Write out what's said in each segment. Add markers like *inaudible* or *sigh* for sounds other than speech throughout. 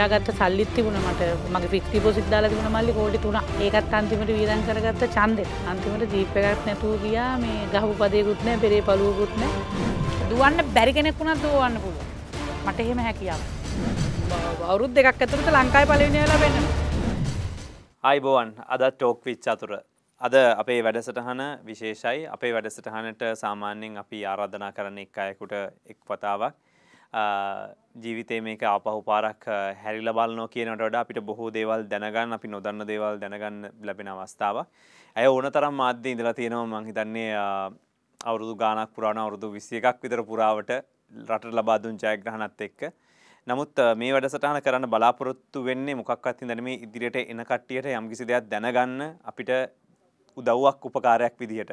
හොයාගත්ත සල්ලිත් තිබුණ මට මගේ ෆික්ස් ඩිපොසිට් දාලා තිබුණ මල්ලි කෝටි 3ක් ඒකත් අන්තිමට වීරං කරගත්ත ඡන්දෙත් අන්තිමට ජීප් එකක් නැතුව ගියා මේ ගහපු පදේකුත් නැහැ පෙරේ පළුවකුත් නැහැ දුවන්න බැරි කෙනෙක් වුණත් දුවන්න පුළුවන් මට එහෙම හැකියාව අවුරුත් දෙකක් ඇතුළත ලංකායි පලවිනය වෙලා වෙන්න අයිබෝවන් අදත් ටෝක් විච් අතුර අද අපේ වැඩසටහන විශේෂයි අපේ වැඩසටහනට සාමාන්‍යයෙන් අපි ආරාධනා කරන එක් අයකුට එක් වතාවක් ජීවිතේ මේක ආපහු පාරක් හැරිලා බලනවා කියනට වඩා අපිට බොහෝ දේවල් දැනගන්න අපි නොදන්න දේවල් දැනගන්න ලැබෙන අවස්ථාවක්. ඇය ඕනතරම් මාධ්‍ය ඉඳලා තියෙනවා මං හිතන්නේ අවුරුදු ගානක් පුරාණ අවුරුදු 21ක් විතර පුරාවට රටට ලබා දුන් ජයග්‍රහණත් එක්ක. නමුත් මේ වැඩසටහන කරන්න බලාපොරොත්තු වෙන්නේ මොකක්වත් හින්දා නෙමේ ඉදිරියට එන කට්ටියට යම්කිසි දෙයක් දැනගන්න අපිට උදව්වක් උපකාරයක් විදිහට.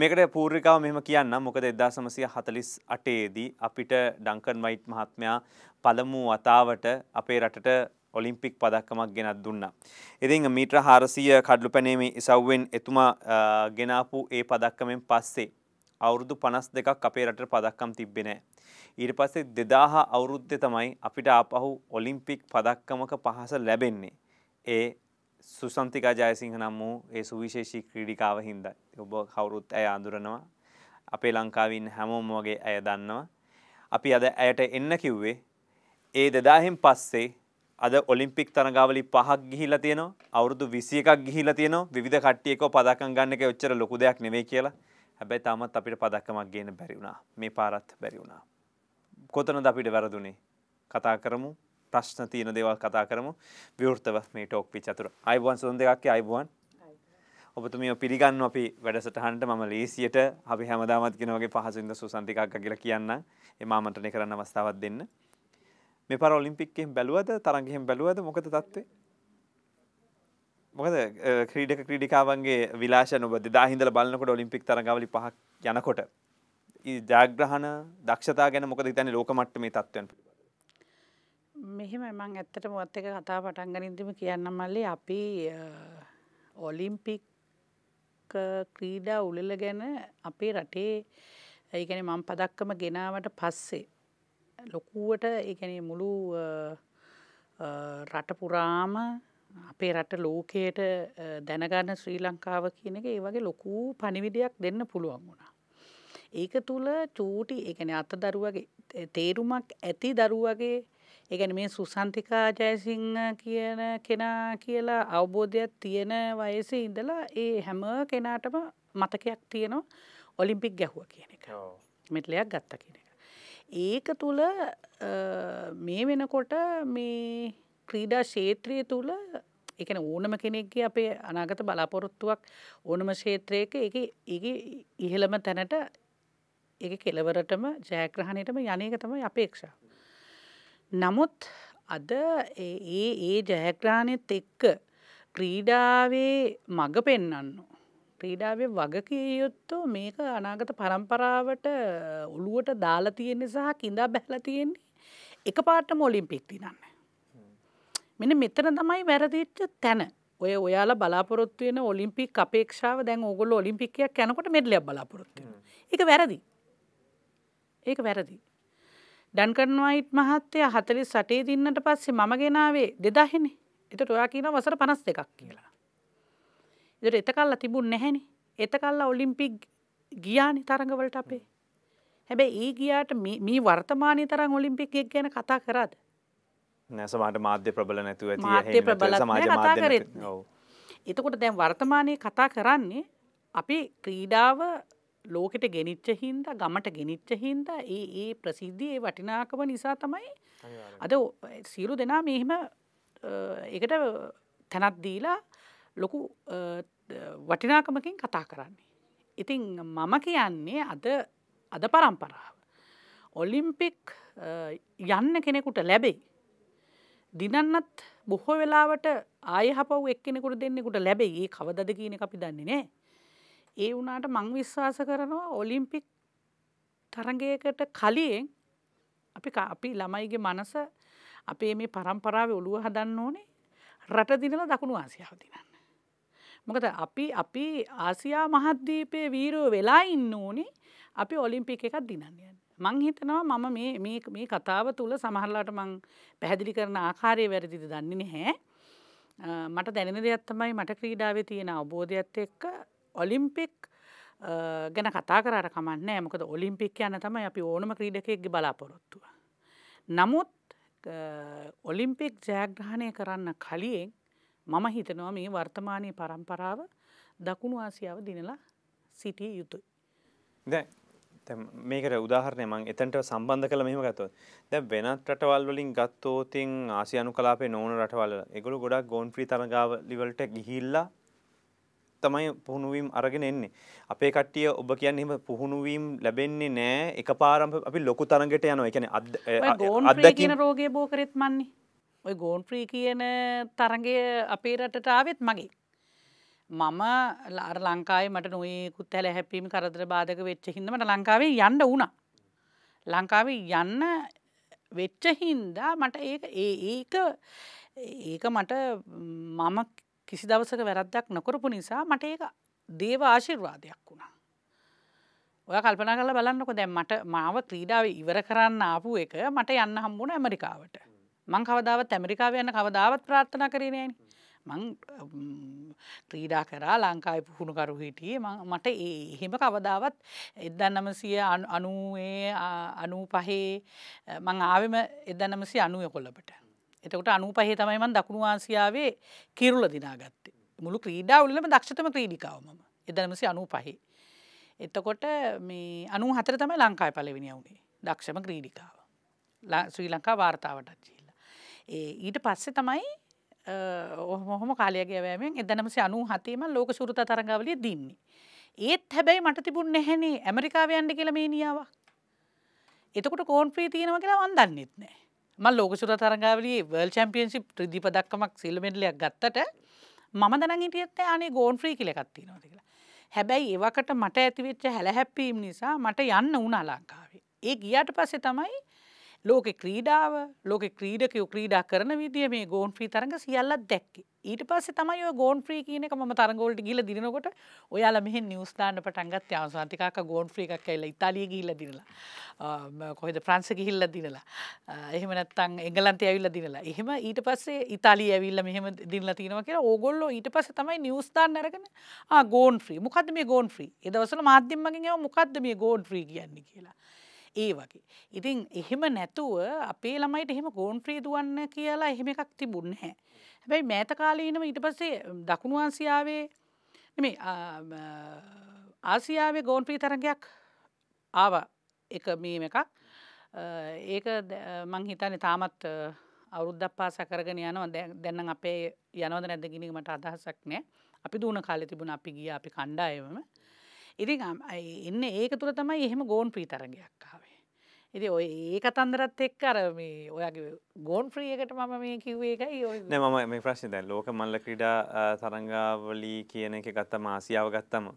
මේකට පූර්ිකාව මෙම කියන්න මොකද එදදාසමසය හතලිස් අටේදී අපිට ඩංකන් වයිට් මහත්මයා පළමු වතාවට අපේ රටට ඔලිම්පික් පදක්කමක් ගෙනත් දුන්න. ඉතින් මීට්‍ර හාරසිය කඩ්ලු පැනීම ඉසව්වෙන් එතුමා ගෙනාපු ඒ පදක්කමෙන් පස්සේ. අවුරුදු පනස් දෙකක් අපේ රට පදක්කම් තිබෙනෑ. ඊට පස්සේ දෙදාහ අවුරුද්ධ තමයි අපිට ආපහු ඔලිම්පික් පදක්කමක පහස ලැබෙන්නේ. ඒ සුසන්තිකා ජයසිංහ නම් වූ ඒ සුවිශේෂී ක්‍රීඩිකාව හින්දා ඔබ කවුරුත් ඇය අඳුරනවා අපේ ලංකාවින් හැමෝම වගේ ඇය දන්නවා අපි අද ඇයට එන්න කිව්වේ ඒ දෙදාහෙන් පස්සේ අද ඔලිම්පික් තරගාවලි පහක් ගිහිලා තියෙනවා අවුරුදු 21ක් ගිහිලා තියෙනවා විවිධ කට්ටිය එක්ක පදකම් ගන්න එක ඔච්චර ලොකු දෙයක් නෙවෙයි කියලා. හැබැයි තාමත් අපිට පදක්කමක් ගේන්න බැරි වුණා. මේ පාරත් බැරි වුණා. කොතනද අපිට වැරදුනේ? කතා කරමු ප්‍රශ්න තියෙන දේවල් කතා කරමු විවෘතව මේ ටෝක් පිච් අතුර අයිබුවන් සුන් දෙකක් අයිබුවන් ඔබතුමිය පිළිගන්න අපි වැඩසටහන්ට මම ලේසියට අපි හැමදාමත් කෙනවගේ පහසුන්ද සුසන්තිකක් කියලා කියන්න එමාමටනය කරන්න අවස්ථාවත් දෙන්න මේ පර ඔලිම්පික්කෙන් බැලුවද තරගහෙම බැලුවද මොකද තත්වේ මොකද ක්‍රීඩක ක්‍රීඩිකාවන්ගේ විලාශන ඔබ දාහින්දල බලන්නකොට ඔලිම්පික් තරගවලි පහක් යනකොට ජාග්‍රහණ දක්ෂතා ගැන මොකද තැන ලෝකමට්ට මේ තත්වයන් මෙහෙම මං ඇත්තට මුවත් එක කතා පටන්ගනින්දිම කියන්න මල්ලි අපි ඔලිම්පික් ක්‍රීඩා උළෙල ගැන අපේ රටේ ඒගැන මං පදක්කම ගෙනාවට පස්සේ. ලොකුවට ඒගැන මුළු රටපුරාම අපේ රට ලෝකයට දැනගන්න ශ්‍රී ලංකාව කියන එක ඒ වගේ ලොකූ පනිවිඩයක් දෙන්න පුළුවන් වුණා. ඒක තුළ චූටි එකන අත දරුවගේ තේරුමක් ඇති දරුවගේ ඒගැන මේ සුසන්තිකා ජයසිංහ කියන කෙනා කියලා අවබෝධයක් තියෙන වයස ඉඳලා ඒ හැම කෙනාටම මතකයක් තියෙනවා ඔලිම්පික් ගැහුව කියන එක මෙටලයක් ගත්ත කියන එක. ඒක තුළ මේ වෙනකොට මේ ක්‍රීඩා ශේත්‍රය තුළ එකන ඕනම කෙනෙක්ගේ අපේ අනාගත බලාපොරොත්තුවක් ඕනම ශේත්‍රයක එක ඒ ඉහළම තැනට ඒ කෙලවරටම ජයග්‍රහණයටම යනක තමයි අපේක්ෂා. නමුත් අද ඒ ඒ ජයග්‍රාණයත් එක්ක ක්‍රීඩාවේ මඟ පෙන්නන්න. ක්‍රීඩාවේ වගකිය යුත්තු මේක අනාගත පරම්පරාවට ඔළුවට දාලා තියෙන්නේ සහ කිඳා බැහල තියෙන්නේ එක පාටම ඔලිම්පික් තිනන්න. මෙන මෙතන තමයි වැරදිච්ච තැන ඔය ඔයාලා බලාපොරොත්තු වෙන ඔලිම්පික් අපේක්ෂාව දැන් ඕගොල්ලෝ ඔලිම්පික්කයක් යනකොට මෙඩලයක් බලාපොරොත්තු එක වැරදි. ඒක වැරදි. ඩන්කන්වයිට් මහත්තය හතරි සටේ දින්නට පස්සේ මම ගෙනාවේ දෙදහෙනෙ එතට ඔයා කියන වසර පනස් දෙකක් කියලා. එදට එතකල්ලා තිබුණ නැහැනි එතකල්ලා ඔලිම්පික් ගියානි තරඟවලට අපේ. හැබැ ඒ ගියාට මේ වර්තමානය තරම් ඔලිම්පික් එක් ගැන කතා කරාද. නැසමට මාධ්‍ය ප්‍රබල නැතුව මාධ්‍ය ප්‍රබල කතා කරත් එතකොට දැන් වර්තමානය කතා කරන්නේ අපි ක්‍රීඩාව ලෝකෙට ගෙනිච්ච හින්ද ගමට ගෙනිච්ච හින්ද ඒ ඒ ප්‍රසිද්ධිය වටිනාකම නිසා තමයි අද සීරු දෙනා මෙහෙම එකට තැනත් දීලා ලොකු වටිනාකමකින් කතා කරන්නේ. ඉතිං මම කියන්නේ අද අද පරම්පරාව. ඔලිම්පික් යන්න කෙනෙකුට ලැබෙයි. දිනන්නත් බොහෝ වෙලාවට ආයහපව් එක්කෙනෙකුට දෙන්නෙකුට ලැබෙයි ඒ කවදද කියන අපි දන්නේ නෑ. ඒ වුණාට මං විශ්වාස කරනවා ඔලිම්පික් තරගයකට කලියෙන් අපි අපි ළමයිගේ මනස අපේ මේ පරම්පරාව ඔළුව හදන්න ඕනේ රට දිනල දකුණු ආසියාව දිනන්න. මොකද අපි අපි ආසියා මහද්දීපය වීරෝ වෙලා ඉන්න ඕනේ අපි ඔලිම්පික එකක් දිනන්නයන්න. මං හිතනවා මම මේ කතාව තුළ සමහරලාට මං පැහැදිලි කරන ආකාරය වැරදිද දන්නේ නැහැ. මට දැනෙන දෙයක් තමයි මට ක්‍රීඩාවේ තියෙන අවබෝධයක්ත් එක්ක ඔලිම්පික් ගැන කතා කරට කමන්න මොකද ඔලිම්පික් යන තම අපි ඕනම ක්‍රීඩකයෙක්ගේ බලාපොරොත්තුව. නමුත් ඔලිම්පික් ජයග්‍රහණය කරන්න කලියෙන් මම හිතනවා මේ වර්තමානය පරම්පරාව දකුණු ආසියාව දිනලා සිටිය යුතුයි. දැ මේකට උදාහරණය මං එතන්ට සම්බන්ධ කළ මෙහම ගත්තොත් දැ වෙනත් රටවල් වලින් ගත්තෝතින් ආසියනු කලාපේ නෝන රටවල එකගොලු ගොඩක් ගෝන් ප්‍රී තරගාව ලිවලට ගිහිල්ලා තමයි පුහුණුවීම් අරගෙන එන්නේ. අපේ කට්ටිය ඔබ කියන්නේ එහෙම පුහුණුවීම් ලැබෙන්නේ නෑ එකපාරම අපි ලොකු තරඟට යනවා. ඒ කියන්නේ අත්දැකීම් රෝගේ බෝ කරෙත් මන්නේ. ඔය ගෝන් ෆ්‍රී කියන තරඟය අපේ රටට ආවෙත් මගේ. මම අර ලංකාවේ මට නොයෙකුත් හැල හැපීම කරදර බාධක වෙච්ච හින්දා මට ලංකාවේ යන්න වුණා. ලංකාවේ යන්න වෙච්ච හින්දා මට ඒක ඒක ඒක මට මම කිසි දවසක වැරද්දක් නොකරපු නිසා මට ඒක දේව ආශිර්වාදයක් වුණා. ඔය කල්පනා කල බලන්නකො දැම් මට මාව ක්‍රීඩාව ඉවර කරන්න ආපු එක මට යන්න හම්බුණ ඇමරිකාවට. මං කවදාවත් ඇමරිකාව යන්න කවදාවත් ප්‍රාර්ථනා කරනයන. මං ක්‍රීඩා කරා ලංකායි පුහුණුකරු හිටිය මට එහෙම කවදාවත් එදන්නමසිය අනුවේ අනූ පහේ මං ආවෙම එදන්නමසි අනුව කොල්ලබට. එතකොට අනූපහේ තමයිමන් දකුණු ආසියාවේ කිරුල දිනාගත්තේ මුළු ක්‍රීඩාවල්ලම දක්ෂතම ක්‍රීඩිකාවම එදනමසි අනූපහේ. එතකොට මේ අනු හතර තමයි ලංකායි පලවිනි වුණේ දක්ෂම ක්‍රීඩිකාව ශ්‍රී ලංකා වාර්තාවටත් චිල්ලා. ඒ ඊට පස්සෙ තමයි ඔහොම කාලයගේවෑමෙන් එදනමසි අනු හතේම ලෝක සුරත තරගවලිය දින්නේ. ඒත් හැබැයි මට තිබුණ නැහැනේ ඇමරිකාවයන්ට කියලමේ නියාවක්. එතකොට කෝන් ප්‍රී තියෙනව කියලා වන්දන්නෙත් නෑ. මල් ලෝකසුර තරගාවලී වර්ල් චම්පියන්සි ප්‍රදිපදක්කමක් සිල්මෙන්ඩලයක් ගත්තට මම දැන හිටියත් අනේ ගෝන් ්‍රී කියලකත්ති නොද කියලා හැබැයි ඒවකට මට ඇතිවෙච්ච හැලහැප්පීම් නිසා මට යන්න උන අලංකාවේ ඒ ගියට පස්සේ තමයි ලෝක ක්‍රීඩාව ලෝක ක්‍රීඩකයෝ ක්‍රීඩා කරන විදිිය මේ ගෝන් ්‍රී තරඟ සියල්ලත් දැක්කේ ඊට පස්සේ තමයි ඔය ගෝන් ්‍රී කියන එක ම තරගෝලට ගිල දිනකොට ඔයාල මෙහ නිවස්ථාන පටන්ගත් යාසන්තිකාක ගෝන් ්‍රිකක් කියල ඉතාලිය ගිල්ල දිනලා කොහෙද ප්‍රන්ස ගිහිල්ල දිනලා එහෙමනත්තන් එංගලන්තය ඇවිල්ල දිනලා එහෙම ඊට පස්සේ ඉතාලි ඇවිල්ල මෙහම දිනල තිනව කියෙන ඕගොල්ලො ඊට පස තමයි නිවස්ථාන නැරගෙන ගෝන් ්‍රී මොකද මේ ගෝන් ්‍රී එදවසල මාධ්‍යමගින් මොකක්ද මේ ගෝන් ්‍රී කියන්නේ කියලා ඒ වගේ. ඉතින් එහෙම නැතුව අපේ ළමයිට එහෙම ගෝන්ට්‍රී දුවන්න කියලා එහෙම එකක් තිබුන්න හැ. හැබැයි මෑතකාලීනම ඉට පස්සේ දකුණුවාන්සියාවේ මේ ආසියාවේ ගෝන්ට්‍රී තරගයක් ආව එක මීම එකක් ඒක මං හිතන තාමත් අවුරුද්ධක් පාස කරගෙන යනවා දැන්නම් අපේ යනවද නැද ගිනීමට අදහසක් නෑ අපි දූුණ කාලෙ තිබුණ අපි ගිය අපි කණ්ඩායම ඉරි එන්න ඒක තුළ තමයි එහෙම ගෝන් ප්‍රී තරගයක්කාවේ. ඉති ඔය ඒ කතන්දරත් එක් අර මේ ඔයගේ ගෝන් ්‍රියකට මම මේ කිව්වේ එකයි ඔය ම මේ ප්‍රශ්න දැන් ලෝක මල්ල ක්‍රඩා තරංගාවලි කියන එක ගත්තම ආසියාව ගත්තම.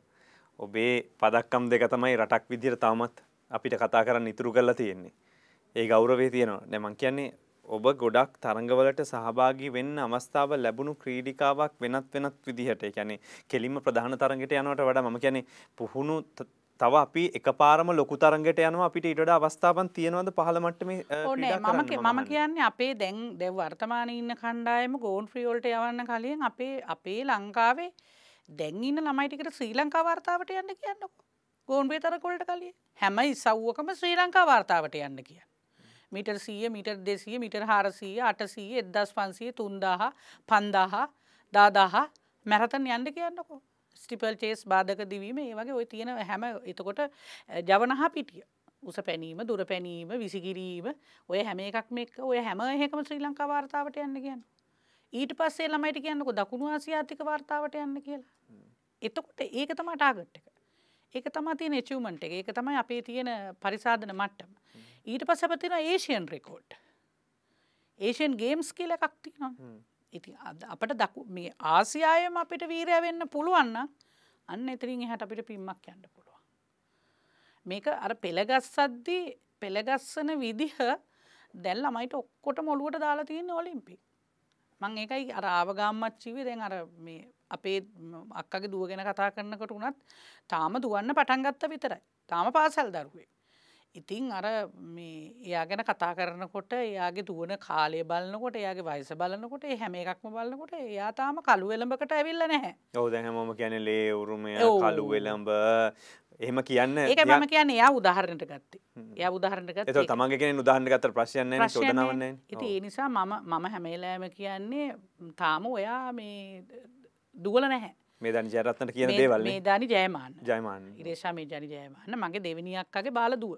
ඔබේ පදක්කම් දෙක තමයි රටක් විදිර තාමත් අපිට කතා කරන්න ඉතුරු කරලා තියෙන්නේ. ඒ ගෞරවේ තියෙනවා නැමං කියන්නේ ඔබ ගොඩක් තරඟවලට සහභාගී වෙන්න අවස්ථාව ලැබුණු ක්‍රීඩිකාවක් වෙනත් වෙනත් විදිහට කියන්නේ කෙලින්ම ප්‍රධාන තරඟයට යනවට වඩා මම කියන්නේ පුහුණු තව අපි එකපාරම ලොකු තරඟයට යනවා අපිට ඊට වඩා අවස්ථාවන් තියෙනවද පහළ මට්ටමේ ඕනේ මම මම කියන්නේ අපේ දැන් දැන් වර්තමානයේ ඉන්න කණ්ඩායම ගෝන් ෆ්‍රී වලට යවන්න කලින් අපේ අපේ ලංකාවේ දැන් ඉන්න ළමයි ටිකට ශ්‍රී ලංකා වර්තාවට යන්න කියන්නකෝ ගෝන් ෆ්‍රී තරඟ වලට කලින් හැම ඉසව්වකම ශ්‍රී ලංකා වර්තාවට යන්න කියන්නේ මීටර් සීය මීටර් දෙසීය මීටර් හාරසීය අටසීය එදස් පන්සිය තුන්දාහ පන්දාහා දාදාහ මැරතන් යන්න කියන්නකෝ ස්ටිපල් චේස් බාධක දිවීම ඒ වගේ ඔය තියෙන හැම එතකොට ජවනහා පිටිය උස පැනීම දුර පැනීම විසිකිරීම ඔය හැම එකක් මෙක් ඔය හැම එකම ශ්‍රී ලංකා වාර්තාවට යන්න කියන්න. ඊට පස්සේ ළමයිට කියන්නකො දකුණු ආසියාතික වාර්තාවට යන්න කියලා. එතකොට ඒක තම ටාගට් එක. ඒක තමා තියෙන එචවමට එක ඒක තමයි අපේ තියෙන පරිසාධන මට්ටම. ඊට පස්ස පැතින ඒෂයන් රෙකෝඩ් ඒෂයන් ගේම්ස් කියල එකක් තියෙනවා ඉති අපට දකු මේ ආසියායම අපිට වීරය වෙන්න පුළුවන්න අන්න එතරින් එහට අපිට පිම්මක් යන්න පුළුවන්. මේක අර පෙළගස්සද්දි පෙළගස්සන විදිහ දැල් ළමයිට ඔක්කොට මොලුවට දාලා තියෙන ඔලිම්පි. මං ඒකයි අර ආවගාම්මච්චිවේ දැන් අර මේ අපේ අක්කගේ දුවගෙන කතා කරනකට වනත් තාම දුවන්න පටන්ගත්ත විතරයි තාම පාසල් දරුවේ. ඉතින් අර එයා ගැන කතා කරනකොට එයාගේ දුවන කාලය බලන්නකොට එයාගේ වයිස බලන්නකොට හැම එකක්ම බලන්නකොට එයා තාම කළු වෙළඹකට ඇවිල්ල නැහැ ඔව දැහැමම කියන ලේ උරුමය කළු වෙළඹ එහෙම කියන්න ඒක මම කියන්න එයා උදාහරණට ගත්තේ එයා උදාහරණට ගත්තේ ඒක තමන්ගේ කෙනෙක් උදාහරණ ගත්තට ප්‍රශ්නයක් නැහැ චෝදනාවක් නැහැ ඉතින් ඒ නිසා මම මම හැම වෙලාවෙම කියන්නේ තාම ඔයා මේ දුවල නැහැ මේ ධනි ජයරත්නට කියන දේවල් මේ ධනි ජයමාන ජයමාන ඉරේෂා මේ ජනි ජයමාන මගේ දෙවෙනි අක්කාගේ බාල දුව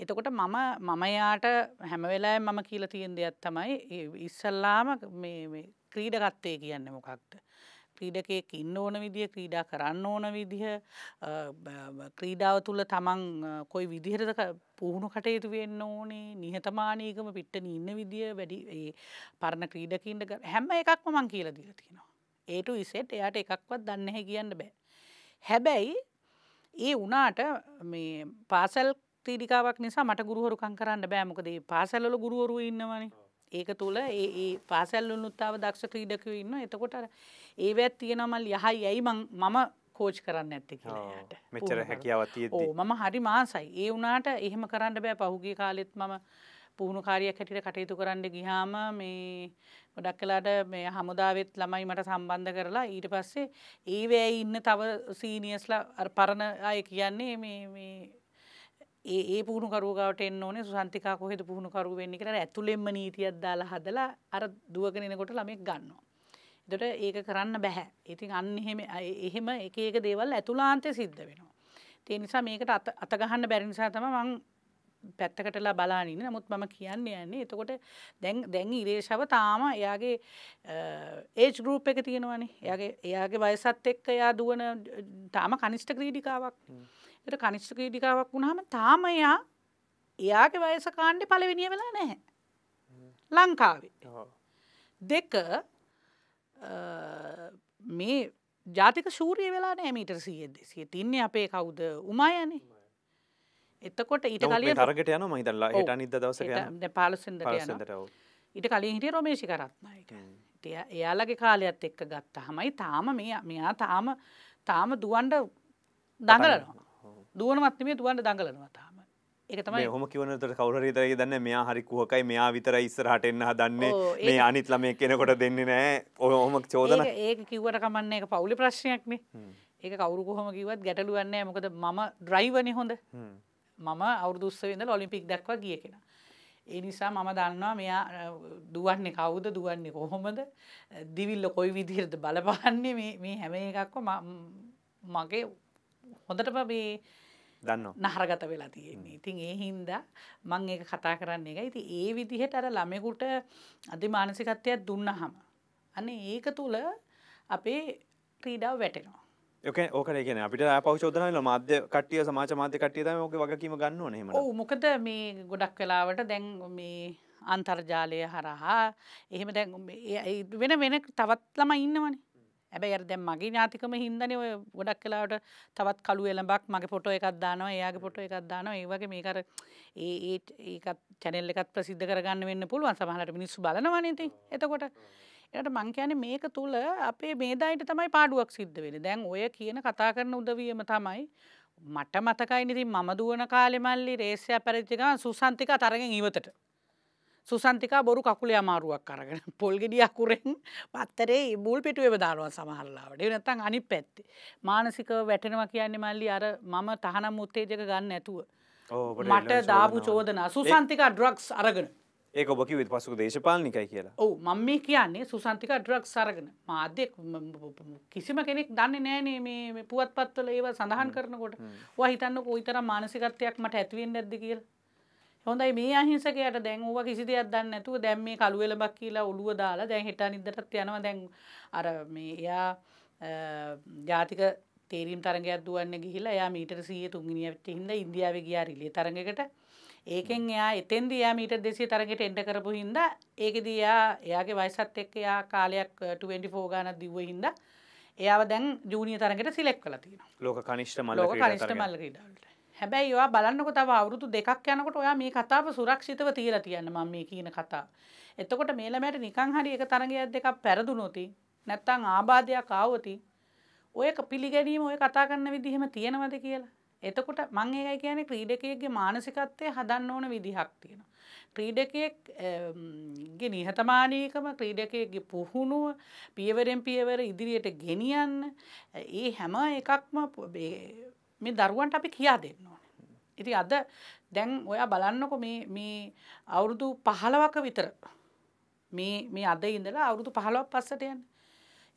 එතකොට මම මම යාට හැමවෙලා මම කියල තියෙන් දෙයක් තමයි ඉස්සල්ලාම ක්‍රීඩගත්තේ කියන්න මොකක්ද. ක්‍රීඩකයෙක් ඉන්න ඕන විදිහ ක්‍රීඩා කරන්න ඕන විදිහ ක්‍රීඩාව තුළ තමන් කොයි විදිහරද පුහුණු කටයුතු වෙන්න ඕනේ නිහතමානීකම පිට්ටන ඉන්න විදිහ වැඩි පරණ ක්‍රීඩකින්ට හැම එකක්ම මං කියලා දීලා තියෙනවා. ඒට ඉසෙට් එයාට එකක්වත් දන්නහැ කියන්න බෑ. හැබැයි ඒ වනාට පාසල් පීඩිකාවක් නිසා මට ගුරුවරුකම් කරන්න බෑ මොකද මේ පාසල්වල ගුරුවරු ඉන්නවනේ. ඒක තුල ඒ ඒ පාසල්වලුත් ආව දක්ෂ ක්‍රීඩකයෝ ඉන්නවා. එතකොට අර ඒවැත් තියෙනවා මල් යහයි ඇයි මං මම කෝච් කරන්න ඇත්තේ කියලා එයාට. මෙච්චර හැකියාවක් තියෙද්දි. ඔව් මම හරි මාසයි. ඒ වුණාට එහෙම කරන්න බෑ පහුගිය කාලෙත් මම පුහුණු කාරියක් හැටියට කටයුතු කරන්න ගියාම මේ ගොඩක් කලාට මේ හමුදාවෙත් ළමයි මට සම්බන්ධ කරලා ඊට පස්සේ ඒවැයි ඉන්න තව සීනියස්ලා අර පරණ අය කියන්නේ මේ මේ ඒ ඒ පුහුණු කරුවාවට එන්න ඕනේ සුසන්තිකා කොහෙද පුහුණු කරුව වෙන්නේ කියලා ඇතුළෙන්ම නීතියක් දාලා හදලා අර දුවගෙන එනකොට ළමෙක් ගන්නවා. එතකොට ඒක කරන්න බෑ. ඉතින් අන්න එහෙම එහෙම එක එක දේවල් ඇතුළාන්තේ සිද්ධ වෙනවා. ඒ නිසා මේකට අත ගහන්න බැරි නිසා තමයි මම පැත්තකටලා බලාගෙන ඉන්නේ. නමුත් මම කියන්නේ යන්නේ එතකොට දැන් දැන් ඉරේෂව තාම එයාගේ ඒජ් ගෲප් එක තියෙනවානේ. එයාගේ එයාගේ වයසත් එක්ක එයා දුවන තාම කනිෂ්ඨ ක්‍රීඩිකාවක්. එට කනිෂ්ඨ ක්‍රීඩිකාවක් වුණහම තාම එයා එයාගේ වයස කාණ්ඩි පලවෙනිය වෙලා නැහැ ලංකාවේ දෙක මේ ජාතික ශූරිය වෙලා නෑ මීට සියද සිය තින්නේ අපේ කවුද උමයනේ එතකොට ඊට කලින් තරගට යන මහිතල්ලා හිට අනිද දවස පාලසෙන්ට ඊට කලින් හිටිය රොමේෂි කරත්නයක එයාලගේ කාලයක්ත් එක්ක ගත්ත හමයි තාම මේ මෙයා තාම තාම දුවන්ඩ දඟලනවා දුවනමත් මේ තුවන්න දඟලනවා තාම ඒතමයි හොම කිවනට කවුරරිතරගේ දන්න මෙයා හරි කුහකයි මෙයා විතර ඉස්සරහට එන්න දන්නේ මේ අනිත් ළමය කෙනකොට දෙන්නේ නෑ ඔය හොම චෝදන ඒක කිව්වට කමන්න එක පවුලි ප්‍රශ්නයක් මේ ඒක කවුරු කොහොම කිවත් ගැටලුවන්නේ මොකද මම ඩ්‍රයිවනි හොඳ මම අවුදුස්සවෙද ඔලිම්පික් දක්වා ගිය කෙන. ඒ නිසා මම දන්නවා මෙයා දුවන්නේ කවුද දුවන්නේ කොහොමද දිවිල්ල කොයි විදිරද බලපාන්නේ මේ හැම එකක්ව මගේ හොඳට මේ නහරගත වෙලා තියෙන්නේ ඉතින් ඒ හින්දා මං ඒක කතා කරන්න එක ඉති ඒ විදිහට අර ළමෙකුට අධි මානසිකත්වයක් දුන්නහම අනේ ඒක තුළ අපේ ක්‍රීඩාව වැටෙනවා යක ඕකරගෙන අපිට පෞෂෝදනල මාධ්‍ය කටිය සමාජ මාධ්‍ය කටිය තම ඕක වගකීම ගන්න නම මොකද මේ ගොඩක් වෙලාවට දැන් මේ අන්තර්ජාලය හරහා එහෙම දැන් වෙන වෙන තවත් ළම ඉන්නවනේ ඇබැ අර දැම් මගේ ඥාතිකම හින්දන ඔය ගොඩක් කලාට තවත් කළු එළඹක් මගේ පොට එකක් දානවා එයාගේ පොට එකක් දානවා ඒවගේ මේකර ඒ ඒත් චැනෙල් එකත් ප්‍රසිද්ධ කරගන්න වෙන්න පුළුවන් සමහලට මිනිස්සු බලනවනති එතකොට එට මංකයන මේක තුළ අපේ මේදායිට තමයි පාඩුවක් සිද්ධ වෙන දැන් ඔය කියන කතා කරන උදවියම තමයි මට මතකයි නිති මම දුවන කාලෙමල්ලි රේසය පැරිච්චික සුසන්තික තරගෙන් ඉවතට සුසන්තිකා බොරු කකුලේ අමාරුවක් කරගෙන *laughs* පොල්ගෙඩිය අකුරෙන් *laughs* පත්තරේ බුල් පිටුවේ දාලුවන් සමහරලාවට නැත්තං අනි පැත්තේ මානසික වැටෙනවා කියන්නේ මල්ලි අර මම තහනම් උත්තේජක ගන්න ඇතුව මට දාපු චෝදනා සුසන්තිකා ඩ්‍රක්ස් අරගෙන ඒක ඔබකි විත් පසු දේශපාලනිකයි කියලා ඔහු මම මේ කියන්නේ සුසන්තික ඩ්‍රක් සරගෙන මාධ්‍ය කිසිම කෙනෙක් දන්න නෑනේ මේ පුවත් පත්වල ඒව සඳහන් කරනකොට වා හිතන්න කොයිතර මානසිකත්වයක් මට ඇත්වෙන් නැද්ද කියලා හොඳයි මේ අහිංසකයට දැන් ඌව කිසි දෙයක් දන්නේ නැතුව දැන් මේ කළු එළඹක් කියලා ඔළුව දාලා දැන් හෙට අනිද්දාටත් යනවා දැන් අර මේ එයා ජාතික තේරීම් තරගයක් දුවන්න ගිහිලා එයා මීටර 100 තුන්ගිනිය වෙච්ච හින්දා ඉන්දියාවේ ගියා රිලේ තරගයකට ඒකෙන් එයා එතෙන්දී එයා මීටර් 200 තරගයට එන්ටර් කරපු හින්දා ඒකෙදී එයා එයාගේ වයසත් එක්ක එයා කාලයක් 24 ගානක් දිව්ව හින්දා එයාව දැන් ජූනියර් තරගයට සිලෙක්ට් කරලා තියෙනවා ලෝක කනිෂ්ඨ මල්ල ක්‍රීඩා තරගයට ලෝක කනිෂ්ඨ මල්ල ක්‍රීඩා වලට හැබැයි ඔයා බලන්නකො තව අවුරුදු දෙකක් යනකොට ඔයා මේ කතාව සුරක්ෂිතව තියලා තියන්න මම මේ කියන කතාව. එතකොට මේ ළමයට නිකන් හරි එක තරගයක් දෙකක් පෙරදුනොති නැත්තම් ආබාධයක් ආවොති ඔය පිළිගැනීම ඔය කතා කරන විදිහෙම තියෙනවද කියලා. එතකොට මං ඒකයි කියන්නේ ක්‍රීඩකයෙක්ගේ මානසිකත්වය හදන්න ඕන විදිහක් තියෙනවා. ක්‍රීඩකයෙක්ගේ නිහතමානීකම ක්‍රීඩකයෙක්ගේ පුහුණුව පියවරෙන් පියවර ඉදිරියට ගෙනියන්න ඒ හැම එකක්ම මේ දරුවන්ට අපි කියා දෙන්න ඕනේ. ඉතින් අද දැන් ඔයා බලන්නකො මේ මේ අවුරුදු 15ක විතර මේ මේ අද ඉඳලා අවුරුදු 15ක් පස්සට යන.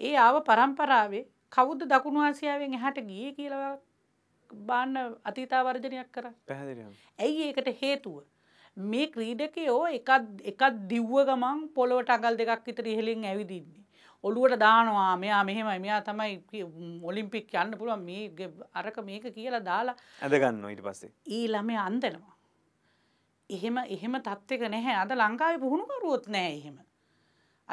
ඒ ආව પરම්පරාවේ කවුද දකුණු ආසියාවෙන් එහාට ගියේ කියලා බාන්න අතීතාවර්ජනයක් කරා. පැහැදිලිවම. ඇයි ඒකට හේතුව? මේ ක්‍රීඩකයෝ එකක් එකක් දිව්ව ගමන් පොළොවට අඟල් දෙකක් විතර ඉහළින් ඇවිදින්නේ. ඔළුවට දානවා මෙයා මෙහෙමයි මෙයා තමයි ඔලිම්පික් යන්න පුළුවන් මේ අරක මේක කියලා දාලා ඇදගන්න ඊට පස්සේ ඊ ළමය අන්දනවා එහෙම එහෙම තත්ත්වක නැහැ අද ලංකාවේ පුහුණුකරුවොත් නෑ එහෙම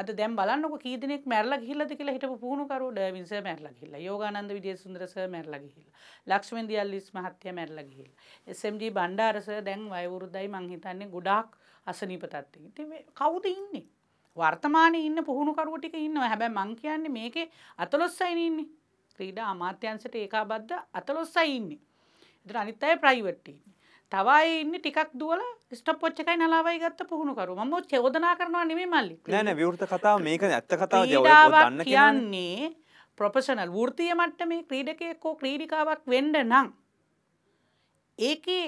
අද දැම් බලන්නක කීදනෙක් මැරල හිල්ලද කියලා හිට පුහුණුකරු ඩවින්ස මැරල හිල්ල යෝගානන්ද විදිය සුන්දරස මැරල හිල්ල ලක්ෂ්මන්දියල්ලිස් මහත්‍ය මැරල හිල් SMD බණ්ඩාරස දැන් වයවුරුදයි මංහිතන්නේ ගොඩාක් අසනීපතත්ති කවුද ඉන්නේ වර්තමාන ඉන්න පුහුණුකරුව ටික ඉන්නවා හැබැයි මං කියන්නේ මේකේ අතලොස්සයින ඉන්නේ ක්‍රීඩා අමාත්‍යංශයට ඒකාබද්ධ අතලොස්සයි ඉන්නේ එතන අනිත් අය ප්‍රයිවට් ඉන්නේ තව අය ඉන්නේ ටිකක් දුවලා ස්ටොප් වොච් එකයි නලාවයි ගත්ත පුහුණුකරුව මම චෝදනා කරනවා නෙමෙයි මල්ලි නෑ නෑ විවෘත කතාව මේක ඇත්ත කතාව කියන්නේ ප්‍රොෆෙෂනල් වෘත්තීය මට්ටමේ ක්‍රීඩකයෙක් හෝ ක්‍රීඩිකාවක් වෙන්න නම් ඒකේ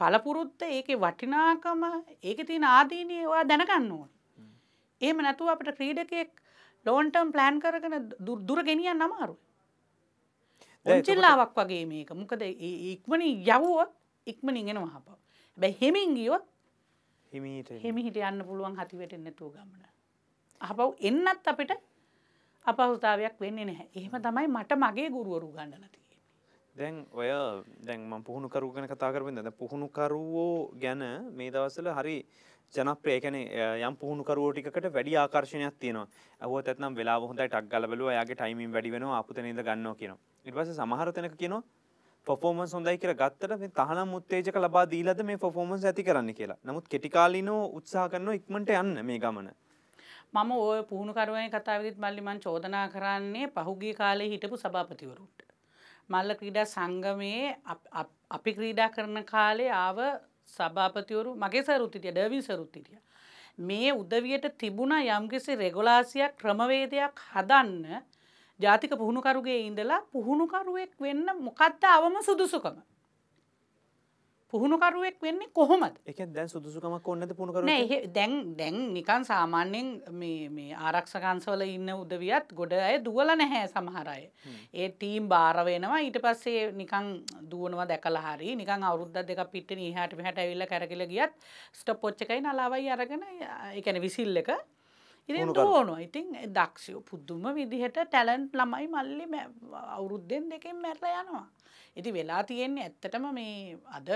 පළපුරුත්ත ඒක වටිනාකම ඒක තින ආදීනයවා දැනගන්න ඕන. ඒම නැතුව අපට ක්‍රීඩකෙක් ලෝන්ටම් ප්ලෑන් කරගෙන දුර ගෙනියන් නමාරු. ඔංචිල්ලාවක් වගේ මේක මොකද ඉක්මන යව්ව ඉක්මනින් එෙනවා හප. බැ හෙමින් ගියොත් හෙමිහිට යන්න පුළුවන් හතිවටෙන් නැතුව ගමන. අපව් එන්නත් අපිට අපහුතාවයක් වෙන්නේ නැහැ එහෙම තමයි මට මගේ ගුරුවරු ගණඩලති. දැන් ඔය දැන්ම පුහුණුකරු ගැන කතා කරපෙන් ද පුහුණුකරුවෝ ගැන මේ දවසල හරි ජනප්‍රේකන යම් පුහුණුකරුවෝ ටිකට වැඩි ආකර්ශණයක් තියෙනවා ඇහුව ඇත්නම් වෙලා හොඳ ටක් ගලබලුව යාගේ ටයිමින් වැඩි වෙන අපතනද ගන්න කියන ඉටවස සමහරතනක කියනවා පොෆෝමන්ස් හොඳයි කියලා ගත්තට මේ තහනම් උත්තේජක ලබා දීලද මේ පොෆෝමන්ස් ඇති කරන්න කියලා නමුත් කෙටිකාලිනෝ උත්සාහ කරනවා ඉක්මට යන්න මේ ගමන මම ඔය පුහුණුකරුවය කතාවිදිත් මල්ලිමන් චෝදනා කරන්නේ පහුගිය කාලේ හිටපු සභාපතිවරුට මල්ල ක්‍රීඩා සංගමයේ අපි ක්‍රීඩා කරන කාලේ ආව සභාපතිවරු මගේ සරුත්තිටිය ඩවින් සරුත්තිටිය. මේ උදවියට තිබුණ යම්කිසි රෙගොලාසියක් ක්‍රමවේදයක් හදන්න ජාතික පුහුණුකරුගේ ඉඳලා පුහුණුකරුවෙක් වෙන්න මොකක්ද අවම සුදුසුකම. පුහුණුකරුවෙක් වෙන්නේ කොහොමද එක දැන් සුදුසුකමක් ඔන්නද පුුණුකර දැන් දැන් නිකන් සාමාන්‍යෙන් මේ ආරක්ෂකන්සවල ඉන්න උදවියත් ගොඩ අය දුවල නැහැ සමහරය. ඒ ටීම් භාරවෙනවා ඊට පස්සේ නිකං දුවනවා දැකල හරි නිකං අවුද්ධ දෙක පිට නිහට පිහට ඇවිල්ල කරකිල ගියත් ස්ට පොච්චකයි නලාවයි අරගෙන එකන විසිල් එක ඕනවා ඉතින් දක්ෂයෝ පුද්දුම විදිහට ටැලන්ට් ළමයි මල්ලි අවුරුද්ධෙන් දෙකින් මැරල යනවා. ඉති වෙලා තියෙන්නේ ඇත්තටම මේ අද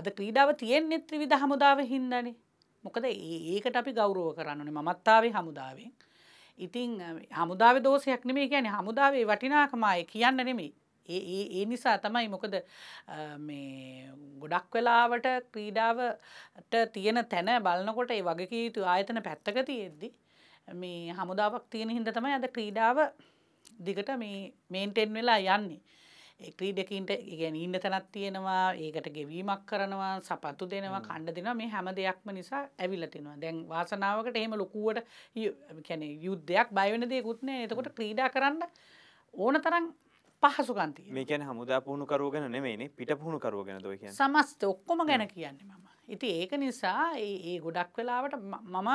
අද ක්‍රීඩාව තියෙන්නේ ත්‍රිවිධ හමුදාව හින්දනේ මොකද ඒකට අපි ගෞරව කරන්නනේ මමත්තාවේ හමුදාවෙන් ඉතිං හමුදාව දෝෂයක් නෙමේ කියන්නේ හමුදාවේ වටිනාකමය කියන්න නෙමේ ඒ ඒ නිසා තමයි මොකද මේ ගොඩක් වෙලාවට ක්‍රීඩාවට තියෙන තැන බලනකොට ඒ වගකීතු ආයතන පැත්තක තියෙද්දි මේ හමුදාවක් තියෙන හින්ද තමයි අද ක්‍රීඩාව දිගට මේ මේන්ටෙන් වෙලා යන්නේ ක්‍රීඩකින්ට ඉගැන ඉන්න තැනත් තියෙනවා ඒකට ගෙවීමක් කරනවා සපත්තු දෙනවා කණ්ඩ දෙනවා මේ හැම දෙයක්ම නිසා ඇවිල්ල තිෙනවා දැන් වාසනාවකට එහෙම ලොකුවට කැන යුද්ධයක් බයවන දෙයකුත්නෑ එතකොට ක්‍රීඩා කරන්න ඕන තරම් පහසුකන්ති මේකැන හමුදා පුහුණු කරුව ගැන නෙමේ පිට පුහුණු කරුව ගැන දොයි සමස්ත ඔක්කොම ගැන කියන්නේ මම ඉති ඒක නිසා ඒ ගොඩක් වෙලාවට මම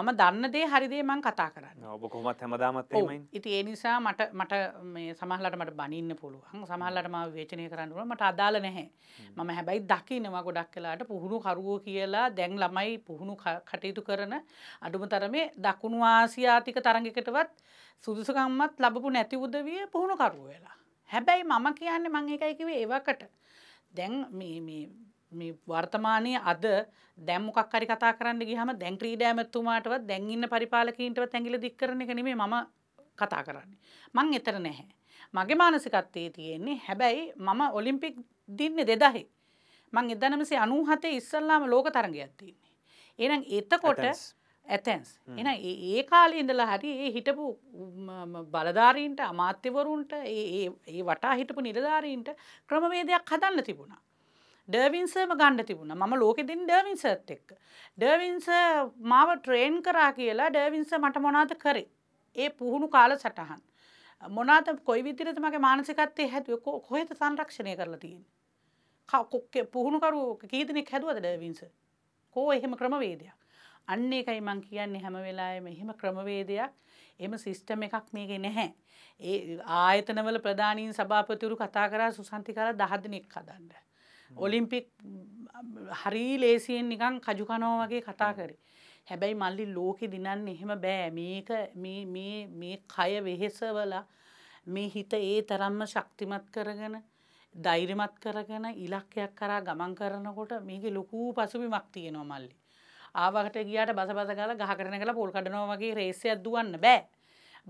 මම දන්නදේ හරිදේ මං කතා කරන්න ඔබ කොමත් හැමදාමත් ඉති ඒ නිසා මට මට මේ සමහලට මට බනින්න පුළුවන් සමහල්ලට ම වේචනය කරන්නුව මට අදාල නැහැ මම හැබැයි දකිනවා ගොඩක් කලාට පුහුණු කරුවෝ කියලා දැන් ළමයි පුහුණු කටයුතු කරන අඩුම තරමේ දකුණු ආසියාතික තරගකටවත් සුදුසකම්මත් ලබපු නැති උදවිය පුහුණු කරුව වෙලා හැබැයි මම කියන්නේ මං එකයිකිවේ ඒවකට දැන් මේ වර්තමානය අද දැම්මොකක් හරි කතා කරන්න ගිහම දැන් ක්‍රීඩෑමැත්තුමාටවත් දැන් ඉන්න පරිපාලකීන්ටවත් ඇඟිලි දික් කරන එක නෙමෙයි මම කතා කරන්නේ. මං එතර නැහැ. මගේ මානසිකත්වයේ තියෙන්නේ හැබැයි මම ඔලිම්පික් දින්නේ 2000. මං 1997 ඉස්සල්ලාම ලෝක තරගයක් තියෙන්නේ. එහෙනම් එතකොට ඇතැන්ස් එන ඒ කාලෙ ඉඳලා හරි ඒ හිටපු බලධාරීන්ට අමාත්‍යවරුන්ට ඒ වටා හිටපු නිලධාරීන්ට ක්‍රමවේදයක් හදන්න තිබුණා. ඩර්වින්සර්ම ගණ්ඩ තිබුණ ම ලෝකෙදින් ඩර්වින්සර්ත් එක්. ඩර්වින්ස මාව ට්‍රේන් කරා කියලා ඩර්වින්ස මට මොනාද කරේ. ඒ පුහුණු කාල සටහන්. මොනාත කොයි විතරත මගේ මානසිකත්තේ හැතුව කොහෙත සංරක්ෂණය කරලා තියෙන. කොක්කේ පුහුණුකරු කීතනෙක් හැදුවද ඩර්වින්ස. කෝ එහෙම ක්‍රමවේදයක්. අන්න එකයි මං කියන්නේ හැම වෙලාවෙම එහෙම ක්‍රමවේදයක් එම සිස්ටම් එකක් මේකේ නැහැ. ඒ ආයතනවල ප්‍රධානීන් සභාපතිවරු කතා කරා සුසන්ති කරලා 10 දිනක් හදන්න. ඔලිම්පික් හරි ලේසියෙන් නිකං කජුකනෝ වගේ කතා කරේ. හැබැයි මල්ලි ලෝකෙ දිනන්න එහෙම බෑ මේක මේ කය වෙහෙසවල මේ හිත ඒ තරම්ම ශක්තිමත් කරගෙන දෛරිමත් කරගෙන ඉලක්කයක් කරා ගමන් කරනකොට මේක ලොකූ පසුබිමක් තියෙනවා මල්ලි. ආවකට ගියාට බස බස ගාලා ගහ කරන ගලා පොල් කඩනවා වගේ රේසයක් දුවන්න බෑ.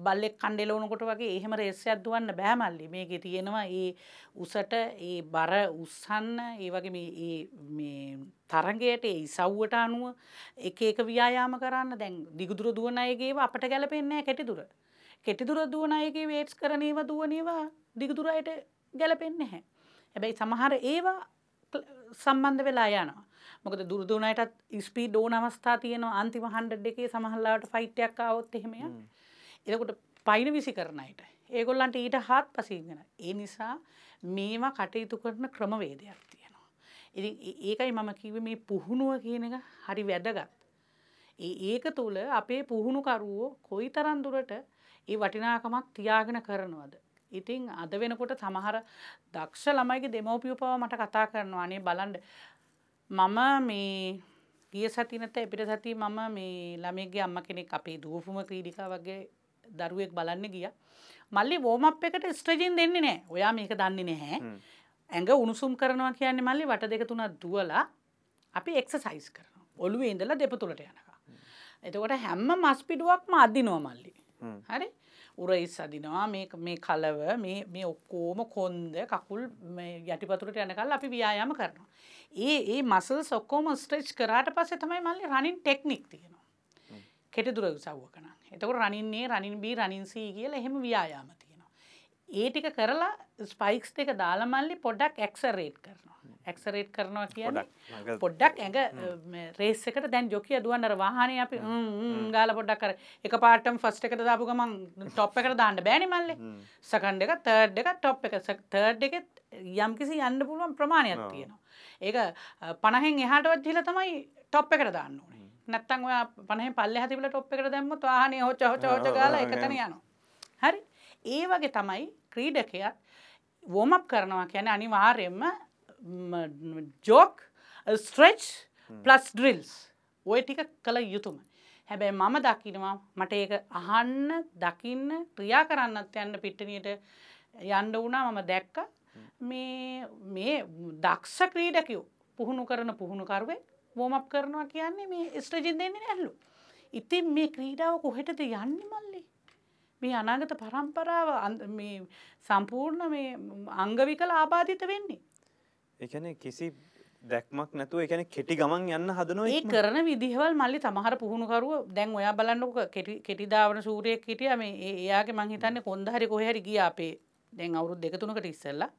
බල්ලෙක් කණ්ඩෙලවනකොට වගේ එහෙම රේසයක් දුවන්න බෑ මල්ලි. මේකේ තියෙනවා ඒ උසට ඒ බර උස්සන්න ඒ වගේ මේ මේ තරගයට ඒ ඉසව්වට අනුව එක එක ව්‍යායාම කරන්න දැන් දිගුදුර දුවන අයගේ අපට ගැලපෙන්නේ නැහැ කෙටිදුර. කෙටිදුර දුවන අයගේ වේට්ස් කරන ඒවා දුවන ඒවා දිගුදුර අයට ගැලපෙන්නේ නැහැ. හැබැයි සමහර ඒවා සම්බන්ධ වෙලා යනවා. මොකද දුරදුනටත් ස්පීඩ් ඕන අවස්ථා තියෙනවා අන්තිම 100 එකේ සමහරලාට ෆයිට් එකක් ආවොත් එහෙම යනවා. එකට පයින විසි කරනයට ඒගොල්ලන්ට ඊට හත් පසීගෙන ඒ නිසා මේවා කටයුතු කරන ක්‍රමවේදයක් තියෙනවා. ඉති ඒකයි මම කිව මේ පුහුණුව කියන එක හරි වැදගත්. ඒ ඒක තුළ අපේ පුහුණුකරුවෝ කොයි තරන්දුරට ඒ වටිනාකමක් තියාගෙන කරනවද. ඉතිං අද වෙනකොට සමහර දක්ෂ ළමයිගේ දෙමෝපියපව මට කතා කරනවා අනේ බලන්ඩ මම මේ ගිය සතිනත එපිට සති මම මේ ළමේගේ අම්ම කෙනෙක් අපේ දූපුම ක්‍රීඩිකා වගේ දරුවෙක් බලන්න ගිය මල්ලි වෝමප් එකට ස්ට්‍රජීන් දෙන්නේ නෑ ඔයා මේක දන්නේ නැහැ ඇඟ උණුසුම් කරනවා කියන්නේ මල්ලි වට දෙක තුනක් දුවලා අපි එක්සසයිස් කරන ඔළුවේ ඉඳලා දෙපතුලට යනවා එතකොට හැම්ම මස් පිඩුවක්ම අදිනවා මල්ලි හරි උරයිස් අදිනවා මේ කලව මේ ඔක්කෝම කොන්ද කකුල් යටිපතුරට යනකල් අපි ව්‍යයාම කරනවා ඒ ඒ මසල් සොක්කෝම ස්ට්‍රච් කරාට පස්සේ තමයි මල්ලි රනින් ටෙක්නික් තියෙනවා කෙටදුර උසව්වක නම්. එතකොට රනින්නේ රනින් බී රනින්සී කියලා එහෙම ව්‍යායාම තියෙනවා. ඒ ටික කරලා ස්පයික්ස් දෙක දාලා මල්ලි පොඩ්ඩක් ඇක්සරේට් කරනවා. ඇක්සරේට් කරනවා කියන්නේ පොඩ්ඩක් ඇඟ රේස් එකට දැන් ජොකිය දුවන අර වාහනේ අපි ම් ම් ගාලා පොඩ්ඩක් අර එකපාරටම ෆස්ට් එකට දාපු ගමන් টොප් එකට දාන්න බෑනේ මල්ලි. සෙකන්ඩ් එක තර්ඩ් එක টොප් එක තර්ඩ් එකෙත් යම්කිසි යන්න පුළුවන් ප්‍රමාණයක් තියෙනවා. ඒක 50න් එහාටවත් ගිහලා තමයි টොප් එකට දාන්න ඕනේ. නැත්තං ඔයා පනහ පල්ල හතිබල ටොප් එකට දැම්ම වාහන හොච හොච හොච ගල එකතන යන හරි ඒ වගේ තමයි ක්‍රීඩකයත් වෝමප් කරනවා කියන අනිවාර්යෙන්ම ජෝක් ස්ට්‍රච් පලස් ඩ්‍රිල්ස් ඔය ටික කළ යුතුම හැබැයි මම දකිනවා මට ඒක අහන්න දකින්න ක්‍රියා කරන්නත් යන්න පිට්ටනියට යන්න වුණා මම දැක්ක මේ මේ දක්ෂ ක්‍රීඩකයෝ පුහුණු කරන පුහුණුකරුවෙක් වෝම් අප් කරනවා කියන්නේ මේ ස්ට්‍රජින් දෙන්නේ නැහැලු. ඉතින් මේ ක්‍රීඩාව කොහෙටද යන්නේ මල්ලි? මේ අනාගත પરම්පරාව මේ සම්පූර්ණ මේ අංගවිකල ආබාධිත වෙන්නේ. ඒ කියන්නේ කිසි දැක්මක් නැතුව එකන කෙටි ගමන් යන්න හදනවා ඒ කරන විදිහවල් මල්ලි සමහර පුහුණුකරුව දැන් ඔයා බලන්නක කෙටිදාවන සූරයෙක් හිටිය මේ ඒයාගේ මං හිතන්නේ කොන්දහරි කොහැරි ගිය අපේ දැන් අවුරුත් දෙක තුනකට ඉස්සල්ලා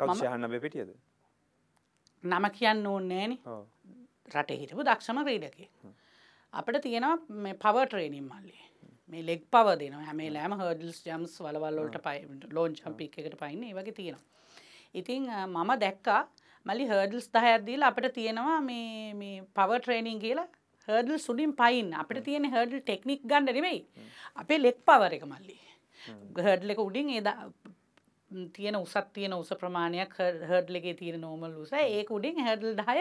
කවෂයහන්න බෙපිටියද නම කියන්න ඕන්නෑන රට හිටපු දක්ෂම ක්‍රීඩකේ. අපට තියෙනවා මේ පව ට්‍රේනිම් මල්ලි මේ ලෙක් පව දෙනවා හැමේ ලෑම හඩල්ස් ජම්ස් වලවල්ලට පයි ලෝන් චම්පික් එකට පයින්න ඒ වගේ තියෙනවා. ඉතිං මම දැක්කා මලි හඩල්ස් දහයක්දීල අපට තියෙනවා මේ පව ට්‍රේනිං කියලා හඩල් සුඩින් පයින් අපට තියෙන හඩල් ටෙක්නික් ගන්න නෙවෙයි අපේ ලෙක් පවර එක මල්ලි හඩලෙක උඩින් ඒ තියෙන උසත් තියෙන උස ප්‍රමාණයක් හඩලෙගේ තියෙන නෝමල් උස ඒක උඩින් හඩල් දහය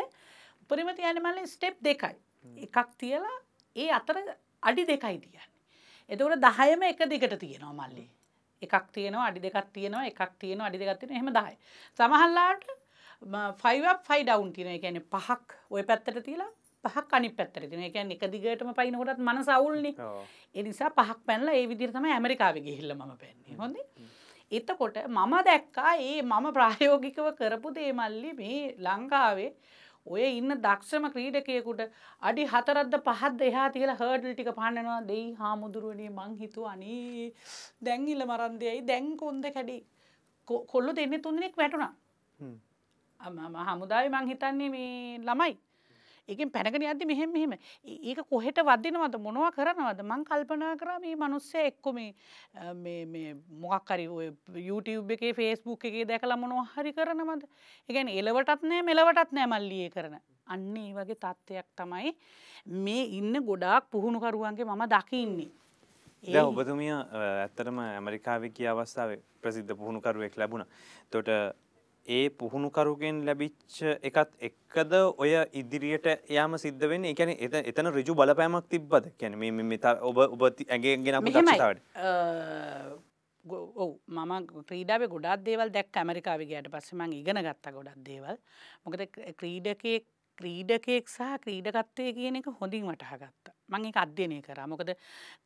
උපරිමති ඇනිමල්ලෙන් ස්ටෙප් දෙකයි. එකක් තියලා ඒ අතර අඩි දෙකයි තියන්නේ. එතකොට 10ම එක දිගට තියෙනවා මල්ලේ. එකක් තියෙනවා අඩි දෙකක් තියෙනවා එකක් තියෙනවා අඩි දෙකක් තියෙනවා එහෙම 10යි. සමහරලාට 5 up 5 down කියන එක කියන්නේ පහක් ওই පැත්තට තියලා පහක් අනිත් පැත්තට තියෙනවා. ඒ කියන්නේ එක දිගටම පයින්නකොටත් මනස අවුල්නේ. ඒ නිසා පහක් පැනලා ඒ විදිහට තමයි ඇමරිකාවේ ගිහිල්ලා මම පැන්නේ. හොඳේ. එතකොට මම දැක්කා ඒ මම ප්‍රායෝගිකව කරපු දේ මල්ලි මේ ලංකාවේ ඔය ඉන්න දක්ෂම ක්‍රීඩකයෙකුට අඩි හතරද්ද පහත් එහා තියලා හර්ඩල් ටික පන්නනවා දෙයි හාමුදුරුවනේ මං හිතුවා අනේ දැන් ඉල මරන් දෙයි දැන් කොන්ද කැඩි කොල්ලෝ දෙන්නේ තුන් දෙනෙක් වැටුණා හමුදාවේ මං හිතන්නේ මේ ළමයි එකෙන් පැනගෙන ඇද මෙහෙම මෙහෙම ඒක කොහෙට වදදිනවද මොනව කරනවද මං කල්පනා කර මේ මනුස්සය එක්කොම මොකක්කරි YouTube එකේ ෆේස්බුක් එකේ දැකලා මොනව හරි කරනවද එකගැන එලවටත් නෑ මෙලවටත් නෑ මල්ලිය කරන අන්න ඒ වගේ තත්ත්වයක් තමයි මේ ඉන්න ගොඩාක් පුහුණුකරුවන්ගේ මම දකින්නේ දැ ඔබතුමිය ඇත්තටම ඇමරිකාවිකී අවස්ථාව ප්‍රසිද්ධ පුහුණුකරුවෙක් ලැබුණ තොට ඒ පුහුණුකරුගෙන් ලැබිච්ච එකත් එක්කද ඔය ඉදිරියට යාම සිද්ධ වෙන්න එකැන එත එතන රිජු බලපෑමක් තිබ්බද කැන මෙත ඔබ ඔබ ඇගේගෙන ඔව මම ක්‍රීඩාව ගොඩක් දේවල් දැක් ඇමරිකාවිගේයට පස්සෙමං ඉගෙන ගත්ත ගොඩක් දේවල් මොකද ක්‍රීඩකයෙක් ක්‍රීඩකයෙක් සහ ක්‍රීඩකත්වය කියන එක හොඳින් වටහගත්ත මං එක අධ්‍යනය කරා මොකද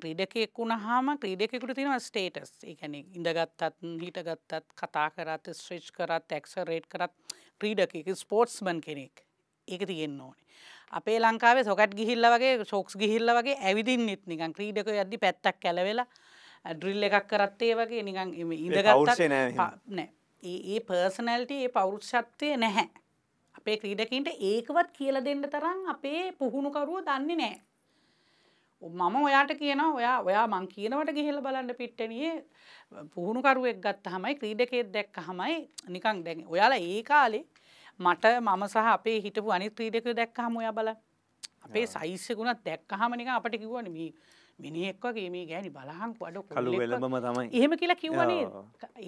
ක්‍රීඩකෙක් වුණහාම ක්‍රීඩකෙකුට තියෙන ස්ටේටස් එකන ඉඳගත්තත් හිටගත්තත් කතා කරත් ශ්‍රේෂ් කරත් ඇක්සරේට් කරත් ක්‍රීඩකෙක් ස්පෝට්ස්මන් කෙනෙක් ඒක තියෙන්න ඕනේ අපේ ලංකාවේ සොකට් ගිහිල්ල වගේ ශෝක්ස් ගිහිල්ල වගේ ඇවිදින් නෙත් නිකන් ක්‍රීඩක යද්දි පැත්තක් කැලවෙලා ඩ්‍රිල් එකක් කරත්තේ වගේ නිකන් ඉඳගත්ත නෑ ඒ පර්සනැල්ට ඒ පෞරුෂත්වය නැහැ අපේ ක්‍රීඩකින්ට ඒකවත් කියල දෙන්න තරම් අපේ පුහුණුකරුව දන්නේ නෑ මම ඔයාට කියනවා ඔයා ඔයා මං කියනවට ගිහිල්ලා බලන්න පිට්ටනියේ පුහුණුකරුවෙක් ගත්තහමයි ක්‍රීඩකයෙක් දැක්කහමයි නිකන් දැන් ඔයාලා ඒ කාලේ මට මම සහ අපේ හිටපු අනිත් ක්‍රීඩකයෝ දැක්කහම ඔයා බලන්න. අපේ සයිස් ගුණත් දැක්කහම නිකන් අපිට කිව්වනේ මේ මිනිහෙක් වගේ මේ ගෑණි බලහන්කෝ අඩ කොල්ලෙක් එහෙම කියලා කිව්වනේ.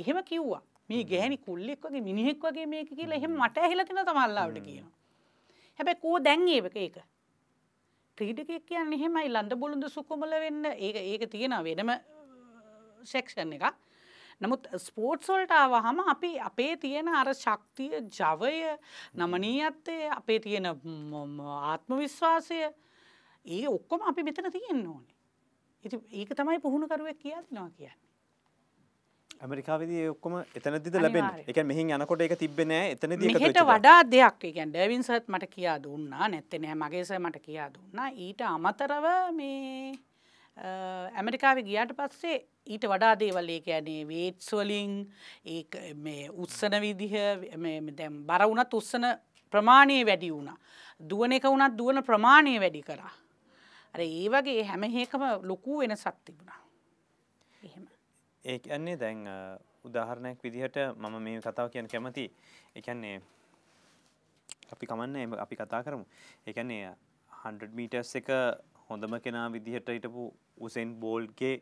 එහෙම කිව්වා. මේ ගෑණි කුල්ලෙක් වගේ මිනිහෙක් වගේ මේක කියලා එහෙම මට ඇහිලා තිනවා තමල්ලාවට කියනවා. හැබැයි කෝ දැන් ඒක ඒක ක්‍රීඩකයක් කියන්න එහෙමයි ලඳ බොලුඳ සුකුමල වෙන්න ඒ ඒක තියෙන වෙනම සෙක්ෂන් එක නමුත් ස්පෝට්සොල්ට ආවහම අපි අපේ තියෙන අර ශක්තිය ජවය නමනීයත්තය අපේ තියෙන ආත්ම විශ්වාසය ඒ ඔක්කොම අපි මෙතන තියෙන්න්න ඕනේ ඉති ඒක තමයි පුහුණුකරුවක් කියලා දෙනවා කියන්නේ ඇමරිකාවිද ඔක්කොම එතනදිද ලැබෙන එක මෙහි යනකොට එක තිබෙන එතන හට වඩා දෙයක් ගැන් ඩවින්සත් මට කියා දුන්නා නැත්තෙන මගේස මට කියා දුන්නා ඊට අමතරව මේ ඇමරිකාවේ ගියාට පස්සේ ඊට වඩා දේවල්ලේ ඇනේ වේට්ස්වලින් ඒ මේ උත්සන විදිහ දැම් බරවුනත් උත්සන ප්‍රමාණය වැඩි වුණ. දුවන එක වුනත් දුවන ප්‍රමාණය වැඩි කරා. අර ඒ වගේ හැම ඒකම ලොකු වෙන සක් තිබුණා. ඒ කියන්නේ දැන් උදාහරණයක් විදිහට මම මේ කතාව කියන කැමති එකන්නේ අපි කමන්න අපි කතා කරමු එකන්නේ 100 මීටස් එක හොඳම කෙනා විදිහට හිටපු උසෙන් බෝල්ගේ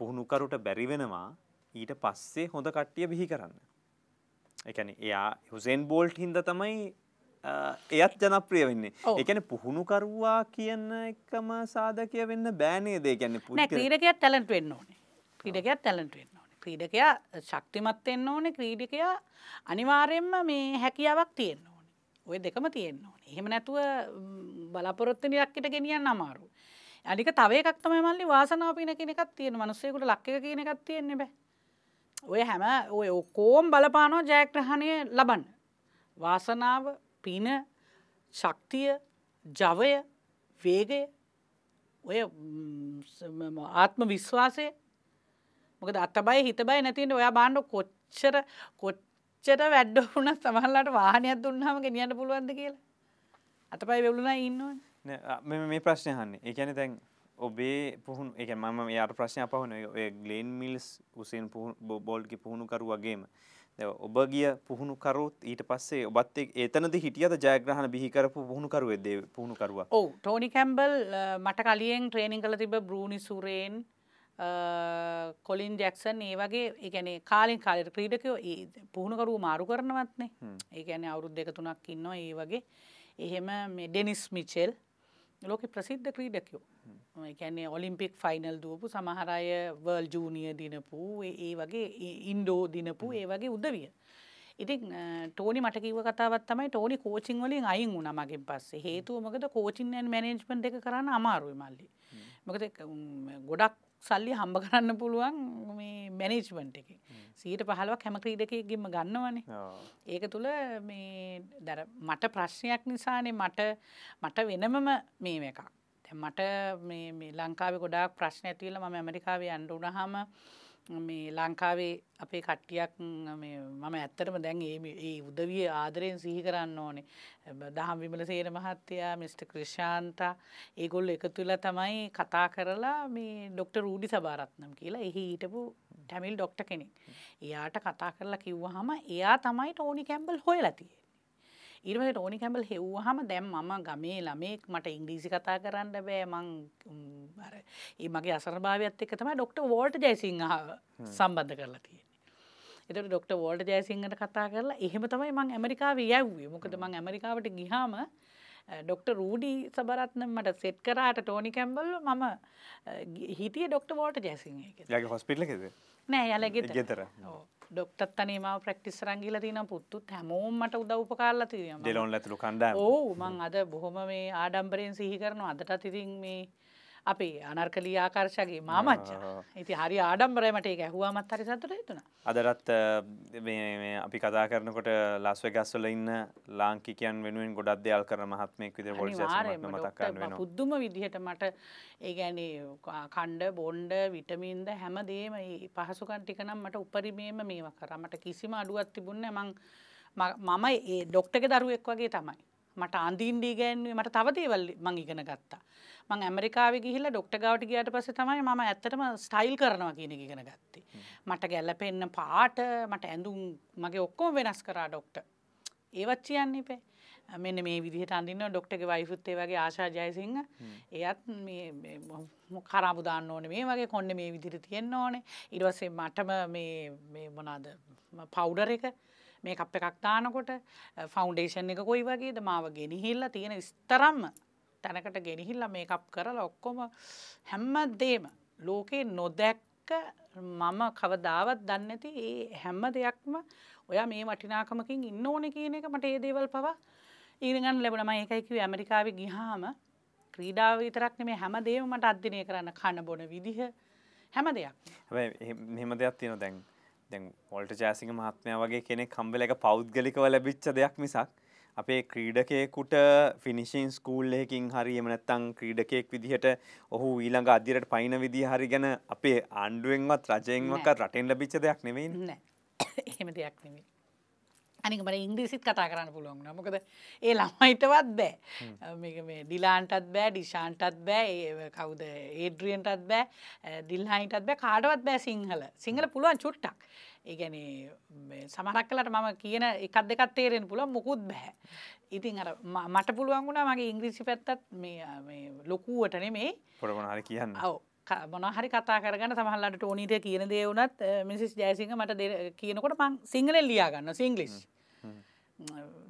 පුහුණුකරුට බැරි වෙනවා ඊට පස්සේ හොඳ කට්ටිය බිහි කරන්න එකන එයා හුසෙන් බෝල්ට් හින්ද තමයි එයත් ජනප්‍රිය වෙන්නේ එකන පුහුණුකරුවා කියන්න එකම සාධකය වෙන්න බෑනේ දේ ගැන්න ක්‍රීරකයක් ටැලන්ට් වෙන්න ඕනේ ක්‍රීඩකයක් තැලට වෙන්න ඕනේ ක්‍රීඩකයා ශක්තිමත් එන්න ඕනේ ක්‍රීඩකයා අනිවාර්යෙන්ම මේ හැකියාවක් තියෙන්න ඕනේ ඔය දෙකම තියෙන්න ඕනේ එහෙම නැතුව බලාපොරොත්තුනියක්කට ගෙනියන්න අමාරු අනික තව එකක් තමයි මල්ලි වාසනාව පින කියන එකක් තියෙන මිනිස්සෙකුට ලක් එක කියන එකක් තියෙන්නේ බෑ ඔය හැම ඔය ඔක්කොම බලපානවා ජයග්‍රහණය ලබන්න වාසනාව පින ශක්තිය ජවය වේගය ඔය ආත්ම විශ්වාසය මොකද අතබයි හිතබයි නැතිට ඔයා බාණ්ඩ කොච්චර කොච්චර වැඩ වුණ සමහල්ලාට වාහනයක් දුන්නාම ගෙනියන්න පුළුවන්ද කියලා අතපයි වෙවුලුනා ඉන්නවනේ මේ ප්‍රශ්නය හන්නේ ඒකැන දැන් ඔබේ පුහුණු එක මම යාට ප්‍රශ්නය පහුන ඔය ගලේන් මිල්ස් උසෙන් බෝල්ඩි පුහුණුකරු වගේම ඔබ ගිය පුහුණු කරුත් ඊට පස්සේ ඔබත් එතනද හිටියද ජයග්‍රහණ බිහිකරපු පුහුණුකරුවෙද පුහුණුකරුව ඕ ටෝනි කැම්බල් මට කලියෙන් ට්‍රේනිින් කල තිබ බ්‍රූණි සුරේෙන් කොලින් ජැක්සන් ඒ වගේ ඒගැන කාලින් කාලට ක්‍රීඩකයෝ පුහුණකරු මාරු කරනවත්නේ ඒගැන අවුරුද් දෙක තුනක් ඉන්නවා ඒ වගේ එහෙම මේ ඩෙනිස් මිචෙල් ලෝක ප්‍රසිද්ධ ක්‍රීඩකයෝ එකැන්නේ ඔලිම්පික් ෆයිනල් දුවපු සමහරය වර්ල් ජූනිය දිනපු ඒ වගේ ඉන්ඩෝ දිනපු ඒ වගේ උදවිය ඉතින් ටෝනි මට කිව කතාවත් තමයි ටෝනි කෝචිං වලින් අයින් වුණ මගින් පස්සේ හේතුව මොකද කෝචින් ඇන් මැනේජ්මන්ට් එක කරන්න අමාරුයි මල්ලි මොකද ගොඩක් සල්ලි හම්බ කරන්න පුළුවන් මේ මැනේජ්මන්ට් එක සීට පහලවක් හැම ක්‍රීඩකයගෙම ගන්නවනේ ඒක තුළ මේ දර මට ප්‍රශ්නයක් නිසානේ මට මට වෙනමම මේ එකක් මට ලංකාව ගොඩක් ප්‍රශ්න ඇතිවල ම ඇමරිකාවේ අන්ඩුනහම මේ ලංකාවේ අපේ කට්ටියක් මම ඇත්තටම දැන් ඒ උදවිය ආදරයෙන් සිහි කරන්න ඕනේ දහම් විමල සේන මහත්තයා මිට. ක්‍රෂාන්ත ඒගොල් එකතුල තමයි කතා කරලා මේ ඩොක්ට. රූඩි සභාරත්නම් කියලා එහි හිටපු ටැමිල් ඩොක්ට කෙනෙක් එයාට කතා කරලා කිව්ව හම එයා තමයි ටෝනි කැම්බල් හොය ලතිය ඉරවට ඕනි කැඹල් හෙව්වහම දැම් මම ගමේ ළමෙක් මට ඉංග්‍රීසි කතා කරන්න බෑ මං ඒ මගේ අසරභාවයත් එක තමයි ඩොක්ට. වෝල්ට ජයසිංහාව සම්බන්ධ කරලා තියෙන. එතට ඩොක්ට වෝල්ට ජයසිංහට කතා කරලා එහෙම තමයි මං ඇමරිකාව යැව්වේ මොකද මං ඇමරිකාවට ගිහාම ඩොක්ට. රූඩී සබරත්න මට සෙට් කරාට ටෝනි කැම්බල් මම හිටිය ඩොක්ට. වෝට ජැසින් හොස්පිටලෙද නෑ යලගෙත ගෙතර ඩොක්ටත් අනේම ප්‍රක්ටිස් රංගිල තින පුත්තුත් හැමෝමට උදව්ප කාල්ල තියීම ෙලොන් ඇතුළු කන්ඩ ඕ මං අද බොහොම මේ ආඩම්බරයෙන් සිහි කරනවා අදටත් ඉතින් මේ අපේ අනර්කලී ආකර්ශගේ මාමච්චා ඉති හරි ආඩම්බරෑමට ඒක ඇහුවමත් හරි සතුට තුන අදරත් අපි කතා කරනකොට ලස්ව ගස්වල ඉන්න ලාංකිකයන් වෙනුවෙන් ගොඩක් දෙයල් කර මහත්මෙක් විදිර ොල පුද්දුම විදිහට මට ඒගැන කණ්ඩ බොන්්ඩ විටමින්ද හැම දේම පහසුකන් ටිකනම් මට උපරිමේම මේව කරමට කිසිම අඩුවත් තිබුන්න මං මම ඒ ඩොක්ටක දරුවෙක් වගේ තමයි මට අඳින්ඩී ගෑන්ුවේ මට තවදේවල් මං ඉගෙන ගත්තා මං ඇමරිකාව ගිහිල ඩොක්ට ගවට ගියට පස තමයි ම ඇත්තටම ස්ටයිල් කරනවා කියන ඉගෙන ගත්තේ මට ගැල්ලපෙන්න පාට මට ඇඳුම් මගේ ඔක්කෝම වෙනස් කරා ඩොක්ට ඒවත් කියන්න පේ මෙන්න මේ විදිහට අඳන්න ඩොක්ටගේ වයිෆුත්තේ වගේ ආශාජයසිංහ එයත් කරාබුදාන්න ඕන මේ වගේ කොන්න මේ විදිර තියෙන්න්න ඕනේ ඉඩවසේ මටම මේ මොනාද පවුඩර එක මේක අප එකක් දානකොට ෆෞන්ඩේෂන් එක කොයි වගේද මාව ගෙනහිල්ලා තියෙන ස්තරම්ම තැනකට ගෙනහිල්ලා මේකක් කරලා ඔක්කොම හැම්ම දේම ලෝකයේ නොදැක්ක මම කවදාවත් දන්නති ඒ හැම්ම දෙයක්ම ඔයා මේ වටිනාකමකින් ඉන්න ඕන කියන එක මට ඒ දේවල් පවා ඉරගන් ලැබුණම ඒකයිකිව ඇමරිකාව ගිහාම ක්‍රීඩාව විතරක් මේ හැම දේම මට අධ්‍යනය කරන්න කණ බොන විදිහ හැම දෙයක් මෙහෙම දෙයක් තියෙන දැන් දැන් වොල්ට ජාසික මහත්මය වගේ කෙනෙ කම්බල එක පෞද්ගලිකව ලැබිච්ච දෙයක් මිසක් අපේ ක්‍රීඩකයකුට ෆිනිශන් ස්කූල්ලයකින් හරි එමනැත්තං ක්‍රීඩකයෙක් විදිහට ඔහු ඊළඟ අධිරට පයින විදි හරි ගැන අපේ ආණ්ඩුවෙන්වත් රජයෙන්මක රටෙන් ලබිච්ච දෙයක් නෙවෙයි *coughs* එහෙම දෙයක් නෙවෙයි අනික මට ඉංග්‍රීසිත් කතා කරන්න පුළුවන් වුණා. මොකද ඒ ළමයිටවත් බෑ. මේක මේ ඩිලාන්ටත් බෑ, ඩිෂාන්ටත් බෑ, ඒ කවුද ඒඩ්‍රියන්ටත් බෑ, ඩිල්හයින්ටත් බෑ කාටවත් බෑ සිංහල. සිංහල පුළුවන් චුට්ටක්. ඒ කියන්නේ සමහරක් කලට මම කියන එකක් දෙකක් තේරෙන්න පුළුවන් මොකුත් බෑ. ඉතින් අර මට පුළුවන් වුණා මගේ ඉංග්‍රීසි පැත්තත් මේ මේ ලොකුවට නෙමෙයි. පොඩ මොනාරි කියන්න. ඔව්. මොනහරි කතා කරගන්න සමහල්ලට ඕනීට කියන දේවුනත් මිසිස් ජයසිංහ මට කියනකොට මං සිංහලෙන් ලියාගන්න සිංගලිස්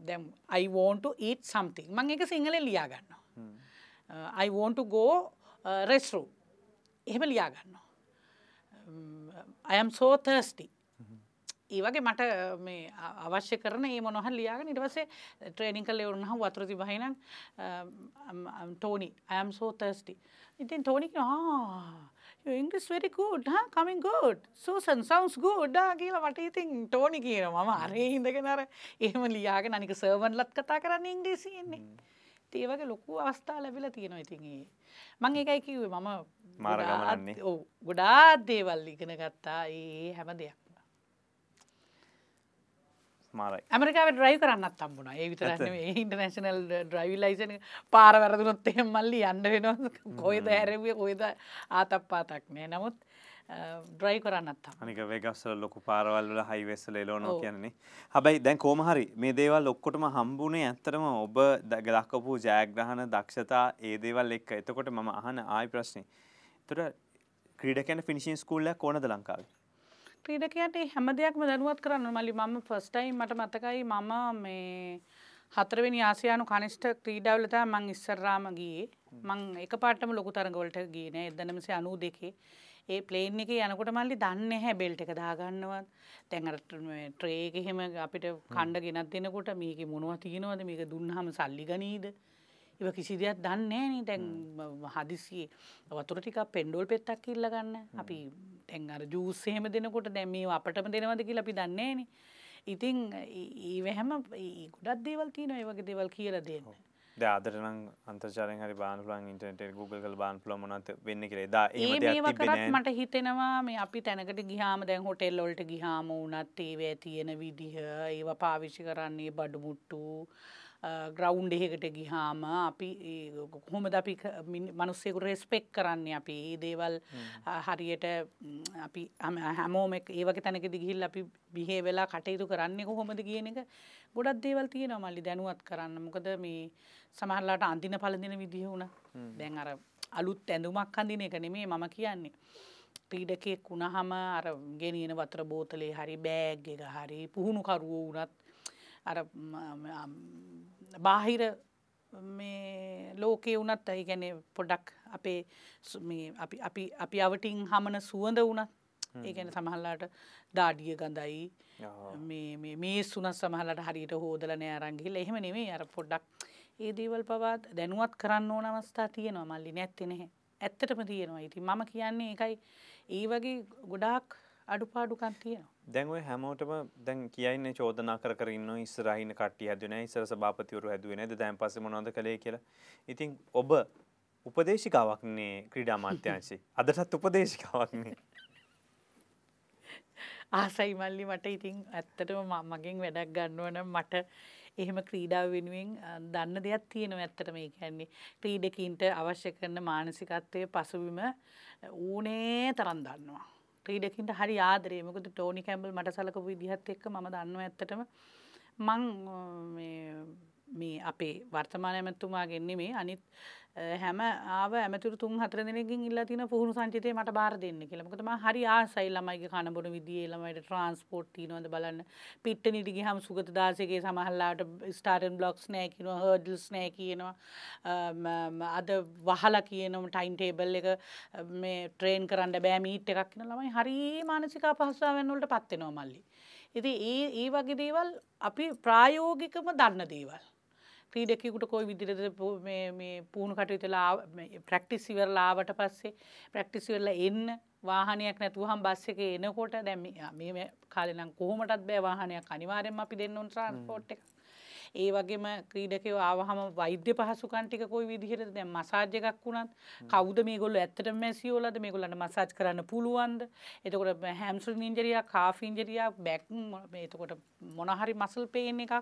දැම් අයිවෝන්ට ඊත් සම්ති මං එක සිංහලෙන් ලියාගන්න අයිවෝන්ට ගෝ රෙස්රු එහෙම ලියාගන්න අයම් සෝතර්ස්ටි ඒවගේ මට මේ අවශ්‍ය කරන ඒ මොනොහ ලියාගෙන නිටවසේ ට්‍රේනිින් කල්ලෙ වරුණහ වතුරති බහිනම් ටෝනි ඇම් සෝ තස්ටි ඉතින් ටෝනික ඉංග්‍රිස් වෙරිකුඩ් කමින් ගෝඩ් සූසන් සවන්ස් ගෝඩ්ඩා කියලා මට ඉතින් ටෝනි කියන මම අරේ හිඳගෙනර එහෙම ලියාගෙන අනික සර්වන්ලත් කතා කරන්න ඉංග්‍රීසියෙන්නේ ඒවගේ ලොකු අවස්ථා ලැබිල තියෙනවා ඉතින්ගේ මං ඒකයි කිවේ මම මාරගමන්නේ ඕ ගොඩාත් දේවල් ඉගෙන ගත්තා ඒ හැම දෙයක් මාරයි ඇමරිකාව ඩ්‍රයි කරන්නත් තම්බුණ ඒ විතර ඉන්ටර්නශනල් ඩ්‍රයිවි ලයිසන පාර වැරදුනොත් එහෙම මල්ලි අන්ඩ වෙන කොයද ඇරවිය කොයද ආතප්පාතක් නෑ නමුත් ්‍රයි කරන්නත් අනික වෙගස් ලොකු පාරවල්ල හයිවෙස්සල එලෝනෝ කියන්නේ හැබයි දැන් කෝමහරි මේ දේවල් ඔක්කොටම හම්බුණේ ඇත්තරම ඔබ දක්කපු ජයග්‍රහණ දක්ෂතා ඒ දේවල් එක් එතකොට මම අහන ආයි ප්‍රශ්නය තුර ක්‍රීඩකැන ෆිනිශන් ස්කූල්ල කොනද ලංකාවේ ක්‍රීඩකයාට හැම දෙයක්ම දැනුවත් කරන්න මලි මම ෆස්ටයි මට මතකයි මම මේ හතරවෙනි ආසියානු කනිෂ්ඨ ක්‍රීඩාවලතා මං ඉස්සරාම ගියේ මං එක පාටම ලොකු තරඟවලට ගියේ නෑ එදනමසේ අනූ දෙකේ ඒ ප්ලේන් එකේ යනකොට මල්ලි දන්නේ නැහැ බෙල්ට් එක දාගන්නවත් දැන් අර ට්‍රේ එක එහෙම අපිට කණ්ඩ ගෙනත් දෙනකොට මේකේ මොනවද තියෙනවද මේක දුන්නාම සල්ලි ගනීද ඉව කිසි දෙයක් දන්නේ නී දැන් හදිසියේ වතුර ටිකක් පෙන්ඩෝල් පෙත්තක් ඉල්ලගන්න අපි තැන් අර ජූසේම දෙනකොට දැම්මේ අපටම දෙනවද කියලා අපි දන්නේ නේ ඉතින් ඒ වැහැම ගොඩක් දේවල් තියෙන ඒ වගේ දේවල් කියලා දෙන්න ආදරන අන්තචාර හරි බාන්ලන් ඉටනට Google කල් බාන් ලො මනත වෙන්න කරේදා ඒකරත් මට හිතෙනවා මේ අපි තැනකට ගිහාම දැන් හොටෙල්ලොල්ට ගිහාම වනත් ඒවෑ තියෙන විදිහ ඒව පාවිෂි කරන්නේ බඩුමුට්ටු ග්‍රවුන්් එහෙකට ගිහාම අපි කොහොමද අපි මනුස්සයකු රෙස්පෙක් කරන්න අපි ඒ දේවල් හරියට අපි හැමෝම ඒවක තැනක දිගිල් අපි බිහේ වෙලා කටයුතු කරන්නේ කොහොමද කියන එක ගොඩක් දේවල් තියෙන මල්ලි දැනුවත් කරන්න මොකද මේ සමහරලාට අන්තින පලදින විදිහ වුණ දැන් අර අලුත් ඇඳුමක් අඳින එක නෙමේ මම කියන්නේ. ක්‍රීඩකෙක් වුණහම අර ගෙනියන වතර බෝතලේ හරි බෑග් එක හරි පුහුණුකරුවෝ වුණත් අර බාහිර ලෝකයේ වනත් ඇයි ගැන පොඩක් අපේ අපි අපි අවටින් හමන සුවඳ වනත් ඒගැන සමහල්ලාට දාඩිය ගඳයි මේ සුන සමහලට හරිට හෝදලනය අරංගිල එහෙම නෙවේ අර පොඩ්ඩක් ඒදීවල් පවත් දැනුවත් කරන්න ඕන අවස්ථා තියෙනවා මල්ලි නැත්තිනෙහ ඇත්තටම තියෙනවා ඉති මම කියන්නේ එකයි ඒ වගේ ගොඩාක් අඩුපාඩුකන් තියෙනවා දැන් ඔය හැමෝටම දැන් කියන්නේ චෝදනා කර කර ඉන්න ඉස්සරහින් කට්ටිය හැදුවේ නැහැ ඉස්සර සභාපතිවරු හැදුවේ නැද්ද දැන් පස්සේ මොනවද කළේ කියලා. ඉතින් ඔබ උපදේශිකාවක් නේ ක්‍රීඩා අමාත්‍යාංශයේ. *laughs* අදටත් උපදේශිකාවක් නේ. ආසයි මල්ලි මට ඉතින් ඇත්තටම මගෙන් වැඩක් ගන්නව නම් මට එහෙම ක්‍රීඩාව වෙනුවෙන් දන්න දෙයක් තියෙනවා ඇත්තට මේ කියන්නේ ක්‍රීඩකීන්ට අවශ්‍ය කරන මානසිකත්වයේ පසුබිම ඌනේ තරම් දන්නවා ක්‍රීඩකින්ට හරි ආදරේ මොකද ටෝනි කැම්බල් මට සලකපු විදිහත් එක්ක මම දන්නවා ඇත්තටම මං මේ අපේ වර්තමාන ඇමැත්තුමාගෙන්න්නේ මේ අනිත් හැම ආව ඇමතුර තුන් හතර දෙනකින් ඉල්ලා තින පුහුණු සංචිතය මට බාර දෙන්න කියලමකතම හරි ආසයි ළමයිගේ කණබොන විදිිය ළමයිට ට්‍රන්ස්පෝට් තිනොද බලන්න පිට්ට නිටිගි හම සුගත දාසගේ සමහල්ලාට ස්ටාරන් බ්ලොක්ස් නෑ කියනවා හර්ඩල්ස් නෑ කියනවා අද වහලා කියනම් ටයින් ටේබල් එක මේ ට්‍රේන් කරන්න බෑ මීට් එකක් කියන ළමයි හරි මානසිකා පහසාවෙන්වලට පත්වෙනවා මල්ලි. ඉති ඒ ඒ වගේ දේවල් අපි ප්‍රායෝගිකම දන්න දේවල්. ක්‍රීඩකයකුට කොයි විදිහටද මේ පුහුණු කටයුතුලා ප්‍රැක්ටිස් ඉවරලා ආවට පස්සේ ප්‍රැක්ටිස් ඉවරලා එන්න වාහනයක් නැතුවහම් බස් එක එනකොට දැන් මේ කාලේ නම් කොහොමටත් බෑ වාහනයක් අනිවාර්යෙන්ම අපි දෙන්න ඕන ට්‍රාන්ස්පෝට් එක. ඒ වගේම ක්‍රීඩකයෝ ආවහම වෛද්‍ය පහසුකම් ටික කොයි විදිහටද දැන් මසාජ් එකක් වුණත් කවුද මේගොල්ලෝ ඇත්තටම මැසියෝලාද මේගොල්ලන්ට මසාජ් කරන්න පුළුවන්ද එතකොට හැම්ස්ට්‍රින් ඉන්ජරියක් කාෆ් ඉන්ජරියක් බැක් එතකොට මොන හරි මසල් පේන් එකක්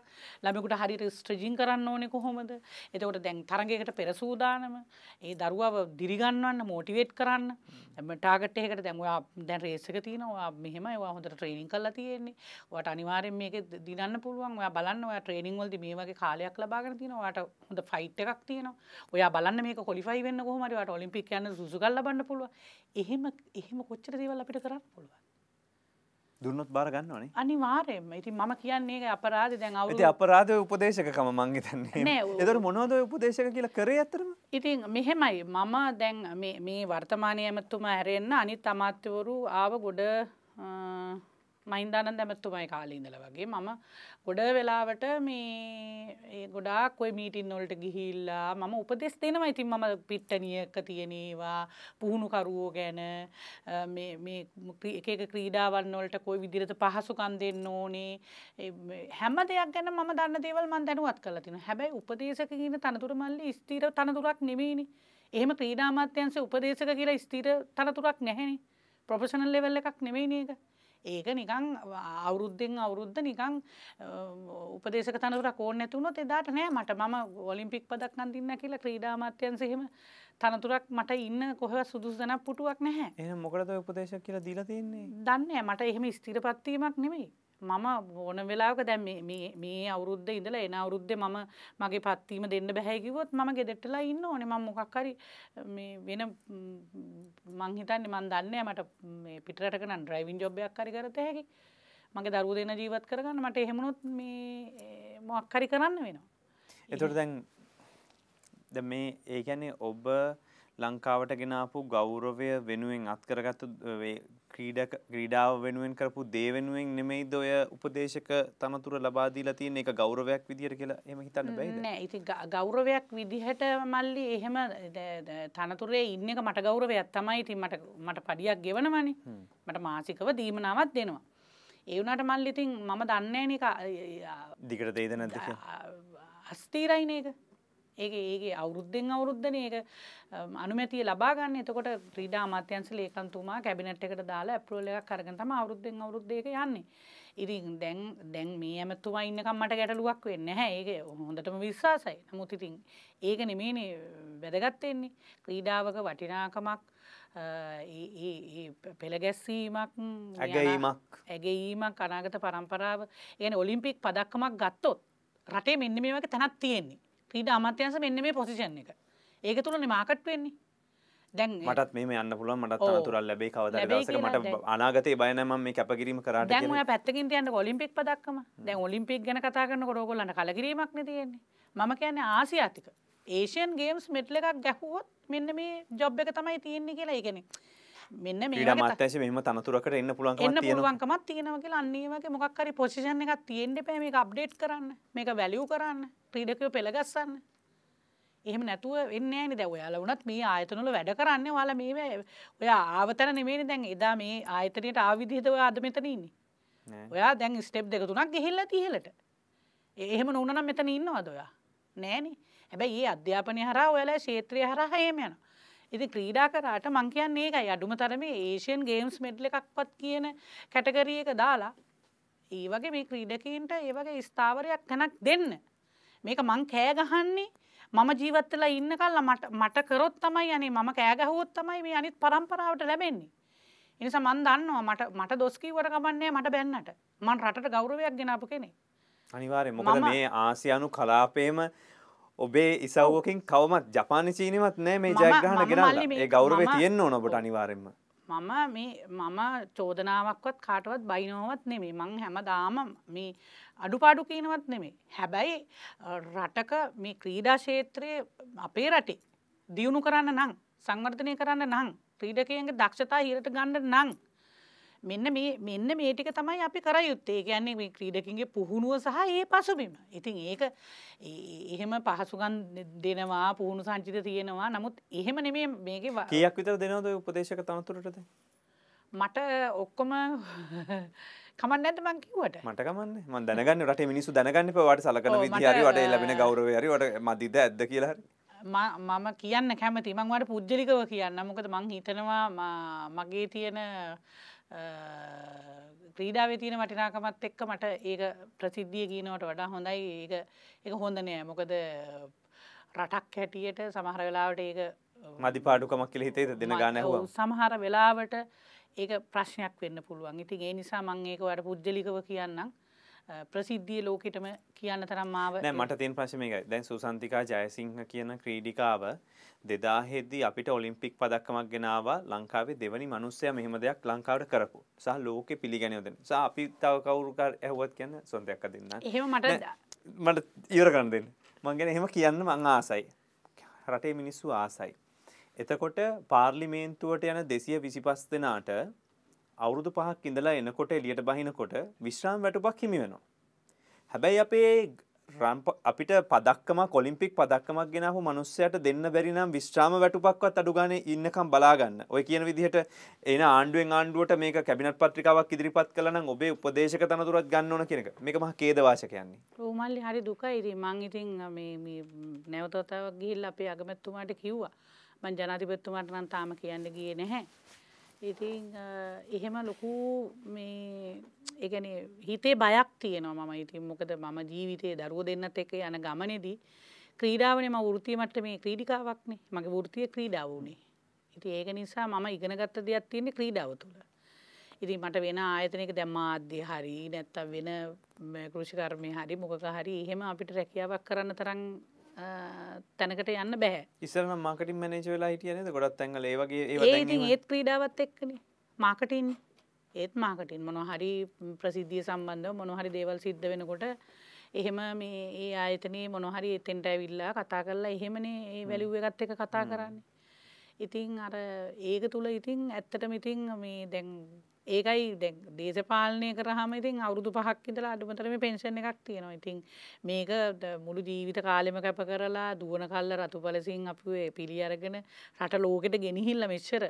ළමයෙකුට හරියට ස්ට්‍රෙචින් කරන්න ඕනේ කොහොමද එතකොට දැන් තරගයකට පෙර සූදානම ඒ දරුවාව දිරිගන්වන්න මෝටිවේට් කරන්න ටාගට් එකකට දැන් ඔයා දැන් රේස් එක තියෙනවා ඔයා මෙහෙම ඔයා හොඳට ට්‍රේනින් කරලා තියෙන්නේ ඔයාට අනිවාර්යෙන් මේක දිනන්න පුළුවන් ඔයා බලන්න ඔයා ට්‍රේනින් වලදී ඉති මේ වගේ කාලයක් ලබාගෙන තියෙනවාට හොඳ ෆයිට් එකක් තියෙනවා ඔයා බලන්න මේක කොලිෆයි වෙන්න කොහොමරිට ඔලිම්පික් යන්න සුසුගල් ලබන්න පුළුව එහෙම එහෙම කොච්චර දේවල් අපිට කරන්න පුළුවන් දුන්නොත් බාර ගන්නවනේ අනිවාර්යෙන්ම ඉතින් මම කියන්නේ ඒක අපරාධේ දැන් අවුරුදු ඉතින් අපරාධේ උපදේශකකම මං හිතන්නේ නෑ ඒතර මොනවද ඔය උපදේශක කියලා කරේ ඇත්තටම ඉතින් මෙහෙමයි මම දැන් මේ මේ වර්තමානයේ ඇමතුමා හැරෙන්න අනිත් අමාත්‍යවරු ආව ගොඩ මහින්දානන් දැමත්තුමයි කාලීඉඳල වගේ මම ගොඩ වෙලාවට මේ ගොඩාක් ඔය මීටින් නොලට ගිහිල්ලා මම උපදෙස් දෙනවා ඉතින් මම පිට්ටනියක තියෙනේවා පුහුණුකරුවෝ ගැන එක ක්‍රීඩාවන් නොලට කොයි විදිරත පහසුකන් දෙන්න ඕනේ හැම දෙයක් ගැන ම දන්න දේවල් මන් දැනුවත් කල තින හැබැයි උපදේශකගෙන තනතුර මල්ලි ස්තීර තනතුරක් නෙමේනි එහෙම ක්‍රීඩාමාත්‍යන්සේ උපදේශක කියලා ස්තීර තනතුරක් නැහැනි ප්‍රොෆෙෂනල් ලෙවල්ල එකක් නෙමේනේක ඒක නිකං අවුරුද්ධෙන් අවුරුද්ධ නිකං උපදේශක තනතුරක් ඕන නැතුනොත් එදාට නෑ මට මම ඔලිම්පික් පදක් නම් දෙන්න කියලා ක්‍රීඩා අමාත්‍යංශය එහෙම තනතුරක් මට ඉන්න කොහෙවත් සුදුසු තැනක් පුටුවක් නැහැ. එහෙනම් මොකටද ඔය උපදේශක කියලා දීලා තියෙන්නේ? දන්නේ නැහැ. මට එහෙම ස්ථිරපත්වීමක් නෙමෙයි. මම ඕන වෙලාවක දැන් මේ අවුරුද්ද ඉඳලා එන අවුරුද්දේ මම මගේ පත්වීම දෙන්න බෑ කිව්වොත් මම ගෙදෙට්ටලා ඉන්න ඕනේ මම මොකක් හරි මේ වෙන මං හිතන්නේ මං දන්නේ මට මේ පිටරටක නම් ඩ්‍රයිවිං ජොබ් එකක් හරි කරත හැකි මගේ දරුවෝ දෙන ජීවත් කරගන්න මට එහෙමනොත් මේ මොකක් හරි කරන්න වෙනවා එතකොට දැන් දැන් මේ ඒ කියන්නේ ඔබ ලංකාවට ගෙනාපු ගෞරවය වෙනුවෙන් අත්කරගත්තු ක්‍රීඩක ක්‍රීඩාව වෙනුවෙන් කරපු දේ වෙනුවෙන් නෙමෙයිද ඔය උපදේශක තනතුර ලබා දීලා තියෙන්නේ ඒක ගෞරවයක් විදියට කියලා එහෙම හිතන්න බැයිද නෑ ඉතින් ගෞරවයක් විදිහට මල්ලි එහෙම තනතුරේ ඉන්න එක මට ගෞරවයක් තමයි ඉතින් මට මට පඩියක් ගෙවනවනේ මට මාසිකව දීමනාවක් දෙනවා ඒවුනට මල්ලිතින් මම දන්නේන එක දිගට දේද නැද අස්තීරයින එක ඒක ඒගේ අවුරුද්ධෙන් අවුරුද්ධන ඒක අනුමැතිය ලබාගන්න එතකොට ක්‍රීඩා අමාත්‍යන්ස ලේකන්තුමා කැබිනට් එකට දාලා ඇප්‍රෝල් එකක් අරගෙන තමයි අවුරුද්දෙන් අවුරුද්දේක යන්නේ. ඉතින් දැන් දැන් මේ ඇමතුමා ඉන්නකම් මට ගැටලුවක් වෙන්නේ නැහැ. ඒක හොඳටම විශ්වාසයි. නමුත් ඉතින් ඒක නෙමෙයිනේ වැදගත් වෙන්නේ. ක්‍රීඩාවක වටිනාකමක් පෙළගැස්සීමක් ඇගීමක් ඇගීමක් අනාගත පරම්පරාව يعني ඔලිම්පික් පදක්කමක් ගත්තොත් රටේ මෙන්න මේ වගේ තැනක් තියෙන්නේ. ඊට අමත්‍යන්ස මෙන්න මේ පොසිෂන් එක ඒක තුළන මාකට් වෙන්නේ දැන් මටත් මේ යන්න පුළුවන් මටත් අනතුරල් ලැබේ කවදා දවසක මට අනාගතේ බය නැහැ මම මේ කැපකිරීම කරාට දැන් ඔයා පැත්තකින් තියන්න ඔලිම්පික් පදක්කම දැන් ඔලිම්පික් ගැන කතා කරනකොට ඕගොල්ලන්ට කලකිරීමක් නේ තියෙන්නේ මම කියන්නේ ආසියාතික ඒෂියන් ගේම්ස් මෙඩල් එකක් ගැහුවොත් මෙන්න මේ ජොබ් එක තමයි තියෙන්නේ කියලා ඒ කියන්නේ මෙන්න මේ මත්තේ මෙම තනතුරකට එන්න පුළුවන් එන්න පුළුවන්කමත් තියෙනවා කියලා අන්නේ වගේ මොකක් හරි පොසිෂන් එකක් තියෙන්න එපා මේක අප්ඩේට් කරන්න මේක වැලියු කරන්න ක්‍රීඩකයෝ පෙළගස්සන්න එහෙම නැතුව වෙන්නේ නැහැ නේද ඔයාලා වුණත් මේ ආයතන වල වැඩ කරන්නේ ඔයාලා මේ ඔය ආවතන නෙමෙයිනේ දැන් එදා මේ ආයතනයට ආව විදිහට ඔයා අද මෙතන ඉන්නේ ඔයා දැන් ස්ටෙප් දෙක තුනක් ගිහිල්ලා තියලට එහෙම නොවුනනම් මෙතන ඉන්නවද ඔයා නෑනේ හැබැයි මේ අධ්‍යාපනය හරහා ඔයාලා ක්ෂේත්‍රය හරහා එහෙම යනවා ඉති ක්‍රීඩා කරාට මං කියන්නේ ඒකයි අඩුම තරම ඒෂයන් ගේම්ස් මෙඩ්ල එකක්වත් කියන කැටගරිය එක දාලා ඒ වගේ මේ ක්‍රීඩකීන්ට ඒ වගේ ස්ථාවරයක් තැනක් දෙන්න මේක මං කෑගහන්නේ මම ජීවත්තලා ඉන්න කල්ලා මට කරොත් තමයි යනේ මම කෑගහුවොත් තමයි මේ අනිත් පරම්පරාවට ලැබෙන්නේ එනිසා මන් දන්නවා මට මට දොස්කීවට ගමන්නේ මට බැන්නට මන් රටට ගෞරවයක් ගෙනාපු කෙනෙක් අනිවාර්යෙන් මොකද මේ ආසියානු කලාපේම ඔබේ ඉසව්ෝකින් කවමත් ජපාන චීනවත් නෑ මේ ජයග්‍රහණ ගෙනල්ලා ඒ ගෞරවය තියෙන්න්න ඕන ඔබට අනිවාරෙන්ම මම මේ මම චෝදනාවක්වත් කාටවත් බයිනෝවත් නෙමේ මං හැමදාම මේ අඩුපාඩු කියනවත් නෙමේ හැබැයි රටක මේ ක්‍රීඩා ශේත්‍රයේ අපේ රටේ දියුණු කරන්න නං සංවර්ධනය කරන්න නං ක්‍රීඩකයන්ගේ දක්ෂතා හිරට ගණ්ඩ නං මෙන්න මේ මෙන්න මේ ටික තමයි අපි කරයුත්තේ කියන්නේ මේ ක්‍රීඩකින්ගේ පුහුණුව සහ ඒ පසුබිම. ඉතින් ඒක එහෙම පහසුකම් දෙනවා පුහුණු සංචිත තියෙනවා. නමුත් එහෙම නෙමෙයි මේකේ කීයක් විතර දෙනවද උපදේශක තනතුරටද? මට ඔක්කොම කමන්න නැද්ද මං කිව්වට? මට කමන්නේ. මං දැනගන්නේ රටේ මිනිස්සු දැනගන්නේ ඔයාට සලකන විදිහ හරි ඔයාට ලැබෙන ගෞරවය හරි ඔයාට මදිද ඇද්ද කියලා හරි. මම කියන්න කැමති මං වට පුද්ජලිකව කියන්න මොකද මං හිතනවා මගේ තියෙන ක්‍රීඩාවේ තියෙන වටිනාකමත් එක්ක මට ඒක ප්‍රසිද්ධිය කියනවට වඩා හොඳයි ඒක එක හොඳ නෑ මොකද රටක් හැටියට සමහර වෙලාවට ඒක මදි පාඩුකමක් කියල හිතේ දෙන ගාන සමහර වෙලාවට ඒක ප්‍රශ්නයක් වෙන්න පුළුවන් ඉතින් ඒ නිසා මං ඒක වැඩ පුද්ජලිකව කියන්නම් ප්‍රසිද්ධිය ලෝකෙටම කියන්න තරම් මාව නෑ මට තියෙන ප්‍රශ්නේ මේකයි. දැන් සුසන්තිකා ජයසිංහ කියන ක්‍රීඩිකාව 2000 දී අපිට ඔලිම්පික් පදක්කමක් ගෙනාවා ලංකාවේ දෙවනි මිනිස්සයා මෙහෙම දෙයක් ලංකාවට කරපු. සහ ලෝකෙ පිළිගැනියෝ දෙන. සහ අපි තව කවුරු කර ඇහුවත් කියන්න සොන්දයක් අදින්න. එහෙම මට මට ඉවර කරන්න දෙන්න. මං ගැන එහෙම කියන්න මං ආසයි. රටේ මිනිස්සු ආසයි. එතකොට පාර්ලිමේන්තුවට යන දෙසිය විසිපස් දෙනාට අවුරුදු පහක් ඉඳලා එනකොට එලියට බහිනකොට විශ්‍රාම් වැටුපක් හිමි වෙනවා. හැබැයි අපේ අපිට පදක්කම කොලිම්පික් පදක්කමක් ගෙනාව මනුස්සයට දෙන්න බැරි නම් විශ්‍රාම වැටුපක්වත් අඩුගානේ ඉන්නකම් බලාගන්න. ඔය කියන විදිහට එන ආණ්ඩුවෙන් ආණ්ඩුවට මේක කැබිනට් පත්‍රිකාවක් ඉදිරිපත් කළා නම් ඔබේ උපදේශක තනතුරත් ගන්න ඕන කියන එක. මේක මහා ඛේදවාචකයන්නේ. රෝමල්ලි හරි දුකයි ඉතින් මං ඉතින් මේ මේ නැවතතාවක් ගිහිල්ලා අපේ අගමැතිතුමාට කිව්වා. මං ජනාධිපතිතුමාට නම් තාම කියන්න ගියේ නැහැ. ඉතින් එහෙම ලොකු මේ ඒගැන හිතේ බයක් තියනවා මම ඉතින් මොකද මම ජීවිතය දරුව දෙන්නත් එක යන ගමනෙදී ක්‍රීඩාවනේ ම වෘතිය මට මේ ක්‍රීඩිකාවක්නේ මගේ වෘතිය ක්‍රීඩාව වුණේ ඉති ඒක නිසා මම ඉගෙනගත්ත දෙයක් තියන්නේ ක්‍රීඩාව තුළ ඉතින් මට වෙන ආයතනක දැම්මාධ්‍ය හරි නැත්තම් වෙන කෘෂිකර්මය හරි මොකක හරි එහෙම අපිට රැකියාවක් කරන්න තරම් තැනකට යන්න බෑ ඉස්සරම මාකටින් මනේජ වෙලා හිටියනද ගොඩත් ඇැන්ගල ඒවගේ ඒ ඒත් ක්‍රීඩාවත් එක්කන මාකටින් ඒත් මාකටින් මොන හරි ප්‍රසිද්ධිය සම්බන්ධ මොනහරි දේවල් සිද්ධ වෙනකොට එහෙම මේ ඒ අයතනයේ මොනහරි එතෙන්ට ඇවිල්ලා කතා කරලා එහෙමනේ ඒ වැලිව්ව එකත් එක කතා කරන්නේ ඉතිං අර ඒක තුළ ඉතිං ඇත්තට මිතිං මේ දැන් ඒකයි දැ දේශපාලනය කරහම ඉතින් අවුරුදු පහක් ඉඳලා අඩුමතරම පෙන්ෂන් එකක් තියෙනවා ඉතින් මේක මුළු ජීවිත කාලෙම කැප කරලා දුවන කල්ල රතු පලසින් අපේ පිළි අරගෙන රට ලෝකෙට ගෙනහිල්ල මෙච්චර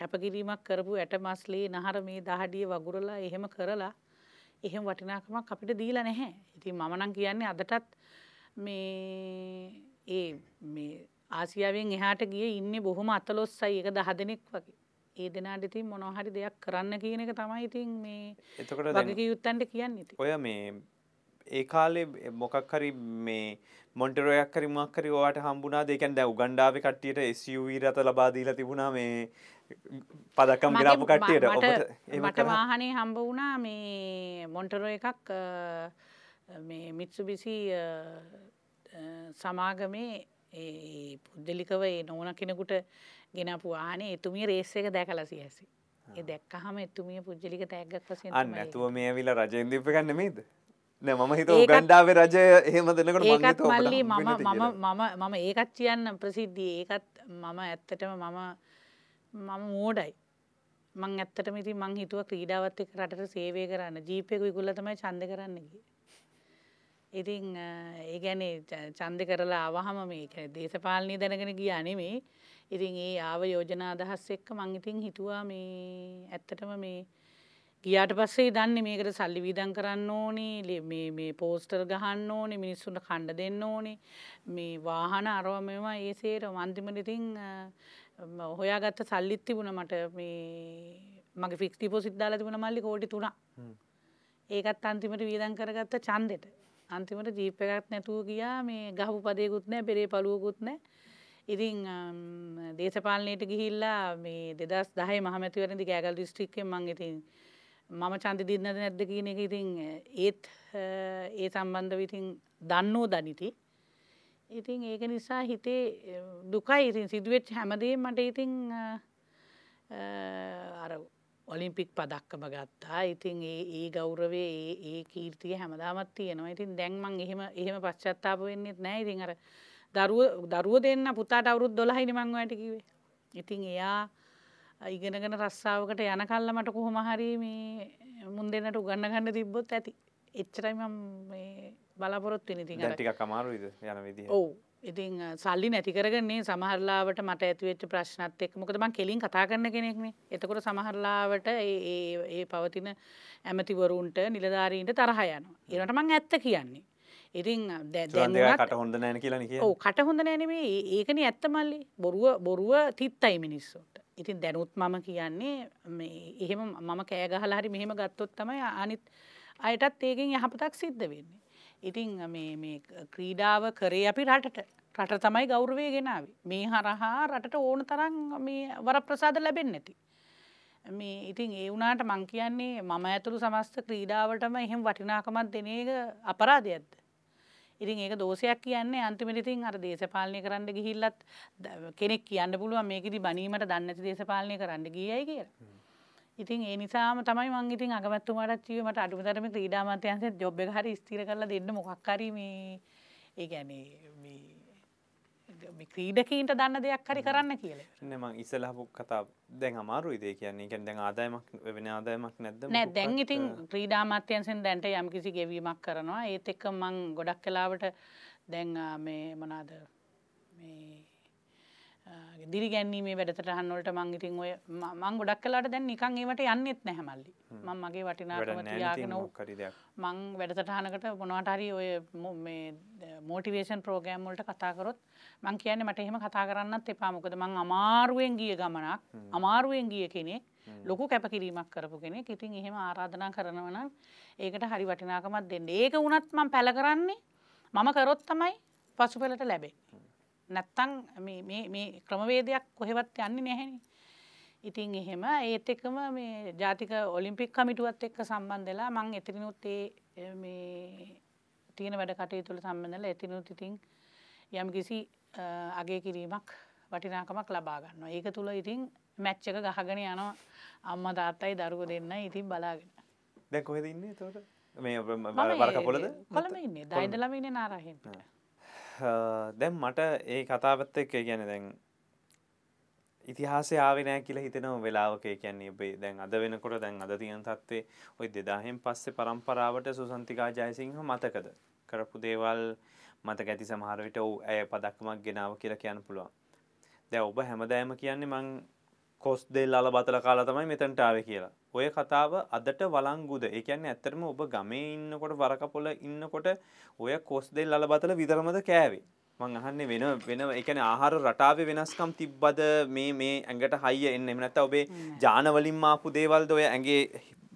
කැපකිරීමක් කරපු ඇට මස්ලේ නහර මේ දහඩිය වගුරලා එහෙම කරලා එහෙම වටිනාකමක් අපිට දීලා නැහැ ඉතින් මමනං කියන්නේ අදටත් මේ ඒ ආසියාවෙන් එහාට ගිය ඉන්න බොහොම අතලොස්සයි එක දහදනෙක් වගේ ඒ දෙනාට ඉතින් මොනහරි දෙයක් කරන්න කියන එක තමයි ඉතින් මේ එතකොට වගක යුත්තන්ට කියන්න ඉති ඔය මේ ඒ කාලේ මොකක් හරි මේ මොන්ටරෝයක් හරි මොකක් හරි ඔයාට හම්බුණාද? ඒ කියන්නේ දැන් උගන්ඩාවේ කට්ටියට SUV රත ලබා දීලා තිබුණා මේ පදකම් ගිරාපු කට්ටියට. ඔබට මට වාහනේ හම්බ වුණා මේ මොන්ටරෝ එකක් මේ මිත්සුබිසි සමාගමේ ඒ පුද්දලිකව ඒ නෝන කෙනෙකුට ගෙනපු ආනේ එතුමිය රේස්සක දැකලා සියසි. ඒ දැක්කහම එතුමිය පුද්ජලික තැක්ගක් වසෙන් අන්න ඇතුව මේ ඇවිල රජයන්දිප ගන්න මේද. මම හිත ගණ්ඩාව රජය එහෙම දෙනකට ඒකත් මල්ලි මම මම මම ඒකත් කියන්න ප්‍රසිද්ධිය ඒකත් මම ඇත්තටම මම මම මෝඩයි. මං ඇත්තට මිති මං හිතුව ක්‍රීඩාවත් එක් රටට සේවය කරන්න ජීපයක විකුල්ලතමයි චන්ද කරන්නකි. ඉතින් ඒගැනේ චන්ද කරලා අවහම මේ දේශපාලනී දැනගෙන ගිය අනෙමේ ඉතින් ඒ ආව යෝජනා අදහස් එක්ක මං ඉතින් හිතුවා මේ ඇත්තටම මේ ගියාට පස්සේ දන්නේ මේකට සල්ලි වීදම් කරන්න ඕනේ මේ මේ පෝස්ටර් ගහන්න ඕනේ මිනිස්සුන්ට කණ්ඩ දෙන්න ඕනේ මේ වාහන අරව මේවා ඒ සේරම අන්තිමට ඉතින් හොයාගත්ත සල්ලිත් තිබුණා මට මේ මගේ ෆික්ස් ඩිපොසිට් දාලා තිබුණා මල්ලි කෝටි 3ක්. ඒකත් අන්තිමට වීදම් කරගත්ත ඡන්දෙට. අන්තිමට ජීප් එකක් නැතුව ගියා මේ ගහපු පදේකුත් නැහැ, බෙරේ පළුවකුත් නැහැ. ඉතින් දේශපාලනයට ගිහිල්ලා මේ දෙදස් දහය මහමැතිවරදි කෑගල් දිස්ට්‍රික්කෙන් මං ඉතින් මම චන්දි දින්නද නැද්ද කියන එක ඉතින් ඒත් ඒ සම්බන්ධව ඉතින් දන්නෝ දනිති. ඉතින් ඒක නිසා හිතේ දුකයි ඉතින් සිදුවෙච් හැමදේ මට ඉතින් අර ඔලිම්පික් පදක්කම ගත්තා ඉතින් ඒ ඒ ගෞරවේ ඒ ඒ කීර්තිය හැමදාමත් තියෙනවා ඉතින් දැන්මං එහෙම එහෙම පශ්චත්තාප වෙන්නෙත් නෑ ඉතින් අර දරුව දෙන්න පුතාට අවුරුත් දොළහිනි මංවයට කිවේ. ඉතින් එයා ඉගෙනගෙන රස්සාාවකට යන කල්ල මට කොහොම හරි මේ මුන් දෙන්නට උගන්න ගන්න තිබ්බොත් ඇති. එච්චරයිම බලාපොරොත් වෙනති ටික කමාරුද යන විදි. ඔවු ඉතින් සල්ලි නැතිකරගන්නේ සමහරලාවට මට ඇතිවෙච්ච ප්‍රශ්නත් එක් මොකද මං කෙලින් කතා කරන්න කෙනෙක්නේ එතකොට සමහරලාවට ඒ පවතින ඇමතිවරුන්ට නිලධාරීන්ට තරහයනවා. ඒනට මං ඇත්ත කියන්නේ. ඉරිං දැකට හොඳ නෑන කියලන කිය කට හොඳ නෑනේ ඒකන ඇත්ත මල්ලි බොරුව බොරුව තිත්තයි මිනිස්සුන්ට ඉතින් දැනුත් මම කියන්නේ එහෙම මම කෑගහල හරි මෙහෙම ගත්තොත් තමයි අනිත් අයටත් ඒකෙන් යහපතක් සිද්ධ වෙන්නේ. ඉතිං මේ ක්‍රීඩාව කරේ අපි රටට රට තමයි ගෞරවය ගෙනාව මේ හරහා රටට ඕන තරන් මේ වර ප්‍රසාද ලැබෙන් නැති. මේ ඉතින් ඒ වුනාට මං කියන්නේ මම ඇතුළු සමස්ත ක්‍රීඩාවටම එහෙම වටිනාකමත් දෙනේක අපරාධයක්ද. ඉතින් ඒක දෝෂයක් කියන්නේ අන්තිමට ඉතින් අර දේශපාලනය කරන්න ගිහිල්ලත් කෙනෙක් කියන්න පුළුවන් මේකෙදි බණීමට දන්නේ නැති දේශපාලනය කරන්න ගියයි කියලා. ඉතින් ඒ නිසාම තමයි මං ඉතින් අගමැතිතුමාටත් කිව්වේ මට අඩුම තරමේ ක්‍රීඩා අමාත්‍යාංශයේ ජොබ් එක හරි ස්ථිර කරලා දෙන්න මොකක් හරි මේ ඒ කියන්නේ ක්‍රීඩකීන්ට දන්න දෙයක් හරි කරන්න කියල නම ඉසලහපු කතා දැන් අමාරු ඉදේ කියන්නේ එකැ දැන් ආදායමක් වෙන ආදායමක් නැද නෑ දැන් ඉතින් ක්‍රීඩාමත්‍යයන්සෙන් දැන්ට යම්කිසි ගෙවීමක් කරනවා ඒත් එක්ක මං ගොඩක් කලාවට දැන් මේ මනාද මේ දිරිගැන්නීමේ වැඩතරහන් වලට මං ඉතින් ඔය මං ගොඩක් කලාට දැන් නිකන් ඒවට යන්නෙත් නැහැ මල්ලි. මම මගේ වටිනාකම තියාගෙන මං වැඩසටහනකට මොනවට හරි ඔය මේ මොටිවේෂන් ප්‍රෝග්‍රෑම් වලට කතා කරොත් මං කියන්නේ මට එහෙම කතා කරන්නත් එපා. මොකද මං අමාරුවෙන් ගිය ගමනක්, අමාරුවෙන් ගිය කෙනෙක්, ලොකු කැපකිරීමක් කරපු කෙනෙක්. ඉතින් එහෙම ආරාධනා කරනවා නම් ඒකට හරි වටිනාකමක් දෙන්න. ඒක වුණත් මං පැල කරන්නේ මම කරොත් තමයි පසුපැලට ලැබෙන්නේ. නැත්තං මේ ක්‍රමවේදයක් කොහෙවත් යන්න නැහැනි. ඉතින් එහෙම ඒත් එකම මේ ජාතික ඔලිම්පික් කමිටුවත් එක්ක සම්බන්ධලා මං එතිරිනුත් ඒ මේ තියෙන වැඩ කටයුතුල සම්බඳල එතිනුත් ඉතිං යම් කිසි අගේ කිරීමක් වටිනාකමක් ලබා ගන්නවා. ඒක තුළ ඉතිං මැච්ච එක ගහගෙන යනවා අම්ම තාත්තයි දරුව දෙන්න ඉතින් බලාගෙන. දැ කොහෙද ඉන්නේ තට මේ වරකපොලද කොළම ඉන්නේ දයිදලම ඉන්න නාරහිට. දැම් මට ඒ කතාපත්ත එක ගැන දැන් ඉතිහාසේ ආවනෑ කියල හිතනව වෙලාවක කියන්නේ ඔබේ දැන් අද වෙනකොට දැන් අද තියන තත්වේ ඔයි දෙදාහෙන් පස්සේ පරම්පරාවට සුසන්තිකා ජයසිංහ මතකද කරපු දේවල් මත ගැති සමහරවිට ඔවු ඇය පදක්මක් ගෙනාව කියලා කියන්න පුළුවන් දැ ඔබ හැමදෑම කියන්නේ මං කොස් දෙල් අල බතල කාලා තමයි මෙතන්ටාව කියලා ඔය කතාව අදට වලංගුද ඒ කියන්නේ ඇත්තටම ඔබ ගමේ ඉන්නකොට වරකපොල ඉන්නකොට ඔය කොස් දෙල් අලබතල විතරමද කෑවේ මං අහන්නේ වෙන වෙන ඒ කියන්නේ ආහාර රටාවේ වෙනස්කම් තිබ්බද මේ මේ ඇඟට හයිය එන්න එහෙම නැත්නම් ඔබේ ජාන වලින් ආපු දේවල්ද ඔය ඇඟේ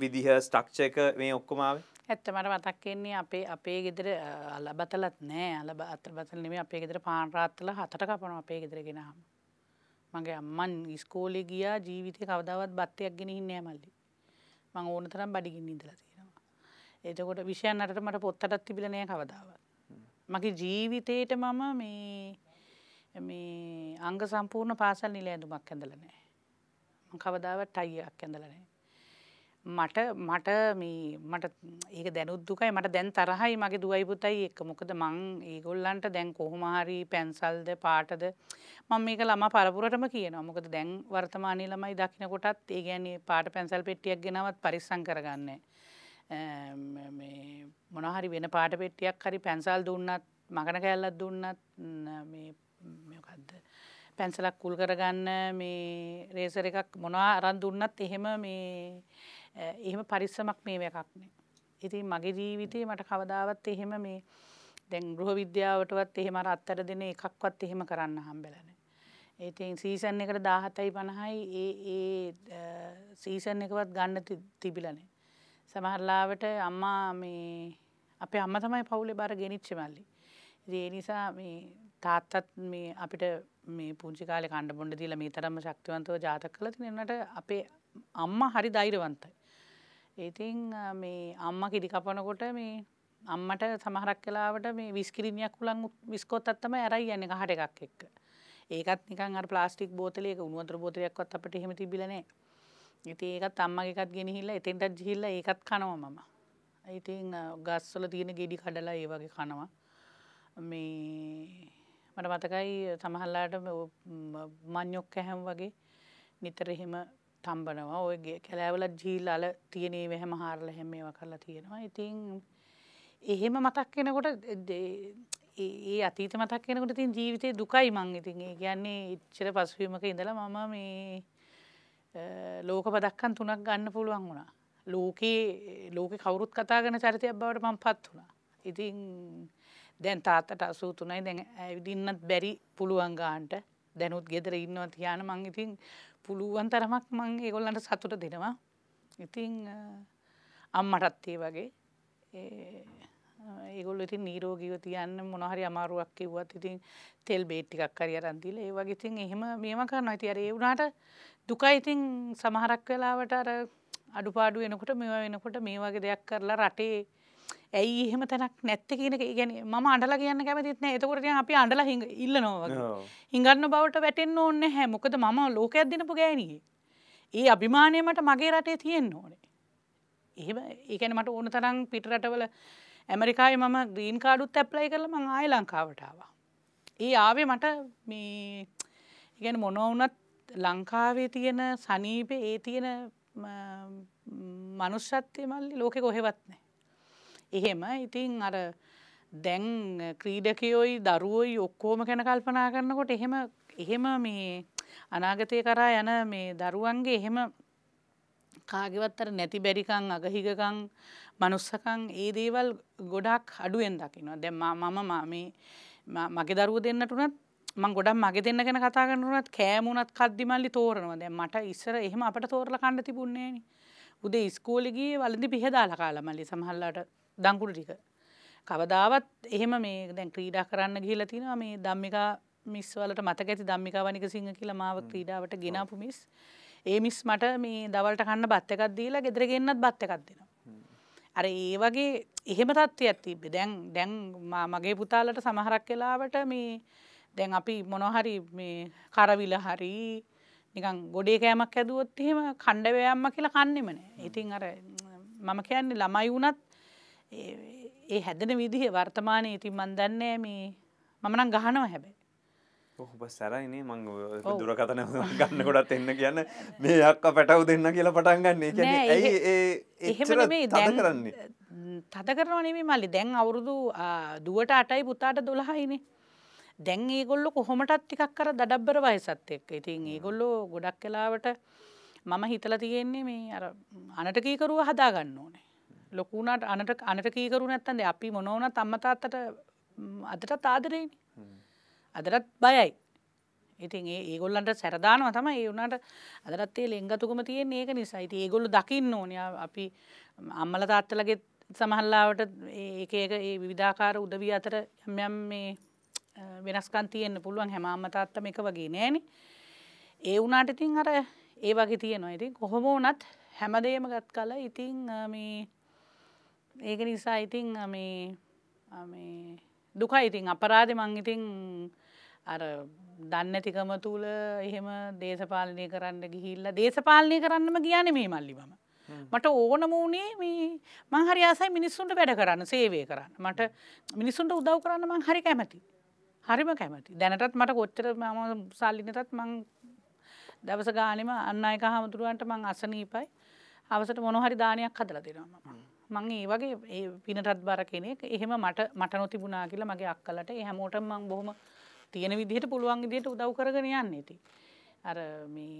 විදිහ ස්ට්‍රක්චර් එක මේ ඔක්කොම ආවේ ඇත්තමට මතක් එන්නේ අපේ අපේ ගෙදර අලබතලත් නෑ අලබ අතබතල නෙමෙයි අපේ ගෙදර පාන් රාත්තල හතට කපනවා අපේ ගෙදර ගෙනහම මගේ අම්මන් ඉස්කෝලේ ගියා ජීවිතේ කවදාවත් බත්තයක් ගෙනිහින්නේ නෑ මල්ලි මං ඕන තරම් බඩිගින් ඉඳලා තියෙනවා. එතකොට විෂයන් අටට මට පොත්තටත් තිබිලා නෑ කවදාවත්. මගේ ජීවිතේට මම මේ මේ අංග සම්පූර්ණ පාසල් නිලැඳුමක් ඇඳලා නෑ. මං කවදාවත් ටයියක් ඇඳලා නෑ. මට මට මේ මට ඒක දැනුද්දුකයි මට දැන් තරහයි මගේ දුවයිපුතයි එක්ක මොකද මං ඒගොල්ලන්ට දැන් කොහොමහරි පැන්සල්ද පාටද මං මේක ළම පරපුරටම කියනවා මොකද දැන් වර්තමානය ළමයි දකින කොටත් ඒ ගැන්නේ පාට පැන්සල් පෙට්ටියක් ගෙනවත් පරිස්සං කරගන්න මොනහරි වෙන පාට පෙට්ටියක් හරි පැන්සල් දුන්නත් මගන කැල්ලත් දුන්නත් මොකක්ද පැන්සලක් කුල් කරගන්න මේ රේසර එකක් මොනා අරන් දුන්නත් එහෙම මේ එහෙම පරිස්සමක් මේ එකක්නේ. ඉතින් මගේ ජීවිතේ මට කවදාවත් එහෙම මේ දැන් ගෘහ විද්‍යාවටවත් එහෙම අර අත්තර දෙන එකක්වත් එහෙම කරන්න හම්බෙලා නැහැ. ඉතින් සීසන් එකට 17යි 50යි ඒ ඒ සීසන් එකවත් ගන්න තිබිලා නැහැ. සමහර ලාවට අම්මා මේ අපේ අම්මා තමයි පවුලේ බාර ගෙනිච්ච මල්ලි. ඉතින් ඒ නිසා මේ තාත්තත් මේ අපිට මේ පුංචි කාලේ කණ්ඩ බොණ්ඩ දීලා මේ තරම්ම ශක්තිවන්තව ජාතක කළා. ඉතින් එන්නට අපේ අම්මා හරි ධෛර්යවන්තයි. ඉතින් මේ අම්ම කිරි කපනකොට මේ අම්මට සමහරක් කලාවට මේ විස්කිරිණයක් උලන් විස්කෝත්තත් තමයි ඇරයි යන්නේ කහට එකක් එක්ක. ඒකත් නිකන් අර ප්ලාස්ටික් බෝතලයක උණු වතුර බෝතලයක්වත් අපිට එහෙම තිබිලා නැහැ. ඉතින් ඒකත් අම්මගේ එකත් ගෙනහිල්ලා එතෙන්ටත් ගිහිල්ලා ඒකත් කනවා මම. ඉතින් ගස්වල තියෙන ගෙඩි කඩලා ඒ වගේ කනවා. මේ මට මතකයි සමහරලාට මඤ්ඤොක් කැහැම් වගේ නිතර එහෙම තම්බනවා ඔයගේ කැලෑවලත් ජීල් අල තියනේ වැහැම හාරල හැම ඒව කරලා තියෙනවා ඉතින් එහෙම මතක් කෙනකොට ඒ අතීත මතක් කෙනකට තින් ජීවිතය දුකයි මං ඉතින් ඒ කියන්නේ ඉච්චර පසුවීමක ඉඳලා මම මේ ලෝක පදක්කන් තුනක් ගන්න පුළුවන් වුණා. ලෝකයේ ලෝකෙ කවුරුත් කතා කරන චරිතයක් බවට මම පත් වුණා. ඉතින් දැන් තාත්තට 83යි දැන් ඇවිදින්නත් බැරි පුළුවන් ගානට. දැනුත් ගෙදර ඉන්නවා තියාන මං ඉතින් පුළුවන් තරමක් මං ඒගොල්ලන්ට සතුට දෙනවා. ඉතින් අම්මටත් ඒ වගේ ඒගොල්ලෝ ඉතින් නීරෝගීව තියන්න මොනවා හරි අමාරුවක් කිව්වත් ඉතින් තෙල් බේත් ටිකක් හරි අරන් දීලා ඒ වගේ ඉතින් එහෙම මේවා කරනවා. ඉතින් අර ඒ වුණාට දුකයි ඉතින් සමහරක් වෙලාවට අර අඩුපාඩු වෙනකොට මේවා වෙනකොට මේ වගේ දෙයක් කරලා රටේ ඇයි එහෙම තැනක් නැත්ත කියන ගැන ම අඩල කියන්න කැමතිත්න එතකොට අපි අඩල හි ඉල්ල නොව හිඟන්න බවට වැටෙන් ඕන්න හැ මොකද ම ලෝක ඇදදිනපු ගෑනගේ ඒ අභිමානයමට මගේ රටේ තියෙන්න්න ඕනේ එහෙම ඒකැන මට ඕන තරම් පිටරටවල ඇමරිකායි මම ග්‍රීන් කාඩුත් ඇප්ලයි කරල මං ආය ලංකාවටාවා ඒ ආවේ මට මේ ඉගැන මොනවුනත් ලංකාවේ තියෙන සනීප ඒ තියෙන මනුෂ්‍යත්වය මල්ලි ලෝකෙ කොහෙවත්නෑ එහෙම ඉතින් අර දැන් ක්‍රීඩකයෝයි දරුවෝයි ඔක්කෝම ගැන කල්පනා කරන්නකොට එහෙම එහෙම මේ අනාගතය කරා යන මේ දරුවන්ගේ එහෙම කාගෙවත්තර නැති බැරිකං අගහිගකං මනුස්සකං ඒ දේවල් ගොඩක් අඩුවෙන් දකිනවා දැ මම මේ මගේ දරුව දෙන්නටුනත් මං ගොඩක් මගේ දෙන්න ගැන කතා කරනුනත් කෑමුණත් කද්දිමල්ලි තෝරනවා දැ මට ඉස්සර එහෙම අපට තෝරල කණ්ඩ තිබුන්නේනි උදේ ස්කෝලිගේ වලදි පිහදාලා කාලමල්ලි සමහල්ලාට දංකුල් ටික. කවදාවත් එහෙම මේ දැන් ක්‍රීඩා කරන්න ගිහිලා තියෙනවා මේ ධම්මිකා මිස් වලට මතක ඇති ධම්මිකා වනික සිංහ කියලා මාව ක්‍රීඩාවට ගෙනාපු මිස්. ඒ මිස් මට මේ දවල්ට කන්න බත් එකක් දීලා ගෙදර ගෙන්නත් බත් එකක් දෙනවා. අර ඒ වගේ එහෙම තත්ත්වයක් තිබ්බේ. දැන් දැන් මගේ පුතාලට සමහරක් වෙලාවට මේ දැන් අපි මොනහරි මේ කරවිල හරි නිකන් ගොඩේ කෑමක් ඇදුවොත් එහෙම කණ්ඩවෑම්ම කියලා කන්නෙම නෑ. ඉතින් අර මම කියන්නේ ළමයි වුණත් ඒ හැදෙන විදිහ වර්තමානය ඉතින් මන් දන්නේ මේ මමනම් ගහනව හැබැයි ඔහුබ සැරයිනේ මං දුරකතන ගන්න ගොඩත් එන්න කියන්න මේ අක්ක පැටව් දෙන්න කියලා පටන් ගන්න එහෙම මේ දැන් කරන්නේ තද කරනවා නෙමේ මල්ලි දැන් අවුරුදු දුවට අටයි පුතාට දොළහයිනේ දැන් ඒගොල්ලො කොහොමටත් ටිකක් කර දඩබ්බර වයසත් එක්ක ඉතින් ඒගොල්ලෝ ගොඩක් කලාවට මම හිතලා තියෙන්නේ මේ අර අනටකීකරුව හදාගන්න ඕනේ ලොකුණට අනට අනට කීකරු නැත්තන්ද අපි මොනවන තම්මතාත්තට අදටත් ආදරෙන් අදරත් බයයි ඉතින් ඒ ඒගොල්ලන්ට සැරදානව තම ඒ වුණට අදරත්තේ ලෙංගතුකම තියෙන් ඒක නිසා යිති ඒගොල්ල දකින්න ඕනය අපි අම්මල තාත්තලගේ සමහල්ලාවට ඒක ඒක ඒ විවිධාකාර උදවී අතර යම්යම් මේ වෙනස්කන් තියෙන්න්න පුළුවන් හැම අම්මතාත්තම එක වගේ නෑන ඒ වුණට ඉතින් අර ඒ වගේ තියෙනවා ඉතින් කොහොම වනත් හැමදේම ගත් කල ඉතිං මේ ඒක නිසා ඉතින් මේ දුකයි ඉතින් අපරාධ මං ඉතින් අර දන්නතිකම තුළ එහෙම දේශපාලනය කරන්න ගිහිල්ල දේශපාලනය කරන්නම ගියන මේ මල්ලි බම මට ඕනම වනේ මේ මංහරි ආසයි මිනිස්සුන්ට වැඩ කරන්න සේවය කරන්න මට මිනිස්සුන්ට උදව් කරන්න මං හරි කැමති හරිම කැමති දැනටත් මට කොච්චර මම සල්ලිනතත් මං දවස ගානෙම අන්න අයක හාමුදුරුවන්ට මං අසනීපයි අවසට මොනොහරි දානයක් හදල දෙනවා මම. මං ඒ වගේ ඒ පිනටත් බර කෙනෙක් එහෙම මට මට නොතිබුණා කියලා මගේ අක්කලට ඒ හැමෝටම මං බොහොම තියෙන විදිහට පුළුවන් විදිහට උදව් කරගෙන යන්නේ ඉතින් අර මේ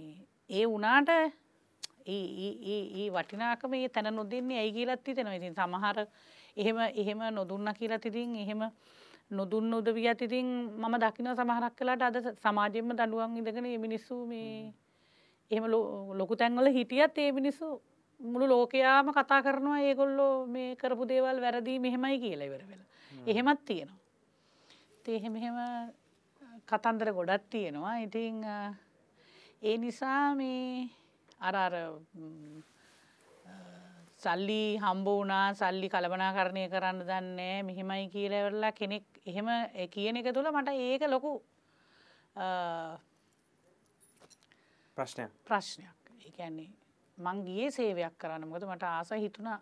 ඒ වුණාට ඒ වටිනාකම ඒ තැන නොදන්නේ ඇයි කියලත් තිතෙනවා ඉතින් සමහර එහෙම එහෙම නොදුන්න කියලා තිතින් එහෙම නොදුන් නොදවිය තිතින් මම දකින සමහරක් කලාට අද සමාජයෙන්ම දඩුවන් ඉඳගෙන ඒ මිනිස්සු මේ එහෙම ලොකු තැන්වල හිටියත් ඒ මිනිස්සු මුළු ලෝකයාම කතා කරනවා ඒගොල්ලෝ මේ කරපු දේවල් වැරදි මෙහෙමයි කියලා ඉවර වෙලා. එහෙමත් තියෙනවා. ඉතින් එහෙම එහෙම කතන්දර ගොඩක් තියෙනවා. ඉතින් ඒ නිසා මේ අර අර සල්ලි හම්බ වුණා සල්ලි කලබනාකරණය කරන්න දන්නේ මෙහෙමයි කියලා ඉවරලා කෙනෙක් එහෙම කියන එක තුළ මට ඒක ලොකු ප්‍රශ්නයක් ප්‍රශ්නයක් ඒ කියන්නේ මං ගියේ සේවයක් කරන්න මොකද මට ආස හිතුණා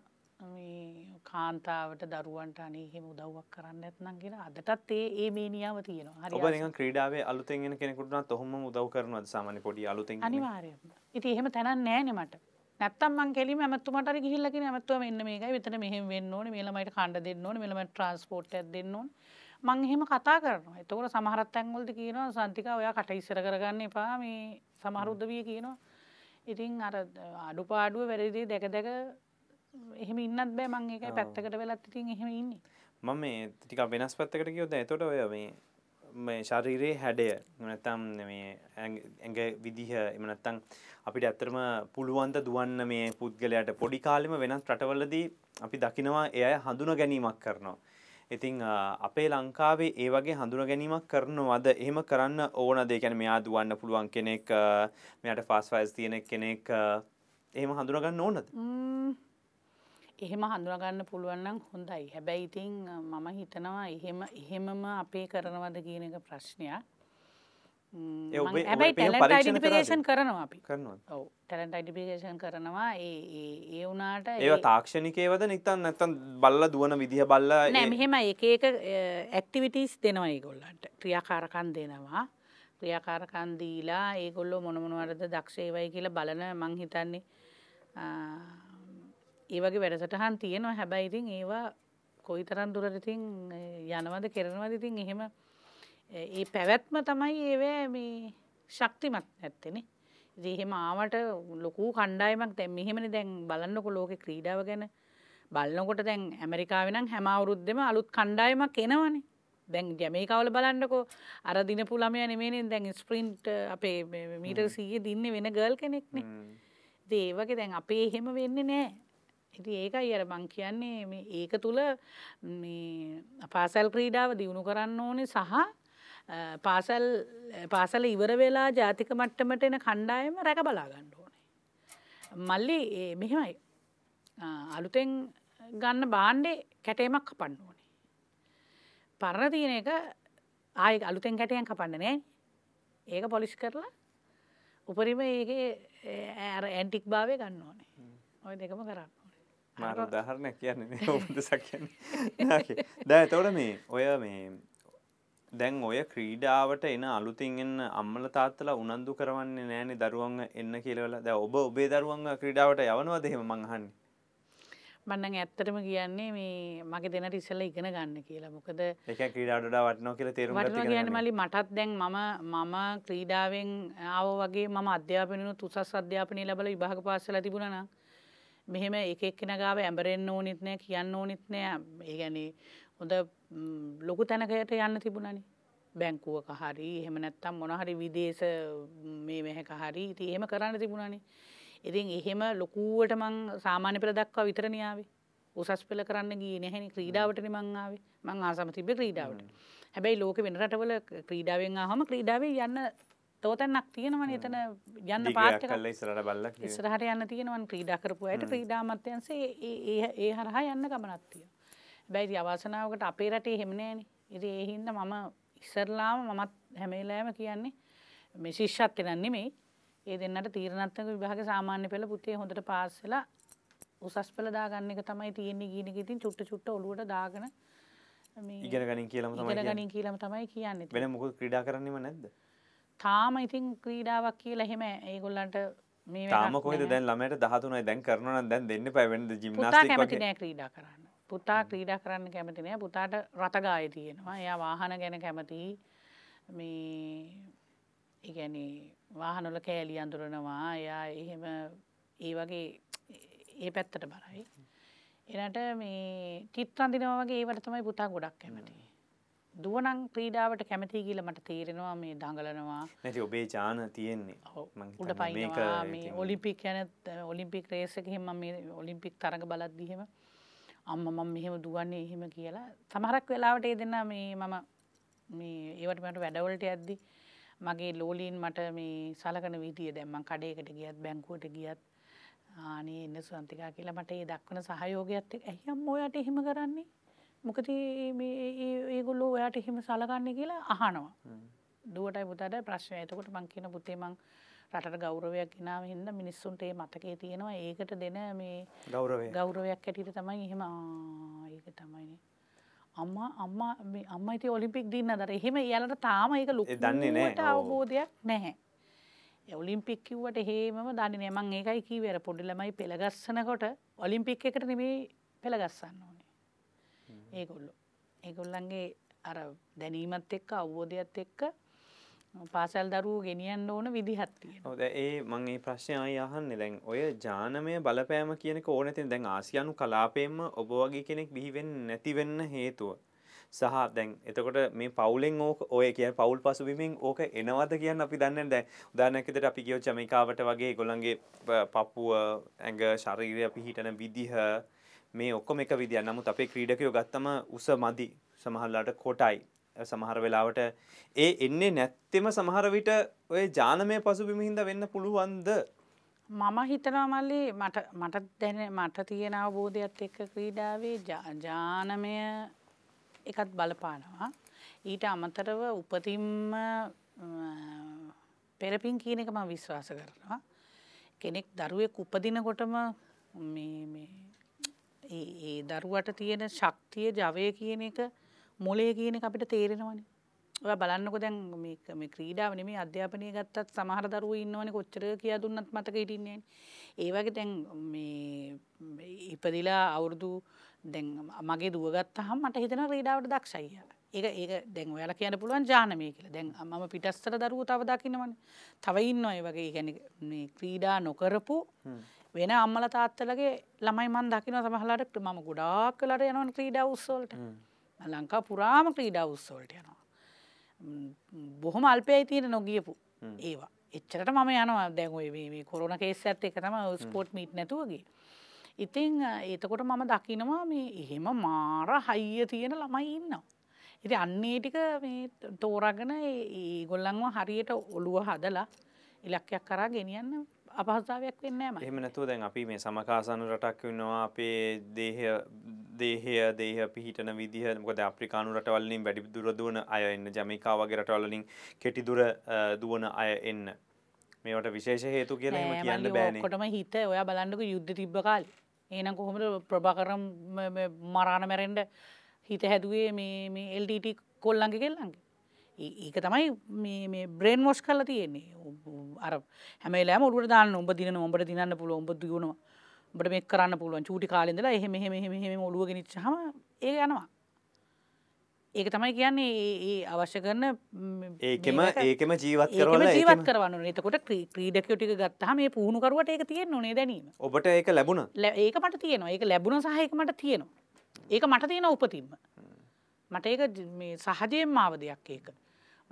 කාන්තාවට දරුවන්ට අනේ එහෙම උදව්වක් කරන්න නැත්නම් කියලා අදටත් ඒ ඒ මේනියාව තියෙනවා. හරි. ඔබ නිකන් ක්‍රීඩාවේ අලුතෙන් එන කෙනෙකුට නම් තොහොම උදව් කරනවාද සාමාන්‍ය පොඩි අලුතෙන් එන? අනිවාර්යයෙන්ම. ඉතින් එහෙම තැනක් නැහැනේ මට. නැත්තම් මං කෙලිම ඇමතුමට හරි ගිහිල්ලා කියන ඇමතුම මෙන්න මේකයි මෙතන මෙහෙම වෙන්න ඕනේ මේ ළමයිට කන්න දෙන්න ඕනේ මේ ළමයිට ට්‍රාන්ස්පෝර්ට් එකක් දෙන්න ඕනේ. මං එහෙම කතා කරනවා. එතකොට සමහරත් තැන්වලදී කියනවා සන්තිකා ඔයා කට ඉස්සර කරගන්න එපා මේ සමහර උදවිය කියනවා. ඉතින් අර අඩුපාඩුව වැරදි දැක දැක එහෙම ඉන්නත් බෑ මං ඒකයි පැත්තකට වෙලත් ඉතින් එහෙම ඉන්නේ මම මේ ටික වෙනස් පැත්තකට කියොත් එතකොට ඔය මේ මේ ශරීරයේ හැඩය නැත්තම් මේ ඇඟ විදිහ එහෙම නැත්තම් අපිට ඇත්තටම පුළුවන් ද දුවන්න මේ පුද්ගලයාට පොඩි කාලෙම වෙනත් රටවලදී අපි දකිනවා එයා හඳුනා ගැනීමක් කරනවා ඉතිං අපේ ලංකාවේ ඒ වගේ හඳුන ගැනීමක් කරනවද එහෙම කරන්න ඕන දෙකැන මෙයා දුවන්න පුළුවන් කෙනෙක් මෙයට ෆාස් ෆයිස් තියෙන කෙනෙක් එහෙම හඳුනගන්න ඕනද එහෙම හඳුනගන්න පුළුවන්නම් හොඳයි හැබැයි ඉතිං මම හිතනවා එහෙම එහෙමම අපේ කරනවද කියන එක ප්‍රශ්නයක් ටලටයිඩිෆිකේෂන් කරනවා අපි කරනවා ඔව ටලට අයිඩිපිකේෂන් කරනවා ඒ වනාට ඒ තාක්ෂණිකේවද නිතන් නැතන් බල්ල දුවන විදිහ බල්ල නැමහෙම එකක ඇක්ටිවිටස් දෙනවා ඒගොල්ලන්ට ක්‍රියාකාරකන් දෙනවා ක්‍රියාකාරකන් දීලා ඒගොල්ලෝ මොනමනුවරද දක්ෂේවයි කියලා බලන මං හිතන්නේ ඒවගේ වැඩසටහන් තියෙනවා හැබැයිඉතින් ඒවා කොයි තරන් දුරටඉතින් යනවද කරනවද ඉතින් එහෙම ඒ පැවැත්ම තමයි ඒවැ මේ ශක්තිමත් ඇත්තෙන ඉදිහෙම ආවට ලොකු කණ්ඩායමක් දැම් මෙහෙමනි දැන් බලන්නකො ලෝක ක්‍රීඩාව ගැන බලන්නකොට දැන් ඇමරිකාවෙනම් හැම අවුරුද්දෙම අලුත් කණ්ඩායමක් එනවනේ දැන් ජැමේකවල බලන්නකෝ අර දිනපු ළමයා නෙමෙයිනේ දැන් ස්ප්‍රින්ට් අපේ මීටර් 100 දින්නේ වෙන ගර්ල් කෙනෙක්නේ ඉතින් ඒ වගේ දැන් අපේ එහෙම වෙන්නේ නැහැ ඉති ඒකයි අර මං කියන්නේ ඒක තුල මේ පාසල් ක්‍රීඩාව දියුණු කරන්න ඕනේ සහ පාසල් පාසල ඉවර වෙලා ජාතික මට්ටමට එන කණ්ඩායම රැක බලාගන්න ඕනේ. මල්ලි මෙහෙමයි අලුතෙන් ගන්න බාණ්ඩේ කැටේමක් කපන්න ඕනේ. පරණ තියෙන එක ආය අලුතෙන් කැටයන් කපන්න නෑ ඒක පොලිස් කරලා උපරිම ඒගේ ඇර ඇන්ටික් භාවය ගන්න ඕනේ ඔය දෙකම කරන්න මාර උදාහරණයක් කියන්නේ ඔබද සක්කන්නේ දැ තවට මේ ඔය මේ දැන් ඔය ක්‍රීඩාවට එන අලුතින් එන්න අම්මල තාත්තලා උනන්දු කරවන්නේ නෑනේ දරුවන්ව එන්න කියලා. දැන් ඔබ ඔබේ දරුවන්ව ක්‍රීඩාවට යවනවද එහෙම මං අහන්නේ. මම නම් ඇත්තටම කියන්නේ මේ මගේ දෙනට ඉස්සෙල්ලා ඉගෙන ගන්න කියලා. මොකද ඒ කියන්නේ ක්‍රීඩාවට වඩා වටිනවා කියලා තේරුම් ගත්තා කියලා. කියන්නේ මලි මටත් දැන් මම මම ක්‍රීඩාවෙන් ආව වගේ මම අධ්‍යාපනයනුත් උසස් අධ්‍යාපනය ලැබලා විභාග පාස් වෙලා තිබුණා නම් මෙහෙම එක එක්කෙනා ගාව ඇඹරෙන්න ඕනෙත් නෑ කියන්න ඕනෙත් නෑ. ඒ කියන්නේ හොඳ ලොකු තැනකට යන්න තිබුණනි බැංකුවක හරි එහෙම නැත්තම් මොනහරි විදේශ මේ මෙහැක හරි ඉති එහෙම කරන්න තිබුණනි ඉතින් එහෙම ලොකුවට මං සාමාන්‍ය පෙළ දක්වා විතරණයාවේ උසස් පෙළ කරන්න ගිය නැහැනි ක්‍රීඩාවට මංආාවේ මං ආසම තිබ ක්‍රීඩාවට හැබැයි ලෝක වෙන රටවල ක්‍රීඩාවෙන් ආහම ක්‍රීඩාවේ යන්න තෝතැන්නක් තියෙනවන එතන යන්න පාට ඉස්රට බල්ල ඉස්රහට යන්න තියෙනවන් ක්‍රීඩා කරපු ඇයට ක්‍රීඩාමත්යන්සේ ඒ හරහා යන්න ගමනත්තිය. හැබැයි අවාසනාවකට අපේ රටේ එහෙම නෑනේ. ඉතින් ඒ හින්දා මම ඉස්සරලාම මමත් හැම වෙලාවෙම කියන්නේ මේ ශිෂ්‍යත් වෙනන් නෙමෙයි. ඒ දෙන්නට තීරණාත්මක විභාගේ සාමාන්‍ය පෙළ පුතේ හොඳට පාස් වෙලා උසස් පෙළ දාගන්න එක තමයි තියෙන්නේ කියන එක ඉතින් චුට්ට චුට්ට ඔලුවට දාගෙන මේ ඉගෙන ගනින් කියලාම තමයි ඉගෙන ගනින් කියලාම තමයි කියන්නේ. වෙන මොකද ක්‍රීඩා කරන්නෙම නැද්ද? තාම ඉතින් ක්‍රීඩාවක් කියලා එහෙම ඒගොල්ලන්ට මේ තාම කොහෙද දැන් ළමයට 13යි දැන් කරනවා නම් දැන් දෙන්න පයි වෙනද ජිම්නාස්ටික් වගේ. පුතා කැමති නෑ ක්‍රීඩා කරන්න. පුතා ක්‍රීඩා කරන්න කැමති නෑ පුතාට රථගාය තියෙනවා එයා වාහන ගැන කැමති මේ ඉගැන වාහනොල කෑලි අඳුරනවා එයා එහෙම ඒ වගේ ඒ පැත්තට බරයි එනට මේ චිත්‍රන්දිනව වගේ ඒවට තමයි පුතා ගොඩක් කැමති දුවනං ක්‍රීඩාවට කැමති කියල මට තේරෙනවා මේ දඟලනවා නැති ඔබේ චාන තියෙන්නේ උඩ පයිවා ඔලිම්පික් යැන ඔලිම්පික් රේසකහෙම මේ ඔලිම්පික් තරඟ බලද්දිහෙම අම්ම මම මෙහෙම දුවන්නේ එහෙම කියලා සමහරක් වෙලාවට ඒ දෙන්න මේ මම මේ ඒවට මට වැඩවලට යද්දි මගේ ලෝලීන් මට මේ සලකන විදිය දැන් මං කඩේකට ගියත් බැංකුවට ගියත් ආනේ ඉන්න සුවන්තිකා කියලා මට ඒ දක්වන සහයෝගයත් එක්ක ඇයි අම්ම ඔයාට එහෙම කරන්නේ මොකද මේ ඒගොල්ලෝ ඔයාට එහෙම සලකන්නේ කියලා අහනවා දුවටයි පුතාටයි ප්‍රශ්නය එතකොට මං කියන පුතේ මං රටට ගෞරවයක් ගෙනාව හින්දා මිනිස්සුන්ට ඒ මතකයේ තියෙනවා ඒකට දෙන මේ ගෞරවය ගෞරවයක් ඇටියට තමයි එහෙම ඒක තමයිනේ අම්මා අම්මා මේ අම්මා ඉතින් ඔලිම්පික් දින්න දර එහෙම යාලට තාම ඒක ලොකුට අවබෝධයක් නැහැ ඔලිම්පික් කිව්වට හේමම දන්නේ නෑ මං ඒකයි කිව්වේ අර පොඩි ළමයි පෙළගස්සනකොට ඔලිම්පික් එකට නෙමෙයි පෙළගස්සන්න ඕනේ ඒගොල්ලෝ ඒගොල්ලන්ගේ අර දැනීමත් එක්ක අවබෝධයත් එක්ක පාසල් දරුවෝ ගෙනියන්න ඕන විදිහත් තියෙනවා. ඔව් ඒ මම මේ ප්‍රශ්නේ ආයි අහන්නේ දැන් ඔය ජානමය බලපෑම කියනක ඕන තියෙන දැන් ආසියානු කලාපයෙන්ම ඔබ වගේ කෙනෙක් බිහි වෙන්නේ නැති වෙන්න හේතුව. සහ දැන් එතකොට මේ පවුලෙන් ඕක ඔය කියන පවුල් පසුබිමින් ඕක එනවද කියන්න අපි දන්නේ දැන් උදාහරණයක් විදිහට අපි ගියොත් ජමයිකාවට වගේ ඒගොල්ලන්ගේ පපුව ඇඟ ශරීරය පිහිටන විදිහ මේ ඔක්කොම එක විදියක්. නමුත් අපේ ක්‍රීඩකයෝ ගත්තම උස මදි සමහරලාට කොටයි සමහර වෙලාවට ඒ එන්නේ නැත්තෙම සමහර විට ඔය ජානමය පසුබිම හින්දා වෙන්න පුළුවන්ද මම හිතනවා මල්ලි මට මට දැන මට තියෙන අවබෝධයත් එක්ක ක්‍රීඩාවේ ජානමය එකත් බලපානවා ඊට අමතරව උපතින්ම පෙරපින් කියන එක මම විශ්වාස කරනවා කෙනෙක් දරුවෙක් උපදිනකොටම මේ මේ ඒ දරුවට තියෙන ශක්තිය ජවය කියන එක මොලේ කියන අපිට තේරෙනවනේ. ඔයා බලන්නකො දැන් මේ මේ ක්‍රීඩාව නෙමෙයි අධ්‍යාපනය ගත්තත් සමහර දරුවෝ ඉන්නවනේ කොච්චර කියලා දුන්නත් මතක හිටින්නේ නැහැ. ඒ වගේ දැන් මේ ඉපදිලා අවුරුදු දැන් මගේ දුව ගත්තාම මට හිතෙනවා ක්‍රීඩාවට දක්ෂයි කියලා. ඒ ඒ දැන් ඔයාල කියන්න පුළුවන් ජානමය කියලා දැන් මම පිටස්සර දරුව තව දකිනවන තව ඉන්න ඔය වගේ ගැන ක්‍රීඩා නොකරපු වෙන අම්මල තාත්තලගේ ළමයි මන් දකින සමහලාට මම ගොඩාක් කලට යනවන් ක්‍රීඩා උස්සෝල්ට. ලංකා පුරාම ක්‍රීඩා උත්සවලට යනවා. බොහොම අල්පයයි තියෙන නොගියපු ඒවා එච්චරට මම යනවා දැන් කොරන කේස් ඇත් එක තම ස්පෝට් මීට් නැතුවගේ. ඉතිං එතකොට මම දකිනවා මේ එහෙම මාර හයිය තියෙන ළමයි ඉන්නවා. ඉති අන්නේ ටික තෝරගෙන ඒ ගොල්ලන්ව හරියට ඔළුව හදලා ඉලක්කයක් කරා ගෙනියන්න අපහසාවයක් වෙන්න ම එම නැතුව දැන් අපි මේ සමකාසන රටක් වන්නවා අපේ දේහය දේහය දේහ පිහිටන විදිහ මොකද අප්‍රිකානු රටවල්ලින් වැඩි දුර දුවන අය එන්න ජමිකා වගේ රටවල්ලින් කෙටි දුර දුවන අය එන්න මේවට විශේෂ හේතු කියලා කියන්න බෑන කොටම හිත ඔයා බලන්නක යුද්ධ තිබ්බකාල් ඒනම් කොහොමද ප්‍රභාකරම් මරාණ මැරෙන්ඩ හිත හැදුවේ මේ එල්ඩට කොල්ලඟ කෙල්ලන්ගේ ඒක තමයි මේ බ්‍රේන් මෝස් කල්ල තියෙන්නේ අර හැමලෑම ඔට දාන්න උඹ දින ඔඹට දිනන්න පුළුව ඔඹ දියුණවා බට මේ කරන්න පුළුවන් චූටි කාලෙදලා එහෙම එහෙම එහෙම එහෙම ඔලුවගෙනනිච්ච හම ඒ යනවා ඒක තමයි කියන්නේ ඒ අවශ්‍ය කරන ඒකම ඒකම ජීවත් කරවල ජීවත් කරවන්න එතකොට ක්‍රීඩකයෝටික ගත්තහම මේ පුහුණුකරුවට ඒක තියෙන නේ දැනීම ඔබට ඒක ලැබුණ ඒක මට තියෙනවා ඒක ලැබුණ සහයක මට තියෙනවා ඒක මට තියෙන උපතින්ම මට ඒක සහජයෙන් මාව දෙයක් ඒක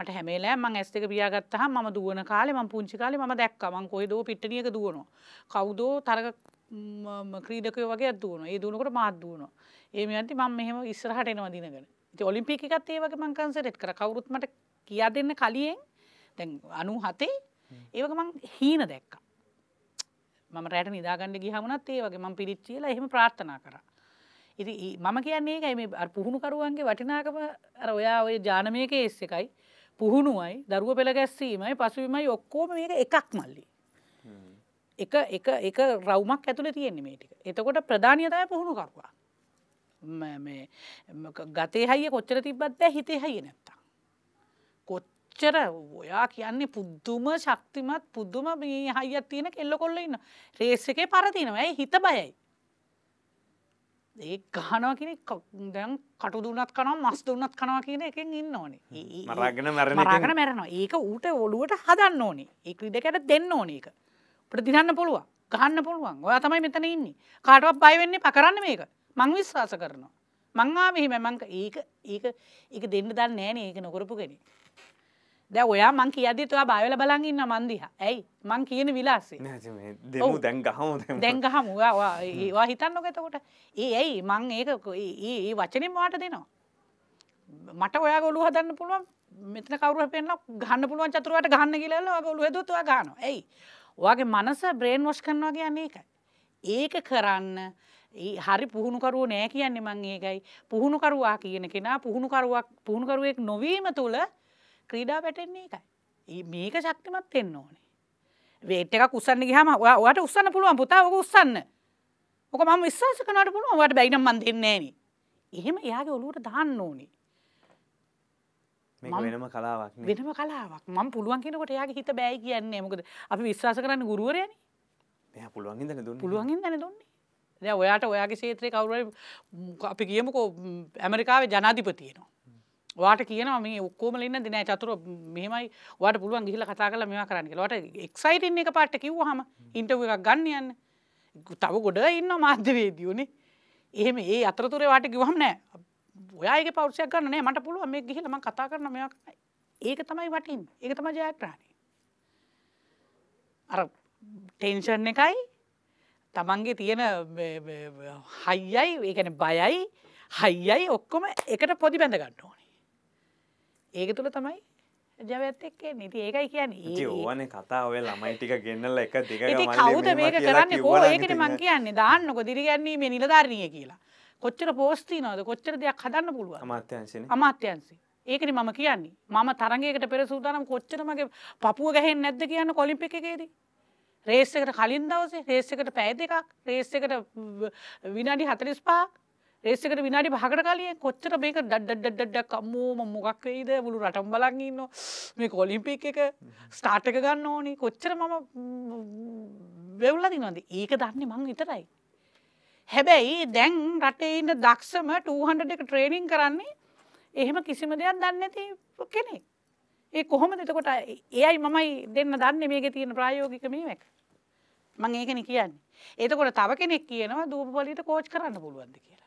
මට හැමේලෑ මං ඇස් දෙක පියාගත්තහම මම දුවන කාලේ මම පුංචි කාලේ මම දැක්කා මං කොහෙදෝ පිට්ටනියක දුවනවා කවුදෝ තරග ක්‍රීඩකය වගේ දුවනවා ඒ දුවනකොට මාත් දුවනවා ඒ මෙයන්ති මම මෙහෙම ඉස්සරහට එනවා දිනගෙන ඉතින් ඔලිම්පික් එකත් ඒ වගේ මං කන්සර්ට් කරා කවුරුත් මට කියා දෙන්න කලියෙන් දැන් 97 ඒ වගේ මං හීන දැක්කා මම රැට නිදාගන්න ගියාමුණත් ඒ වගේ මම පිරිත් කියලා එහෙම ප්‍රාර්ථනා කරා ඉතින් මම කියන්නේ ඒකයි මේ පුහුණුකරුවන්ගේ වටිනාකම අර ඔයා ඔය ජානමය කේස් එකයි පුහුණුවයි දරුව පෙළ ගැස්සීමයි පසුවීමයි ඔක්කෝම මේක එකක් මල්ලි. එක එක එක රවමක් ඇතුළ තියෙන්නේ මේ ටික. එතකොට ප්‍රධානයතය පුහුණු කරවා. ගතේ හයිය කොච්චර තිබත් දැ හිතේ හයිය නැත්තා. කොච්චර ඔයා කියන්නේ පුද්දුම ශක්තිමත් පුද්දුම මේ හයිත් තියෙන කෙල්ල කොල්ල ඉන්න. රේසකේ පරතිනවයි හිත බයයි. ඒ ගහනවා කියන දැන් කටු දුනත් කනම් මස් දුන්නත් කනවා කියන එකෙන් ඉන්න ඕනේ මරගෙන මරගෙන මැරෙනවා ඒක ඌට ඔලුවට හදන්න ඕනේ ඒ ක්‍රීඩකයට දෙන්න ඕනේ ඒක ප්‍රතිදන්න පුළුවන් ගහන්න පුළුවන් ඔයා තමයි මෙතන ඉන්නේ කාටවත් බය වෙන්න එපා කරන්න මේක මං විශ්වාස කරනවා මං ආවේ එහෙම මං ඒක ඒක ඒක දෙන්න දන්නේ නැහැ නේ ඒක නොකරපු කෙනෙක් දැ ඔයා මං කියද තුවා බයවල බලන් ඉන්න මන්දිහ ඇයි මං කියන විලාසේ දැන් ගහම දැන් ගහමුවා ඒවා හිතන්නකතකොට ඒ ඇයි මං ඒක ඒ වචනින් වාට දෙනවා මට ඔයා ගොලු හදන්න පුළුවන් මෙතන කවරු පෙන්න්න ගන්න පුළුවන් චතුරට ගන්න කියලල ගොලු හදතුවා ගන ඇයි වගේ මනස බ්‍රේන් වොෂ් කරනවා කියන්නේ එකයි ඒක කරන්න හරි පුහුණුකරුව නෑ කියන්නේ මං ඒකයි පුහුණුකරුවා කියන කෙනා පුහුණුකරුවක් පුහුණුකරුවෙක් නොවීම තුළ ක්‍රීඩා වැටෙන්නේ එකයි. මේක ශක්තිමත් වෙන්න ඕනේ. වේට් එකක් උස්සන්න ගියාම ඔයා ඔයාට උස්සන්න පුළුවන් පුතා ඔක උස්සන්න. ඔක මම විශ්වාස කරනවට පුළුවන් ඔයාට බැරි නම් මන් දෙන්නේ නෑනේ. එහෙම එයාගේ ඔළුවට දාන්න ඕනේ. මේක වෙනම කලාවක් නේ. වෙනම කලාවක්. මම පුළුවන් කෙනෙකුට එයාගේ හිත බෑයි කියන්නේ. මොකද අපි විශ්වාස කරන්නේ ගුරුවරයානේ. එයා පුළුවන් ඉඳන් දුන්නේ. පුළුවන් ඉඳන් දුන්නේ. දැන් ඔයාට ඔයාගේ ක්ෂේත්‍රයේ කවුරු හරි අපි කියමුකෝ ඇමරිකාවේ ජනාධිපති වෙනවා. වාට කියන මේ ඔක්කෝම ලන්න දින චතුර මෙමයි වට පුළුවන් ගිහිල කතා කල මෙවා කරන්න ලට එක්සයිටන් එක පට්ට කිව් හම ඉන්ටව එකක් ගන්න යන්න තව ගොඩ ඉන්න මාධ්‍යවේදියනේ එහෙම ඒ අතරතුරේ වාට කිවහම නෑ ඔයාගේ පවසයක් ගන්න මට පුළුව මේ ගිහිලම කතා කරන මෙයක් ඒක තමයි වටින් ඒක තම ජයග්‍රහණය අර ටෙන්ෂන් එකයි තමන්ගේ තියෙන හයියයි ඒකන බයයි හයියයි ඔක්කොම එකට පොදි බැඳ ගන්නවා ඒක තුළ තමයි ජවයත් එක්ක නති ඒකයි කියන්නේ ඕන කතා ඔය ළමයි ටික ගෙන්නල එක දිග කවුද මේක කරන්න කෝ ඒකට මං කියන්නේ දාන්නකො දිරිගැන්නීම නිලධාරණය කියලා කොච්චර පෝස්තිී නොද කොච්චර දෙයක් හදන්න පුළුව අමාත්‍යන්සේ අමාත්‍යන්සේ ඒකන මම කියන්නේ මම තරගේකට පෙර සූදානම් කොච්චරමගේ පපුුව ගැහෙන් නැද්ද කියන්න කොලිම්පි එකේදී. රේස්සකට කලින් දවසේ රේස්සකට පැය දෙකක් රේස්සකට විනාඩි හතලිස් පාක් ඒස්සකට විනාඩි පහකට කලින් කොච්චර මේක ඩඩ්ඩඩ්ඩක් අම්මෝම මොකක් වෙයිද මුළු රටම් බලන් ඉන්න මේ කොලිම්පික් එක ස්ටාර්ට් එක ගන්න ඕනි කොච්චර මම වෙව්ලා දිනවද ඒක දන්නේ මං විතරයි හැබැයි දැන් රටේ ඉන්න දක්ෂම 200 එක ට්‍රේනින් කරන්නේ එහෙම කිසිම දෙයක් දන්නේ නැති කෙනෙක් ඒ කොහොමද එතකොට එයයි මමයි දෙන්න දන්නේ මේකේ තියෙන ප්‍රායෝගික මේවක මං ඒකනේ කියන්නේ එතකොට තව කෙනෙක් කියනවා දූප පොලිට කෝච් කරන්න පුළුවන්ද කියලා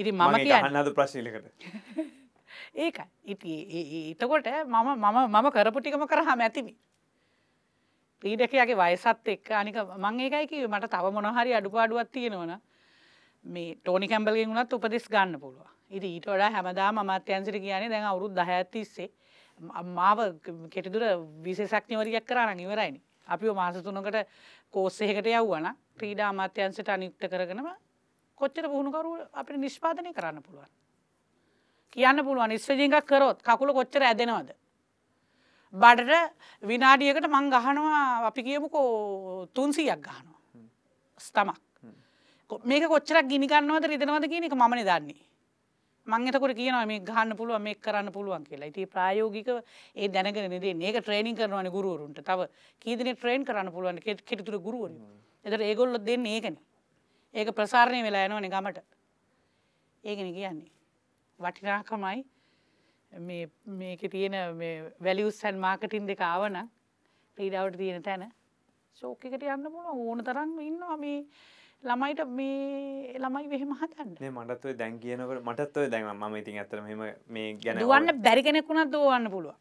ඉරි මම කියන්නද ප්‍රශ්ලිකට *laughs* ඒක ඉති ඊතකොට මම මම මම කරපුටිකම කරහම ඇතිමි ක්‍රීඩකයාගේ වයසත් එක්ක අනික මං ඒකයිකි මට තව මොනහරි අඩුපාඩුවත් තියෙනවන මේ ටෝනි කැම්බලගෙන් වුණත් උපදෙස් ගන්න පුළුව ඉරි ඊට වඩා හැමදා මත්‍යන්සිට කියන්නේ දැන් අවුරුත් දහැත්තිස්සේ මාව කෙටිදුර විශේෂක්නිවරයක් කරන්න ඉවරයිනි අපි මාසතුනකට කෝස්සයකට යව්වන ක්‍රීඩා අමාත්‍යන්සට අනියුක්ත කරගෙනවා කොච්චර පුහුණුකරු අපිට නිෂ්පාදනය කරන්න පුළුවන්. කියන්න පුළුවන් නිස්සජීගක් කරොත් කකුල කොච්චර ඇදෙනවද. බඩට විනාඩියකට මං ගහනවා අපි කියමුකෝ තුන්සීයක් ගහනවා. ස්තමක්. මේක කොච්චරක් ගිනිගන්නවද රිදෙනවද කියන එක මමන දන්නේ. මංගතකොට කියන මේ ගහන්න පුළුව මේ කරන්න පුළුවන් කියලා ඉති ප්‍රයෝගික ඒ දැනගෙන දේ ඒක ට්‍රේනිින් කරනවන ගුරුවරුන්ට තව කීදන ට්‍රේන් කරන්න පුළුවන් කෙටතුර ගුරුවරු එතට ඒගොල්ලො දෙන්නේ ඒකනේ ඒක ප්‍රසාරණය වෙලා යනවන ගමට ඒගෙන කියන්නේ. වටිනාකමයි මේක තියෙන වැලියස් සැන් මාකටින් දෙක ආවන ප්‍රීඩවට තියෙන තැන ශෝකකට යන්න පුල ඕන තරන් ඉන්නවා මේ ළමයිට මේ ළමයි වෙහම හතන්න මටත්ව දැන් කියනකට මටත්ව දැන් ම ඉතින් ඇතර මෙම මේ ගැන දුවන්න බැරි කෙනෙක්ුණත් දෝවන්න පුළුව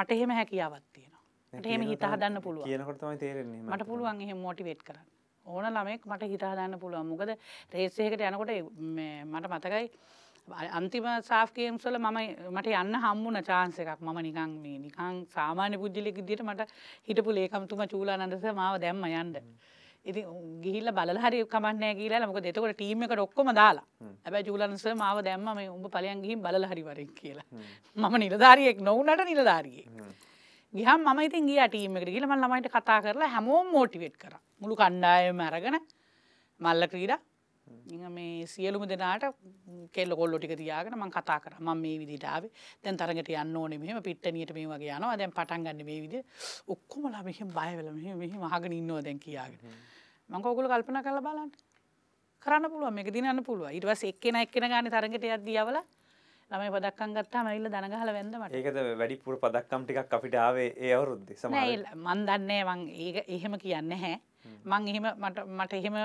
මට එහෙම හැකියාවත් තියෙනවා ටහෙම හිතා දන්න පුළුව කියනකොටම තේරෙන්නේ මට පුළුවන් එහෙ මෝටිවේට් කරන්න ඕන ළමෙක් මට හිතාදන්න පුළුවන් මොකද රේසයකට යනකොට මට මතකයි අන්තිම සාෆ්කේම්ස්වල මම මට යන්න හම්බුන චාන්ස එකක් මම නිකං මේ නිකං සාමාන්‍ය පුද්ජලික දිට මට හිටපු ලේකම්තුම චූලානන්දස මාව දැම්ම යන්ඩ. ඉති ගිහිල්ල බල හරි කමන්න කියලා මොක දෙතකොට ටීම එකට ඔක්කොම දාලා ඇබැ චූලන්ස මාව දැම්ම මේ උඹ පලයන් ගිහින් බල හරිවරක් කියලා මම නිලධාරියෙක් නොවනට නිලධාරියෙක්. ගිහම් ම ඉතින් ගිය ටීම එකට ගිල මල් ළමයිට කතා කරලා හැමෝම් මෝටිවේට් කර මුළු කණ්ඩායම අරගෙන මල්ල ක්‍රීඩා මේ සියලුම දෙනාට කෙල්ල කොල්ලො ටික තියාගෙන මං කතා කර ම මේ විදිටාව දැන් තරගට යන්න ඕන මෙම පිට්ටනියට මේ වගේ යනවා දැන් පටන් ගන්න මේ විදි ඔක්කොමලා මෙහම බයවල මෙහි මහගෙන ඉන්නවා දැන් කියාගෙන මංකෝකුල කල්පන කල බලන්න කරන්න පුළුව එක දිනන්න පුළුව ඉටවස් එක්කෙන එක්කෙන ගන්න තරගට යද දියවලා ළමයි පදක්කම් ගත්තාම ඇවිල්ලා දන ගහලා වැන්ද මට. ඒකද වැඩිපුර පදක්කම් ටිකක් අපිට ආවේ ඒ අවුරුද්දේ සමහර. නෑ මන් දන්නේ මං ඒක එහෙම කියන්නේ නැහැ. මං එහෙම මට මට එහෙම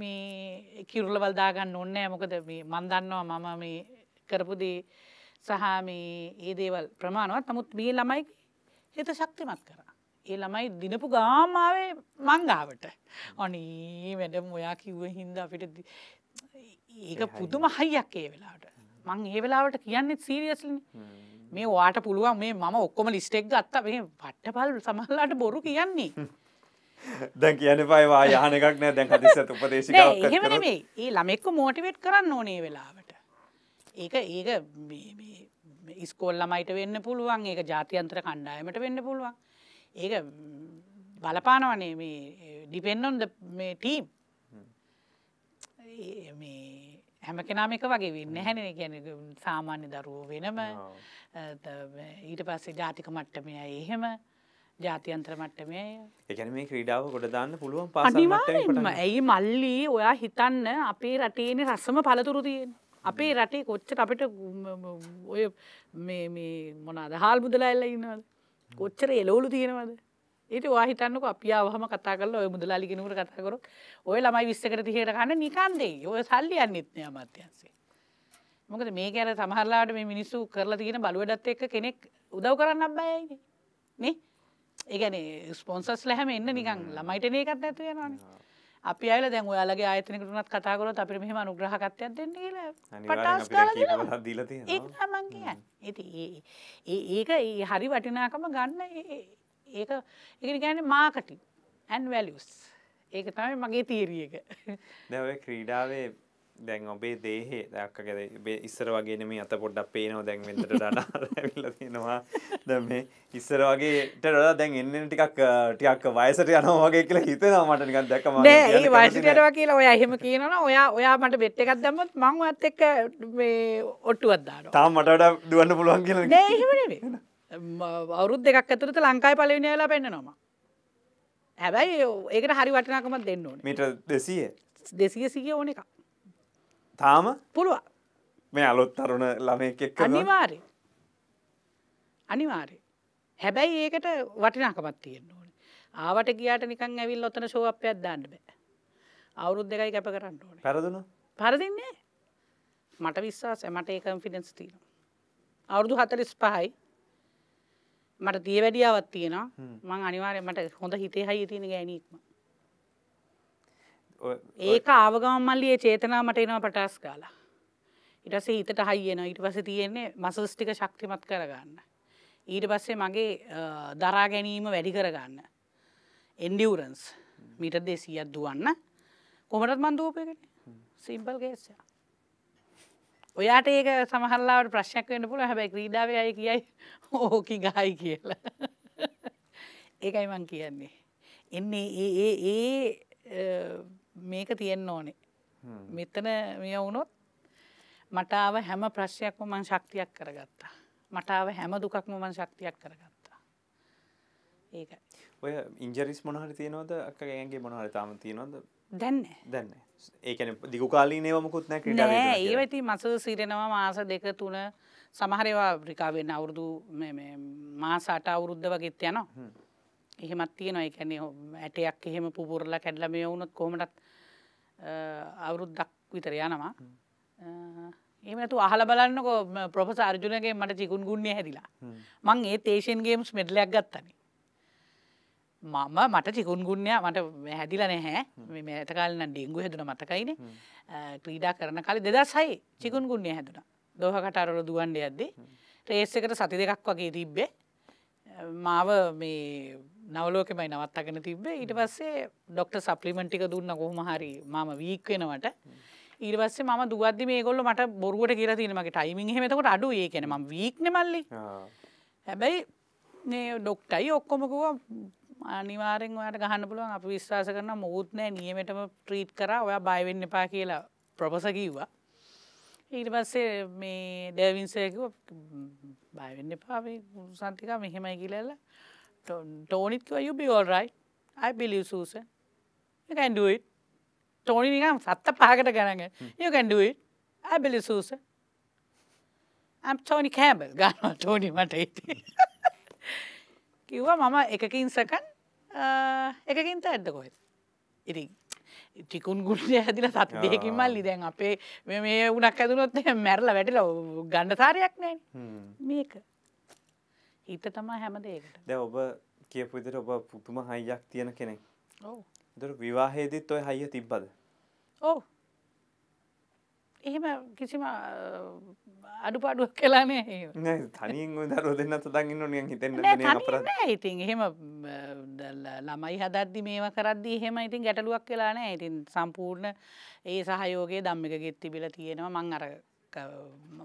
මේ කිරුලවල් දාගන්න ඕනේ මොකද මේ මන් දන්නවා මම මේ කරපු දේ සහ මේ ඒ දේවල් ප්‍රමාණවත්. නමුත් මේ ළමයි හිත ශක්තිමත් කරා. ඒ ළමයි දිනපු ගාමාවේ මංගාවට අනේ වැඩ මොයා කිව්ව හින්ද අපිට ඒක පුදුම හයියක් ඒ වෙලාට මං ඒ වෙලාවට කියන්නෙත් සීරියස්ලින් මේ වාට පුළුවන් මේ මම ඔක්කොම ලිස්ටෙක් ගත්ත මේ පට්ටපල් සමල්ලාට බොරු කියන්නේ *laughs* දැන් කියන පයවා යහන එකක් නෑ දැන් හදිසත් උපදේශක එහෙම නෙමෙයි ඒ ළමෙක්ව මෝටිවේට් කරන්න ඕනේ වෙලාවට ඒක ඒක ඉස්කෝල් ළමයිට වෙන්න පුළුවන් ඒක ජාතියන්තර කණ්ඩායමට වෙන්න පුළුවන් ඒක බලපානවනේ මේ ඩිපෙන්න්නොන්ද මේ ටීම් මේ හැම කෙනාම එක වගේ වෙන්න හැන ගැන සාමාන්‍ය දරුවෝ වෙනම ඊට පස්සේ ජාතික මට්ටමය එහෙම ජාතියන්ත්‍ර මට්ටමය එකන මේ ක්‍රීඩාව ගොඩදාන්න පුළුවන් පනිවාම ඇයි මල්ලි ඔයා හිතන්න අපේ රටේන රස්සම පලතුරුතියෙන් අපේ රටේ කොච්චට අපිට ඔය මොන අදහල් බුදලා එල්ල ඉන්නවද කොච්චර එලවුලු තියෙනවද ඊට ඔයා හිතන්නකෝ අපි ආවම කතා කරලා ඔය මුදලාලි කෙනෙකුට කතා කරොත් ඔය ළමයි 20කට 30කට කන්න නිකන් දෙයි. ඔය සල්ලි යන්නෙත් නෑ අමාත්‍යංශේ. මොකද මේක අර සමහරලාට මේ මිනිස්සු කරලා තියෙන බලුවඩත් එක්ක කෙනෙක් උදව් කරන්න බෑයිනේ. නේ? ඒ කියන්නේ ස්පොන්සර්ස්ලා හැම එන්න නිකන් ළමයිටනේ එකක් නැතු වෙනවනේ. අපි අයලා දැන් ඔයාලගේ ආයතනයකට උනත් කතා කරොත් අපිට මෙහෙම අනුග්‍රහකත්වයක් දෙන්න කියලා පටාස් ගාලා දීලා තියෙනවා. ඒක තමයි මම කියන්නේ. ඉතින් ඒ ඒක හරි වටිනාකම ගන්න ඒක එක ගැන මාකටින් ඇන් වැලස් ඒක තමයි මගේ තීරිය එක *laughs* දැව ක්‍රීඩාවේ දැන් ඔබේ දේහේ දක්ක ගැද ඉස්සර වගේ මේ අත පොඩ්ඩක් පේනවා දැන් මෙතට ඩනාරඇවිල්ල *laughs* තියෙනවා ද මේ ඉස්සර වගේට ඩලා දැන් එන්න ටිකක් ටියක් වයසට යනවා වගේ කියලා හිතෙනවා මට නිකක් දැකම ඒ වයසටයටවා කියලා ඔය එහෙම කියනවා ඔයා ඔයා මට බෙට් එකක් දැම්මත් මං අත් එක්ක ඔට්ටුවත්දාන තාම මට වඩා දුවන්න පුළුවන් කියලා එහෙම නෙවේ අවුරුත් දෙකක් ඇතුරත ලංකායි පලවෙනි වෙලා පෙන්න්නනවා. හැබැයි ඒකට හරි වටනාකමත් දෙන්න ඕන මිට දෙසිය දෙසිය සිය ඕන එක තාම පුළුව මේ අලොත් තරුණ ළමෙක් අනිවාරය අනිවාරය හැබැයි ඒකට වටිනාකමත් තියෙන්න්න ඕන ආවට ගියාට නිකන් ඇවිල් ඔතන ශෝපයක් දාන්න බෑ අවුරුද් දෙකයි කැප කරන්න ඕන පැරදුන පරදින්නේ මට විශ්වාස මට ඒකම් ෆිඩෙන්ස් තියෙන අවුරුදු හතරිස් පහයි මට දිය වැඩියාවත් තියෙනවා මං අනිවාරය මට හොඳ හිතේ හයි තියෙන ගෑනීක්ම ඒක ආවගම්මල්ලියේ චේතනාමට එනවා පටස් ගාලා ඉටස හිතට හයියන ඊට පස තියෙන්නේ මසස්ටික ශක්තිමත් කරගන්න. ඊට පස්සේ මගේ දරා ගැනීම වැඩි කරගන්න. එන්ඩියවරන්ස් මිට දෙසියත් දුවන්න කොමටත් මන්දෝපයකට සිම්පල් ගේස්යා. ඔයාට ඒක සමහල්ලාට ප්‍රශ්යක් වන්න පුළ හැබැයි ක්‍රීඩාවේ අය කියයි *laughs* ඕකි ගහයි කියලා. *laughs* ඒකයි මං කියන්නේ. එන්නේ ඒ ඒ මේක තියෙන්න ඕනේ. මෙතන මෙය වුණොත් මටාව හැම ප්‍රශ්යක්ම මං ශක්තියක් කරගත්තා. මටාව හැම දුකක්ම මන් ශක්තියක් කරගත්තා. ඒකයි. ඔය ඉන්ජරිස් මොනහරි තියෙනවද අක්කගේගේ මොනහරි තාම තියෙනවද දැන්න දැන්න ඒකන දිගුකාලීනයවමකුත් නැ නෑ ඒවැති මස සිරෙනවා මාස දෙක තුන සමහරවා බ්‍රිකාවෙන් අවුරුදු මාසාට අවුරුද්ධ වගේත් යනවා එහෙමත් තියෙනවා එකැනෙ ඇටයක් එහෙම පුපුරලා කැඩලම යවුනොත් කොමටත් අවුරුද්දක් විතර යනවා එමතු අහල බලන්නක ප්‍රොපස අර්ජුනගේ මට චිකුන් ගුන්නේ හැදිලා මං ඒ තේෂන් ගේම්ස් මෙඩලයක් ගත්තනේ මම මට චිකුන්ගුන්ය මට හැදිල නැහැ මෙතකාලන ඩෙංගු හැදුන මතකයින ක්‍රීඩා කරන කාල දෙදසයි චිකුන්ගුන්ය හැදුන දෝහකටරල දුවන්ඩ ඇද්දේ ට්‍රේස් එකට සති දෙකක් වගේ තිබ්බේ මාව මේ නවලෝකමයි නවත්තගෙන තිබේ ඊට පස්සේ ඩොක්ට සප්ලිමෙන්ටික දුන්න කොහොම හරි මම වීක්වෙනවට ඊරවස්සේ ම දුවද මේ ගොල්ල මට බොරුවට කියර තින මගේ ටයිමින් හෙමතකොට අඩු ඒ කෙන ම වීක්න මල්ලි හැබැයි ඩොක්ටයි ඔක්කොමකුව අනිවාරෙන් ඔයාට ගහන්න පුළුවන් අපි විශ්වාස කරන මුකුත් නෑ නියමටම ට්‍රීට් කරා ඔයා බයවෙන්න එපා කියලා ප්‍රොපස කිව්වා ඊට පස්සේ මේ ඩැවින්සයකිව බයවෙන්න එපා සන්තිකා මෙහෙමයි කියලලා ටෝනිත්ව you be all right I believe Susan you can do it Tony නිකම් සත්ත පහකට ගණන් you can do it I believe Susan I'm Tony Campbell ගන්නවා ටෝනි මට හිතේ කිව්වා මම එකකින් සකන් එකකින්ත ඇඩ්ඩ කොහෙත් ඉරි ටිකුන් ගුල්ලය ඇදිල සත් දෙයකින් මල්ලි දැන් අපේ මේ උනක් ඇතුනොත් මැරල වැටිල ගණ්ඩ සාරයක් නෑ මේක හිත තමා හැමදේකට දැ ඔබ කියපු විදිට ඔබ පුතුම හයියක් තියෙන කෙනෙක් දර විවාහේදීත් ඔය හයිය තිබ්බද ඕ එහෙම කිසිම අඩුපාඩුවක් කලානේ තනින් දර දෙන්න තදන්න නියන් හිතෙන්න ඉතින් එහෙම ළමයි හදද්දි මේම කරද්දි එහෙම ඉතින් ගැටලුවක් කලානෑ ඉතින් සම්පූර්ණ ඒ සහයෝගේ දම්මික ගෙත් තිබිල තියෙනවා මං අර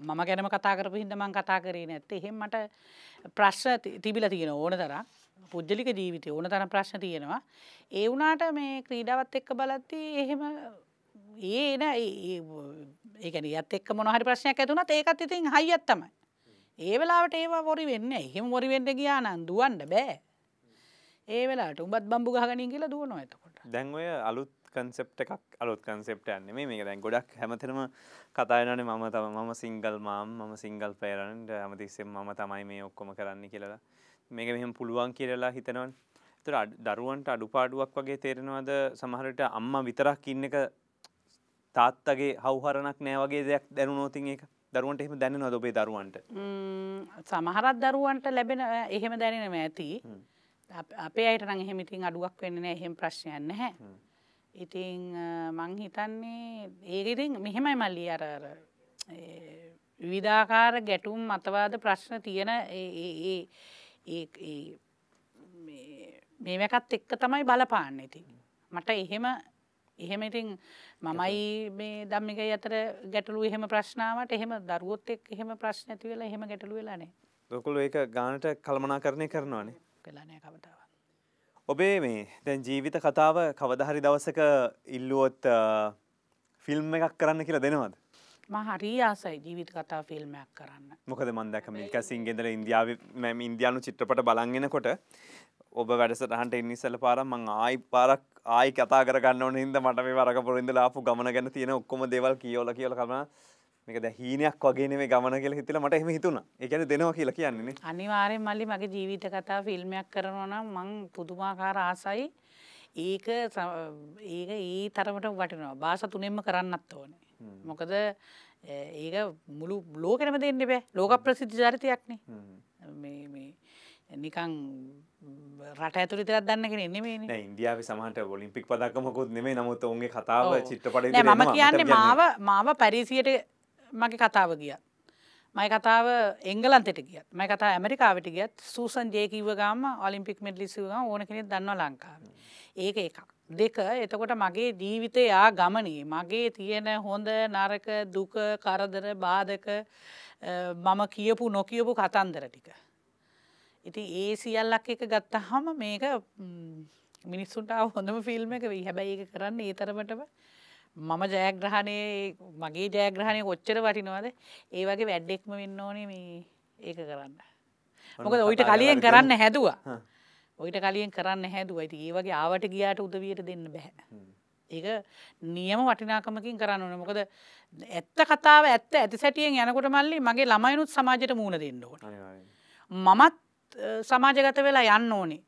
මම ගැනම කතා කරපු හිද මං කතා කරේ නැත්ත එහෙමට ප්‍රශ්න තිබිල තියෙන ඕන තරක් පුද්ජලික ජීවිතය ඕන තන ප්‍රශ්න තියෙනවා ඒ වුනාට මේ ක්‍රීඩාවත් එක්ක බලද්දී එහෙම ඒන ඒකන ඇත් එක් මොනහරි ප්‍රශ්නයක් ඇතුනත් ඒකත් ඉතින් හයිියත් තමයි. ඒ වෙලාට ඒවා ොරි වෙන්න එහෙම ොරිවෙන්න ගියා නන් දුවන්ඩ බෑ. ඒ වෙලාට උබත් බම්බු ගහගනින් කියලා දුවන ඇතකොට දැන්ඔය අලුත් කන්සෙප්ට එකක් අලුත් කන්සෙප්ට යන්න මේ මේක දැන් ගොඩක් හැමතරම කතායනනේ මම තම මම සිංගල් මාම් මම සිංගල් පේරන්ට ඇමතිස්සෙන් මම තමයි මේ ඔක්කොම කරන්න කියලා මේක මෙහම පුළුවන් කියලා හිතනවන් තුර දරුවන්ට අඩුපාඩුවක් වගේ තේරෙනවාද සමහරට අම්මා විතරක් ඉන්න එක තාත්තගේ හවහරණක් නෑ වගේ දෙයක් දැනුනෝතින් ඒක දරුවන්ට එහෙම දැනෙනවා ඔබේ දරුවන්ට සමහරත් දරුවන්ට ලැබෙන එහෙම දැනෙනම ඇති අපේ අයට නම් එහෙම ඉතින් අඩුවක් වෙන්නේ නැහැ එහෙම ප්‍රශ්නයක් නැහැ ඉතින් මං හිතන්නේ ඒක ඉතින් මෙහෙමයි මල්ලි අර අර විවිධාකාර ගැටුම් මතවාද ප්‍රශ්න තියෙන ඒ ඒ ඒ මේවකත් එක්ක තමයි බලපාන්න ඉතින් මට එහෙම එහෙම ඉතින් මමයි මේ ධම්මිකයි අතර ගැටලු එහෙම ප්‍රශ්නාවට එහෙම දරුවොත් එක්ක එහෙම ප්‍රශ්න ඇති වෙලා එහෙම ගැටලු වෙලා නැහැ. ඔයගොල්ලෝ ඒක ගානට කළමනාකරණය කරනවානේ. කළා නෑ කවදාවත්. ඔබේ මේ දැන් ජීවිත කතාව කවදා හරි දවසක ඉල්ලුවොත් ෆිල්ම් එකක් කරන්න කියලා දෙනවද? හරි ආසයි ජීවිත කතා ෆිල්ම්මයක් කරන්න මොකද මන්දක මේක සිංගෙදල ඉන්දියාව මැම ඉන්දයානු චිත්‍රපට බලන්ගෙනකොට ඔබ වැඩසටහන්ට ඉනිසල පාරම් මං ආයි පාරක් ආයි කතා කරගන්න හිද මට මේ වරක පොරින්දලාපු ගමන ගැන තියෙන ඔක්කොම දෙවල් කියෝල කියල කරන මේක දැහීනයක් වගේ මේ ගමන කියල හිතල මට එහම හිතුණ එකන දෙනවා කියලා කියන්නේ අනිවාරය මල්ලි මගේ ජීවිත කතා ෆිල්මයක් කරනවන මං පුදුමාකාර ආසයි ඒක ඒක ඒ තරමට වටනවා බාස තුනෙම කරන්නත් ඕනේ මොකද ඒක මුළු බ්ලෝකනම දෙන්න බෑ ලෝක ප්‍රසිද්ධ චරිතයක්නේ නිකං රට ඇතුර තරත් දන්නගෙන නෙමේ ඉන්දියාව සමහට ොලිම්පික් පදක්කමකුත් නෙමේ නමුත් ඔන්ගේ කතාව චිත්‍රපට ම කියන්නේ මාව මාව පැරිසියට මගේ කතාව ගිය මයි කතාව එංගලන්තට ගියත් මයි කතා ඇමරිකාවට ගියත් සූසන් ජයකීව ගාම ඔලිම්පික් මෙඩලිසිව ඕන කෙනෙ දන්න ලංකාව ඒක එකක් දෙක එතකොට මගේ ජීවිතය යා ගමනේ මගේ තියෙන හොඳ නරක දුක කරදර බාධක මම කියපු නොකියපු කතන්දර ටික ඉති ඒ සියල්ලක් එක ගත්තහම මේක මිනිස්සුන්ට හොඳම ෆිල්ම් එක වී හැබැයි ඒක කරන්න ඒ තරමටම මම ජයග්‍රහණය මගේ ජයග්‍රහණය කොච්චර වටිනවද ඒ වගේ වැඩ්ඩෙක්ම වෙන්න ඕනේ මේ ඒක කරන්න මොකද ඔයිට කලියෙන් කරන්න හැදවා ඔයිට කලියෙන් කරන්න හැදුව ඇති ඒ වගේ ආවට ගියාට උදවියට දෙන්න බැහැ ඒක නියම වටිනාකමකින් කරන්න ඕන මොකද ඇත්ත කතාව ඇත්ත ඇති සැටියෙන් යනකොට මල්ලි මගේ ළමයිනුත් සමාජයට මූුණ දෙන්න ඕන මමත් සමාජගත වෙලා යන්න ඕනේ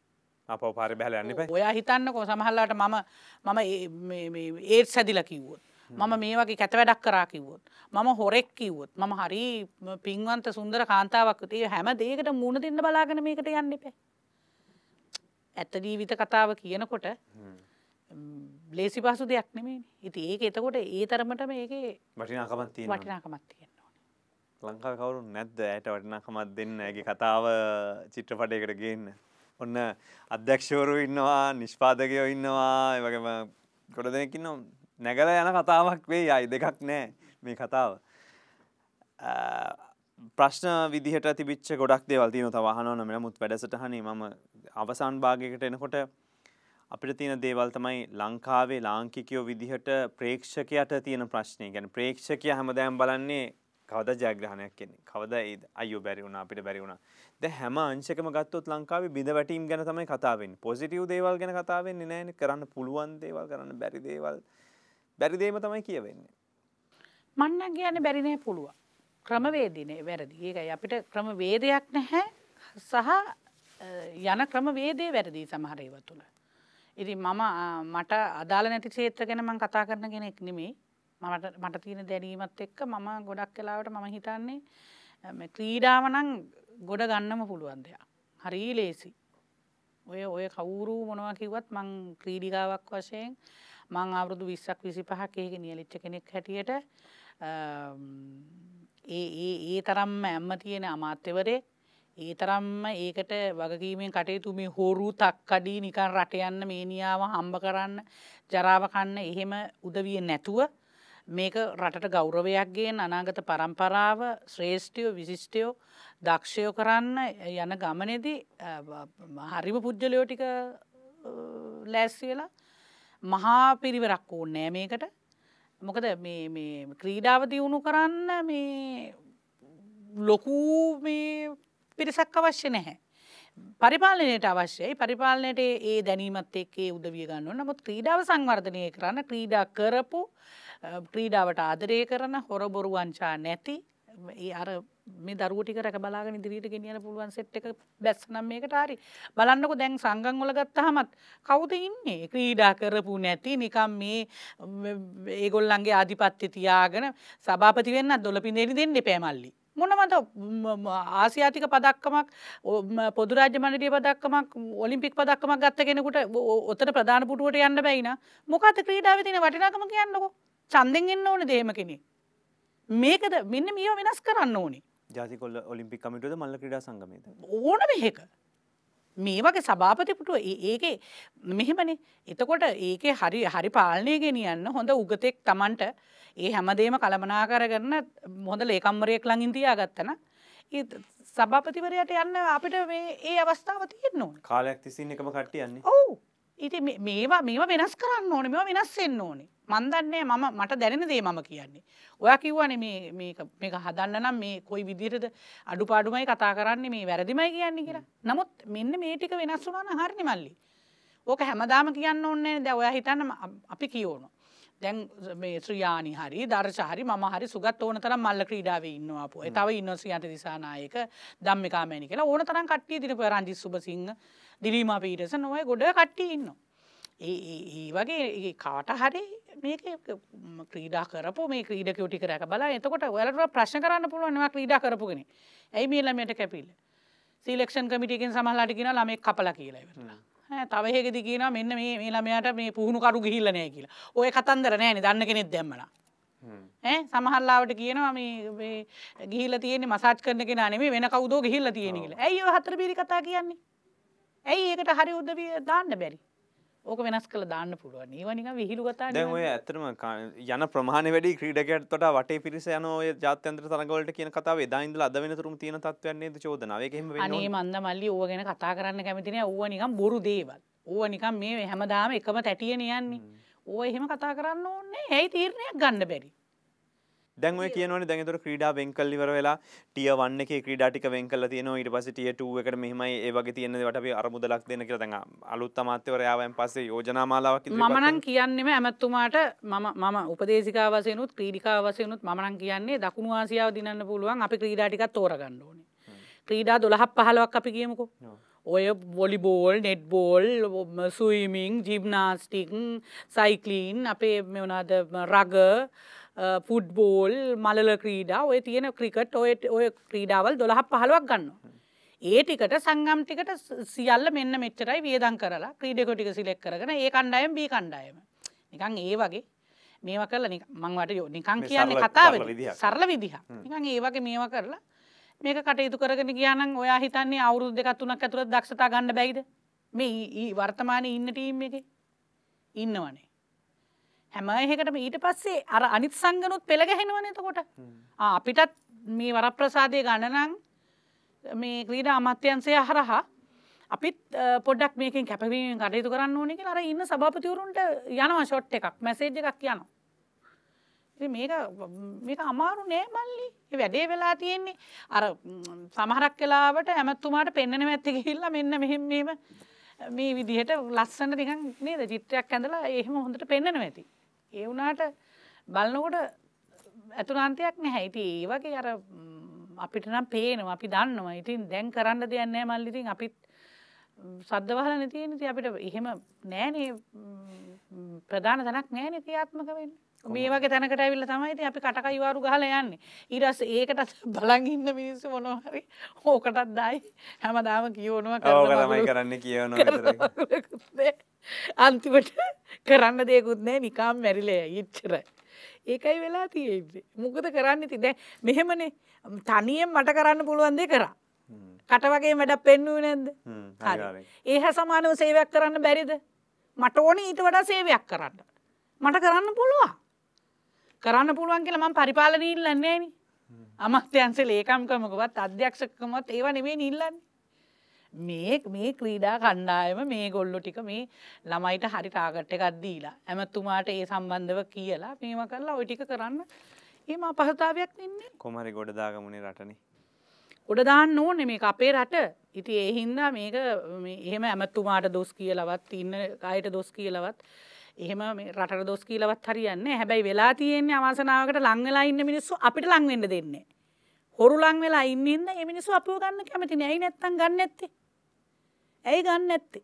අප පාර බැල යන්න ඔයා හිතන්නකෝ සමහල්ලාට මම මම ඒත් සැදිල කිව්වොත් මම මේ වගේ කැත වැඩක් කරා කිව්වොත් මම හොරෙක් කිව්වොත් මම හරි පින්වන්ත සුන්දර කාන්තාවක් තිය හැම දේකට මුණ දෙන්න බලාගෙන මේකට යන්න එපේ ඇත්ත ජීවිත කතාව කියනකොට ලේසි පහසු දෙයක් නෙමේ ඉති ඒක එතකොට ඒ තරමට මේක වටිනාකමත් වටිනාකමත්තිය ලංකාව කවරුන් නැද්ද ඇයට වටිනාකමත් දෙන්න ඇගේ කතාව චිත්‍රපටයකට ගන්න. ඔන්න අධ්‍යක්ෂවරු ඉන්නවා නිෂ්පාදකයෝ ඉන්නවා වගේම ගොඩ දෙනකින්න නැගල යන කතාවක් වේ අයි දෙකක් නෑ මේ කතාව. ප්‍රශ්න විදිහට තිබිච්ච ගොඩක් දේවල් තියන තවහනවන මෙ මුත් වැඩසටහන මම අවසාන් භාගයකට එනකොට අපිට තියෙන දේවල් තමයි ලංකාවේ ලාංකිකයෝ විදිහට ප්‍රේක්ෂකයට තියෙන ප්‍රශ්නය ගැන ප්‍රේක්ෂකය හැමදෑම් බලන්නේ කවද ජයග්‍රහණයක් කෙන්නේ කවද අයු බැරි වුණ අපිට බැරි වුණා ද හැම අංශකම ගත්තොත් ලංකාවේ බිඳ වැටීම් ගැන තමයි කතාවෙන් පොසිටව් දේවල් ගැන කතාවෙන්නේ නෑන කරන්න පුළුවන් දේවල් කරන්න බැරි දේවල් බැරිදේම තමයි කියවෙන්නේ මන්න කියන්න බැරිනය පුළුව ක්‍රමවේදිනේ වැරදි ඒකයි අපිට ක්‍රම වේදයක් නැහැ සහ යන ක්‍රම වේදේ වැරදිී සමහරේව තුළ ඉරි මම මට අදාළ නැති චේත්‍ර ගැන මං කතා කරන කෙනෙක් නෙමේ මට මට තියෙන දැනීමත් එක්ක මම ගොඩක් කලාවට මම හිතන්නේ ක්‍රීඩාවනං ගොඩ ගන්නම පුළුවන් දෙයක් හරී ලේසි ඔය ඔය කවුරු මොනවා කිවත් මං ක්‍රීඩිකාවක් වශයෙන් මං අවුරුදු විස්සක් විසි පහකයක නියලිච්ච කෙනෙක් හැටියට ඒ ඒ තරම්ම ඇම්ම තියෙන අමාත්‍යවරේ ඒ තරම්ම ඒකට වගකීමෙන් කටයුතු මේ හෝරු තක්කඩී නිකන් රට යන්න මේනියාව හම්බ කරන්න ජරාව කන්න එහෙම උදවිය නැතුව මේක රටට ගෞරවයක්ගේ අනාගත පරම්පරාව ශ්‍රේෂ්ඨයෝ විසිිෂ්ටයෝ දක්ෂයෝ කරන්න යන ගමනෙදී හරිම පුද්ගලයෝ ටික ලෑස්සි වෙලා මහා පිරිවරක් ඕ නෑ මේකට මොකද ක්‍රීඩාව දියුණු කරන්න මේ ලොකු මේ පිරිසක් අවශ්‍ය නැහැ. පරිපාලනයට අවශ්‍යයි පරිපාලනයට ඒ දැනීමත් එක්කේ උදවිය ගන්නව නමුත් ක්‍රීඩාව සංවර්ධනය කරන්න ක්‍රීඩා කරපු ක්‍රීඩාවට ආදරය කරන හොරබොරුවංචා නැති අර මේ දරුවටික රැක බලාගෙන ඉදිරියට ගෙනියන්න පුළුවන් සෙට් එක බැස්ස නම් මේකට හරි බලන්නකො දැන් සංගම් වල ගත්තාමත් කවුද ඉන්නේ ක්‍රීඩා කරපු නැති නිකම් මේ ඒගොල්ලන්ගේ ආධිපත්‍ය තියාගෙන සභාපති වෙන්නත් දොළපින්දේනි දෙන්න එපෑ මල්ලි මොනවද ආසියාතික පදක්කමක් පොදු රාජ්‍ය මණ්ඩලිය පදක්කමක් ඔලිම්පික් පදක්කමක් ගත්ත කෙනෙකුට ඔතන ප්‍රධාන පුටුවට යන්න බැයින මොකද්ද ක්‍රීඩාවේ තියෙන වටිනාකම කියන්නකෝ චන්දෙන් එන්න ඕන දේම කෙනෙ. මේකද මෙන්න මිය වෙනස් කරන්න ඕනේ ජාතිකොල්ල ඔලිම්පි කමිටුවද මල්ල ක්‍රඩා සංගමේද. ඕන මෙහෙක. මේ වගේ සභාපතිපුටුව ඒක මෙහෙමනේ එතකොට ඒක හරි හරි පාලනය ගෙනියන්න හොඳ උගතෙක් තමන්ට ඒ හැමදේම කළමනා කරගන්න මොඳ ලේකම්වරයෙක් ළඟින් තියාගත්තන ඒ සභාපතිවරයට යන්න අපිට මේ ඒ අවස්ථාව තියෙන්නවා කාලයක් තිසින් එකම කට්ටියන්නේ ඔවු ඉති මේවා මේවා වෙනස් කරන්න ඕන මෙවා වෙනස්වෙන්න ඕනේ මන්දන්නේ මම මට දැනෙන දේ මම කියන්නේ. ඔයා කිව්වනේ මේ මේක හදන්න නම් මේ කොයි විදිහටද අඩුපාඩුමයි කතා කරන්නේ මේ වැරදිමයි කියන්නේ කියලා. නමුත් මෙන්න මේ ටික වෙනස් වුණා නම් හරිනේ මල්ලි. ඕක හැමදාම කියන්න ඕනේ නැහැ. දැන් ඔයා හිතන්න අපි කියවනවා. දැන් මේ ශ්‍රියානි හරි දර්ශ හරි මම හරි සුගත් ඕන තරම් මල්ල ක්‍රීඩාවේ ඉන්නවාපු. තව ඉන්න ශ්‍රියන්ත දිසානායක ධම්මිකාමෑණි කියලා ඕන තරම් කට්ටිය ඉදිරිපිට රන්දි සුබසිංහ දිලිමා පීටර්සන් ඔය ගොඩ කට්ටිය ඉන්නවා. ඒ වගේ කාට හරි මේක ක්‍රීඩා කරපු මේ ක්‍රීඩකයෝ ටික රැක බලලා එතකොට ඔයාලට ප්‍රශ්න කරන්න පුළුවන් මේවා ක්‍රීඩා කරපු කෙනෙක්. ඇයි මේ ළමයට කැපිල්ල? සිලෙක්ෂන් කමිටියකින් සමහරලාට කියනවා ළමෙක් කපලා කියලා ඉවරලා. තව හෙකෙද කියන මෙන්න මේ මේ ළමයට මේ පුහුණු කරු ගිහිල්ල නෑ කියලා ඔය කතන්දර නෑන දන්න කෙනෙත් දැම්මලා සමහල්ලාවට කියනවා මේ ගිහිල තියෙන මසාට් කරන කෙන නෙේ වෙන කවුදෝ ගිහිල්ල තියෙනෙ කියලා ඇයි හතර පිරි කතා කියන්නේ ඇයි ඒකට හරි උද්දවිය දාන්න බැරි ඕක වෙනස් කළ දාන්න පුළුවන් ඒවනික විහිළු කතා දැන් ඔය ඇතරම යන ප්‍රමාණ වැඩි ක්‍රීඩකයට තොට වටේ පිරිස යන ඔය ජාත්‍යන්ත්‍ර තරගවලට කියන කතාව එදායින්දල අද වෙනතුරුම තියෙන තත්ත්වයන්නේ චෝදනාව එහෙම අනේ මන්ද මල්ලි ඕව ගැන කතා කරන්න කැමතින ඌව නිකම් බොරු දේවල් ඕව නිකම් මේ හැමදාම එකම තැටියන යන්නේ ඕ එහෙම කතා කරන්න ඕන්නේ ඇයි තීරණයක් ගන්න බැරි දැන් ඔය කියනවනේ දැන් ඒතර ක්‍රීඩා වෙන් කළ ඉවර වෙලා ටියර් 1 එකේ ක්‍රීඩා ටික වෙන් කළා තියෙනවා ඊට පස්සේ ටියර් 2 එකට මෙහෙමයි ඒ වගේ තියෙන දේවට අපි අරමුදලක් දෙන්න කියලා දැන් අලුත් අමාත්‍යවරයාවෙන් පස්සේ යෝජනා මාලාවක් ඉදිරිපත් මම නම් කියන්නේම ඇමතුමාට මම මම උපදේශිකා වශයෙන් උත් ක්‍රීඩිකා වශයෙන් උත් මම නම් කියන්නේ දකුණු ආසියාව දිනන්න පුළුවන් අපි ක්‍රීඩා ටිකක් තෝරගන්න ඕනේ ක්‍රීඩා 12ක් 15ක් අපි කියමුකෝ ඔය volleyball netball swimming gymnastic cycling අපේ මෙවනාද රග ෆුඩ්බෝල් මලල ක්‍රීඩා ඔය තියෙන ක්‍රිකට් ඔය ඔය ක්‍රීඩාවල් දොළහක් පහලවක් ගන්න. ඒ ටිකට සංගම් ටිකට සියල්ල මෙන්න මෙච්චරයි වියදන් කරලා ක්‍රීඩකොටික සිලෙක් කරන ඒ කණ්ඩායම් බී කණ්ඩායම. නිකං ඒ වගේ මේවා කරල මංවට යෝ නිකං කියන්න කතාව සරල විදිහ. නිකං ඒ වගේ මේවා කරලා මේක කටයුතු කරගෙන කියනන් ඔයා හිතන්නේ අවුරුදු දෙකක් තුනක් ඇතුළත් දක්ෂතා ගන්න බැයිද මේ වර්තමානය ඉන්න ටීම් එක ඉන්නවනේ හැම එහෙකටම ඊට පස්සේ අර අනිත් සංගනුත් පෙළගැහෙනවන එතකොට අපිටත් මේ වර ප්‍රසාදය ගණනං මේ ක්‍රීඩ අමත්‍යන්සය හරහා අපිත් පොඩක් මේකින් කැපවීම කටයුතු කරන්න ඕනෙක අර ඉන්න සභාපතිවරුන්ට යනවා ෂොට් එකක් මැසේජ් එකක් යනවා. මේක මේක අමාරු නෑ මල්ලි වැඩේ වෙලා තියෙන්නේ අර සමහරක් කලාවට ඇමත්තුමාට පෙන්න්නන ඇත්ත හිල්ලා මෙන්න මෙහෙම මේ විදිහට ලස්සන්න නිකන් නේද චිත්‍රයක් ඇඳලා එහෙම හොඳට පෙන්න්නන ඇති. ඒ වුණාට බලනකොට ඇතුළන්තයක් නැහැ ඉතින් ඒ වගේ අර අපිට නම් පේනවා අපි දන්නවා. ඉතින් දැන් කරන්න දෙයක් නැහැ මල්ලි. ඉතින් අපිත් සද්ද වහලානේ තියෙන්නේ. ඉතින් අපිට එහෙම නැහනේ ප්‍රධාන තැනක් නැහනේ ක්‍රියාත්මක වෙන්නේ. මේ වගේ තැනකට ඇවිල්ලා තමයි ඉතින් අපි කටක ඉවාරු ගහලා යන්නේ. ඊට පස්සේ ඒකට *laughs* බලන් ඉන්න මිනිස්සු මොනවා හරි ඕකටත් දායි හැමදාම කියවනවා කරනවා. ඕක තමයි කරන්නේ කියවනවා විතරයි. අන්තිමට *laughs* කරන්න දෙයක්වත් නැහැ නිකම් මැරිලා යච්චරයි. ඒකයි වෙලා තියෙන්නේ. මොකද කරන්නේ ඉතින් දැන් මෙහෙමනේ තනියෙන් මට කරන්න පුළුවන් දේ කරා. කට වගේ වැඩක් පෙන්වුවේ නැද්ද? හරි. ඒ හැ සමානව සේවයක් කරන්න බැරිද? මට ඕනේ ඊට වඩා සේවයක් කරන්න. මට කරන්න පුළුවන්. කරන්න පුළුවන් කියලා මම පරිපාලනී ඉල්ලන්නේ නෑනේ. අමාත්‍යංශේ ලේකම්කමකවත් අධ්‍යක්ෂකකමවත් ඒව නෙමෙයි ඉල්ලන්නේ. මේ මේ ක්‍රීඩා කණ්ඩායම මේ ගොල්ලො ටික මේ ළමයිට හරි ටාගට් එකක් දීලා ඇමතුමාට ඒ සම්බන්ධව කියලා මේම කරලා ඔය ටික කරන්න ඒම අපහසතාවයක් ඉන්නේ කොමරි ගොඩදාගමුණේ රටනේ ගොඩදාන්න ඕනේ මේ අපේ රට ඉති ඒහින්දා මේක එහෙම ඇමතුමාට දොස් කියලවත් ඉන්න අයට දොස් කියලවත් එහෙම රට දොස් කියලවත් හරියන්න හැබැයි වෙලා තියෙන්නේ අවාසනාවකට ලංවෙලා ඉන්න මිනිස්සු අපිට ලංවෙන්න දෙන්නේ. හොරු ලං වෙලා ඉන්නන්න ඒ මිනිස්සු අපිව ගන්න කැමති නෑ. ඇයි නැත්තම් ගන්න ඇත්තේ? ඇයි ගන්න ඇත්තේ?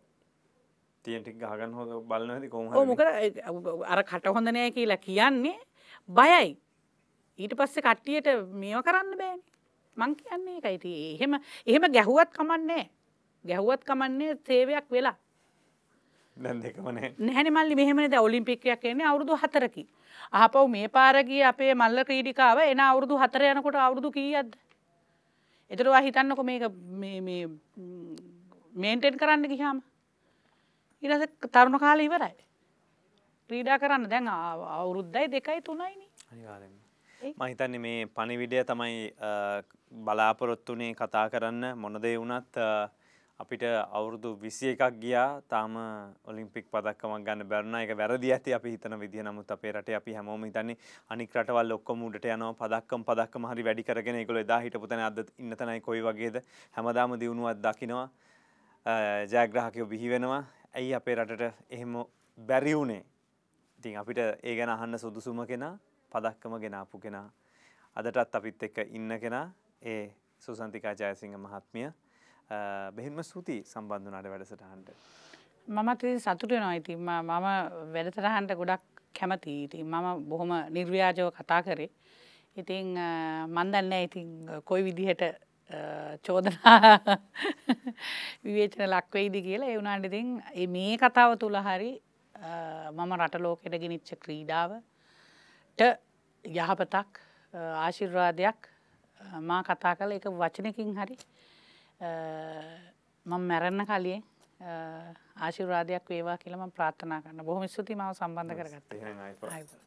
තියෙන ටික ගහගන්න හොද බලන්න ඇති කොහොම හරි. ඔව් මොකද අර කට හොඳ නෑ කියලා කියන්නේ බයයි. ඊට පස්සේ කට්ටියට මේව කරන්න බෑනේ. මං කියන්නේ ඒකයි. ඉතින් එහෙම එහෙම ගැහුවත් කමන්නේ නෑ. ගැහුවත් කමන්නේ සේවයක් වෙලා. නැහැනි මල්ලි මෙහෙමනද ඔලිම්පික්කයක් එන්නේ අවුරුදු හතරකි. අහපව් මේ පාරගිය අපේ මල්ල ක්‍රීඩිකාව එන අවුරුදු හතර යනකොට අවුරුදු කීයද. එතරවා හිතන්නකො මේක මේන්ටෙන් කරන්න ගිහාම. ඉරස තරුණ කාල ඉවරයි. ක්‍රීඩා කරන්න දැන් අවුරුද්දයි දෙකයි තුනයිනි මහිතන්නේ මේ පණිවිඩය තමයි බලාපොරොත්තුනේ කතා කරන්න මොනදේ වුනත් අපිට අවුරුදු විසි එකක් ගියා තාම ඔලිම්පික් පදක්කමක් ගන්න බැරණ එක වැරදි ඇති අපි හිතන විදි නමුත් අපේ රට අපි හැමෝම හිතන්නේ අනික් රටවල් ඔක්කොම උඩට යනවා පදක්කම් පදක්කම හරි වැඩි කරගෙන ඒගොල්ලෝ එදා හිටපු තැන අද ඉන්න තැනයි කොයි වගේද හැමදාම දිනුවක් දකිනවා ජයග්‍රාහකයෝ බිහි වෙනවා ඇයි අපේ රටට එහෙම බැරි වුණේ ඉතින් අපිට ඒ ගැන අහන්න සුදුසුම කෙනා පදක්කම ගෙනාපු කෙනා අදටත් අපිත් එක්ක ඉන්න කෙනා ඒ සුසන්තිකා ජයසිංහ මහත්මිය බෙහිම සූති සම්බන්ධනාට වැඩසටහන්ට. මමත් සතුට නොයිති මම වැඩසටහන්ට ගොඩක් කැමතිීති මම බොහොම නිර්ව්‍යාජව කතා කරේ. ඉතිං මන්දන්න ඉතිං කොයි විදිහට චෝදනා *laughs* විවේචන ලක්වෙයිදි කියලා එවුනාට ඉතිං මේ කතාව තුළ හරි මම රටලෝකෙට ගෙනිච්ච ක්‍රීඩාවට යහපතක් ආශිර්වාදයක් මා කතා කළ එක වචනකින් හරි මම මැරන්න කලින් ආශිර්වාදයක් වේවා කියලා මම ප්‍රාර්ථනා කරනවා. බොහොම ස්තුතියි මාව සම්බන්ධ කරගත්තට.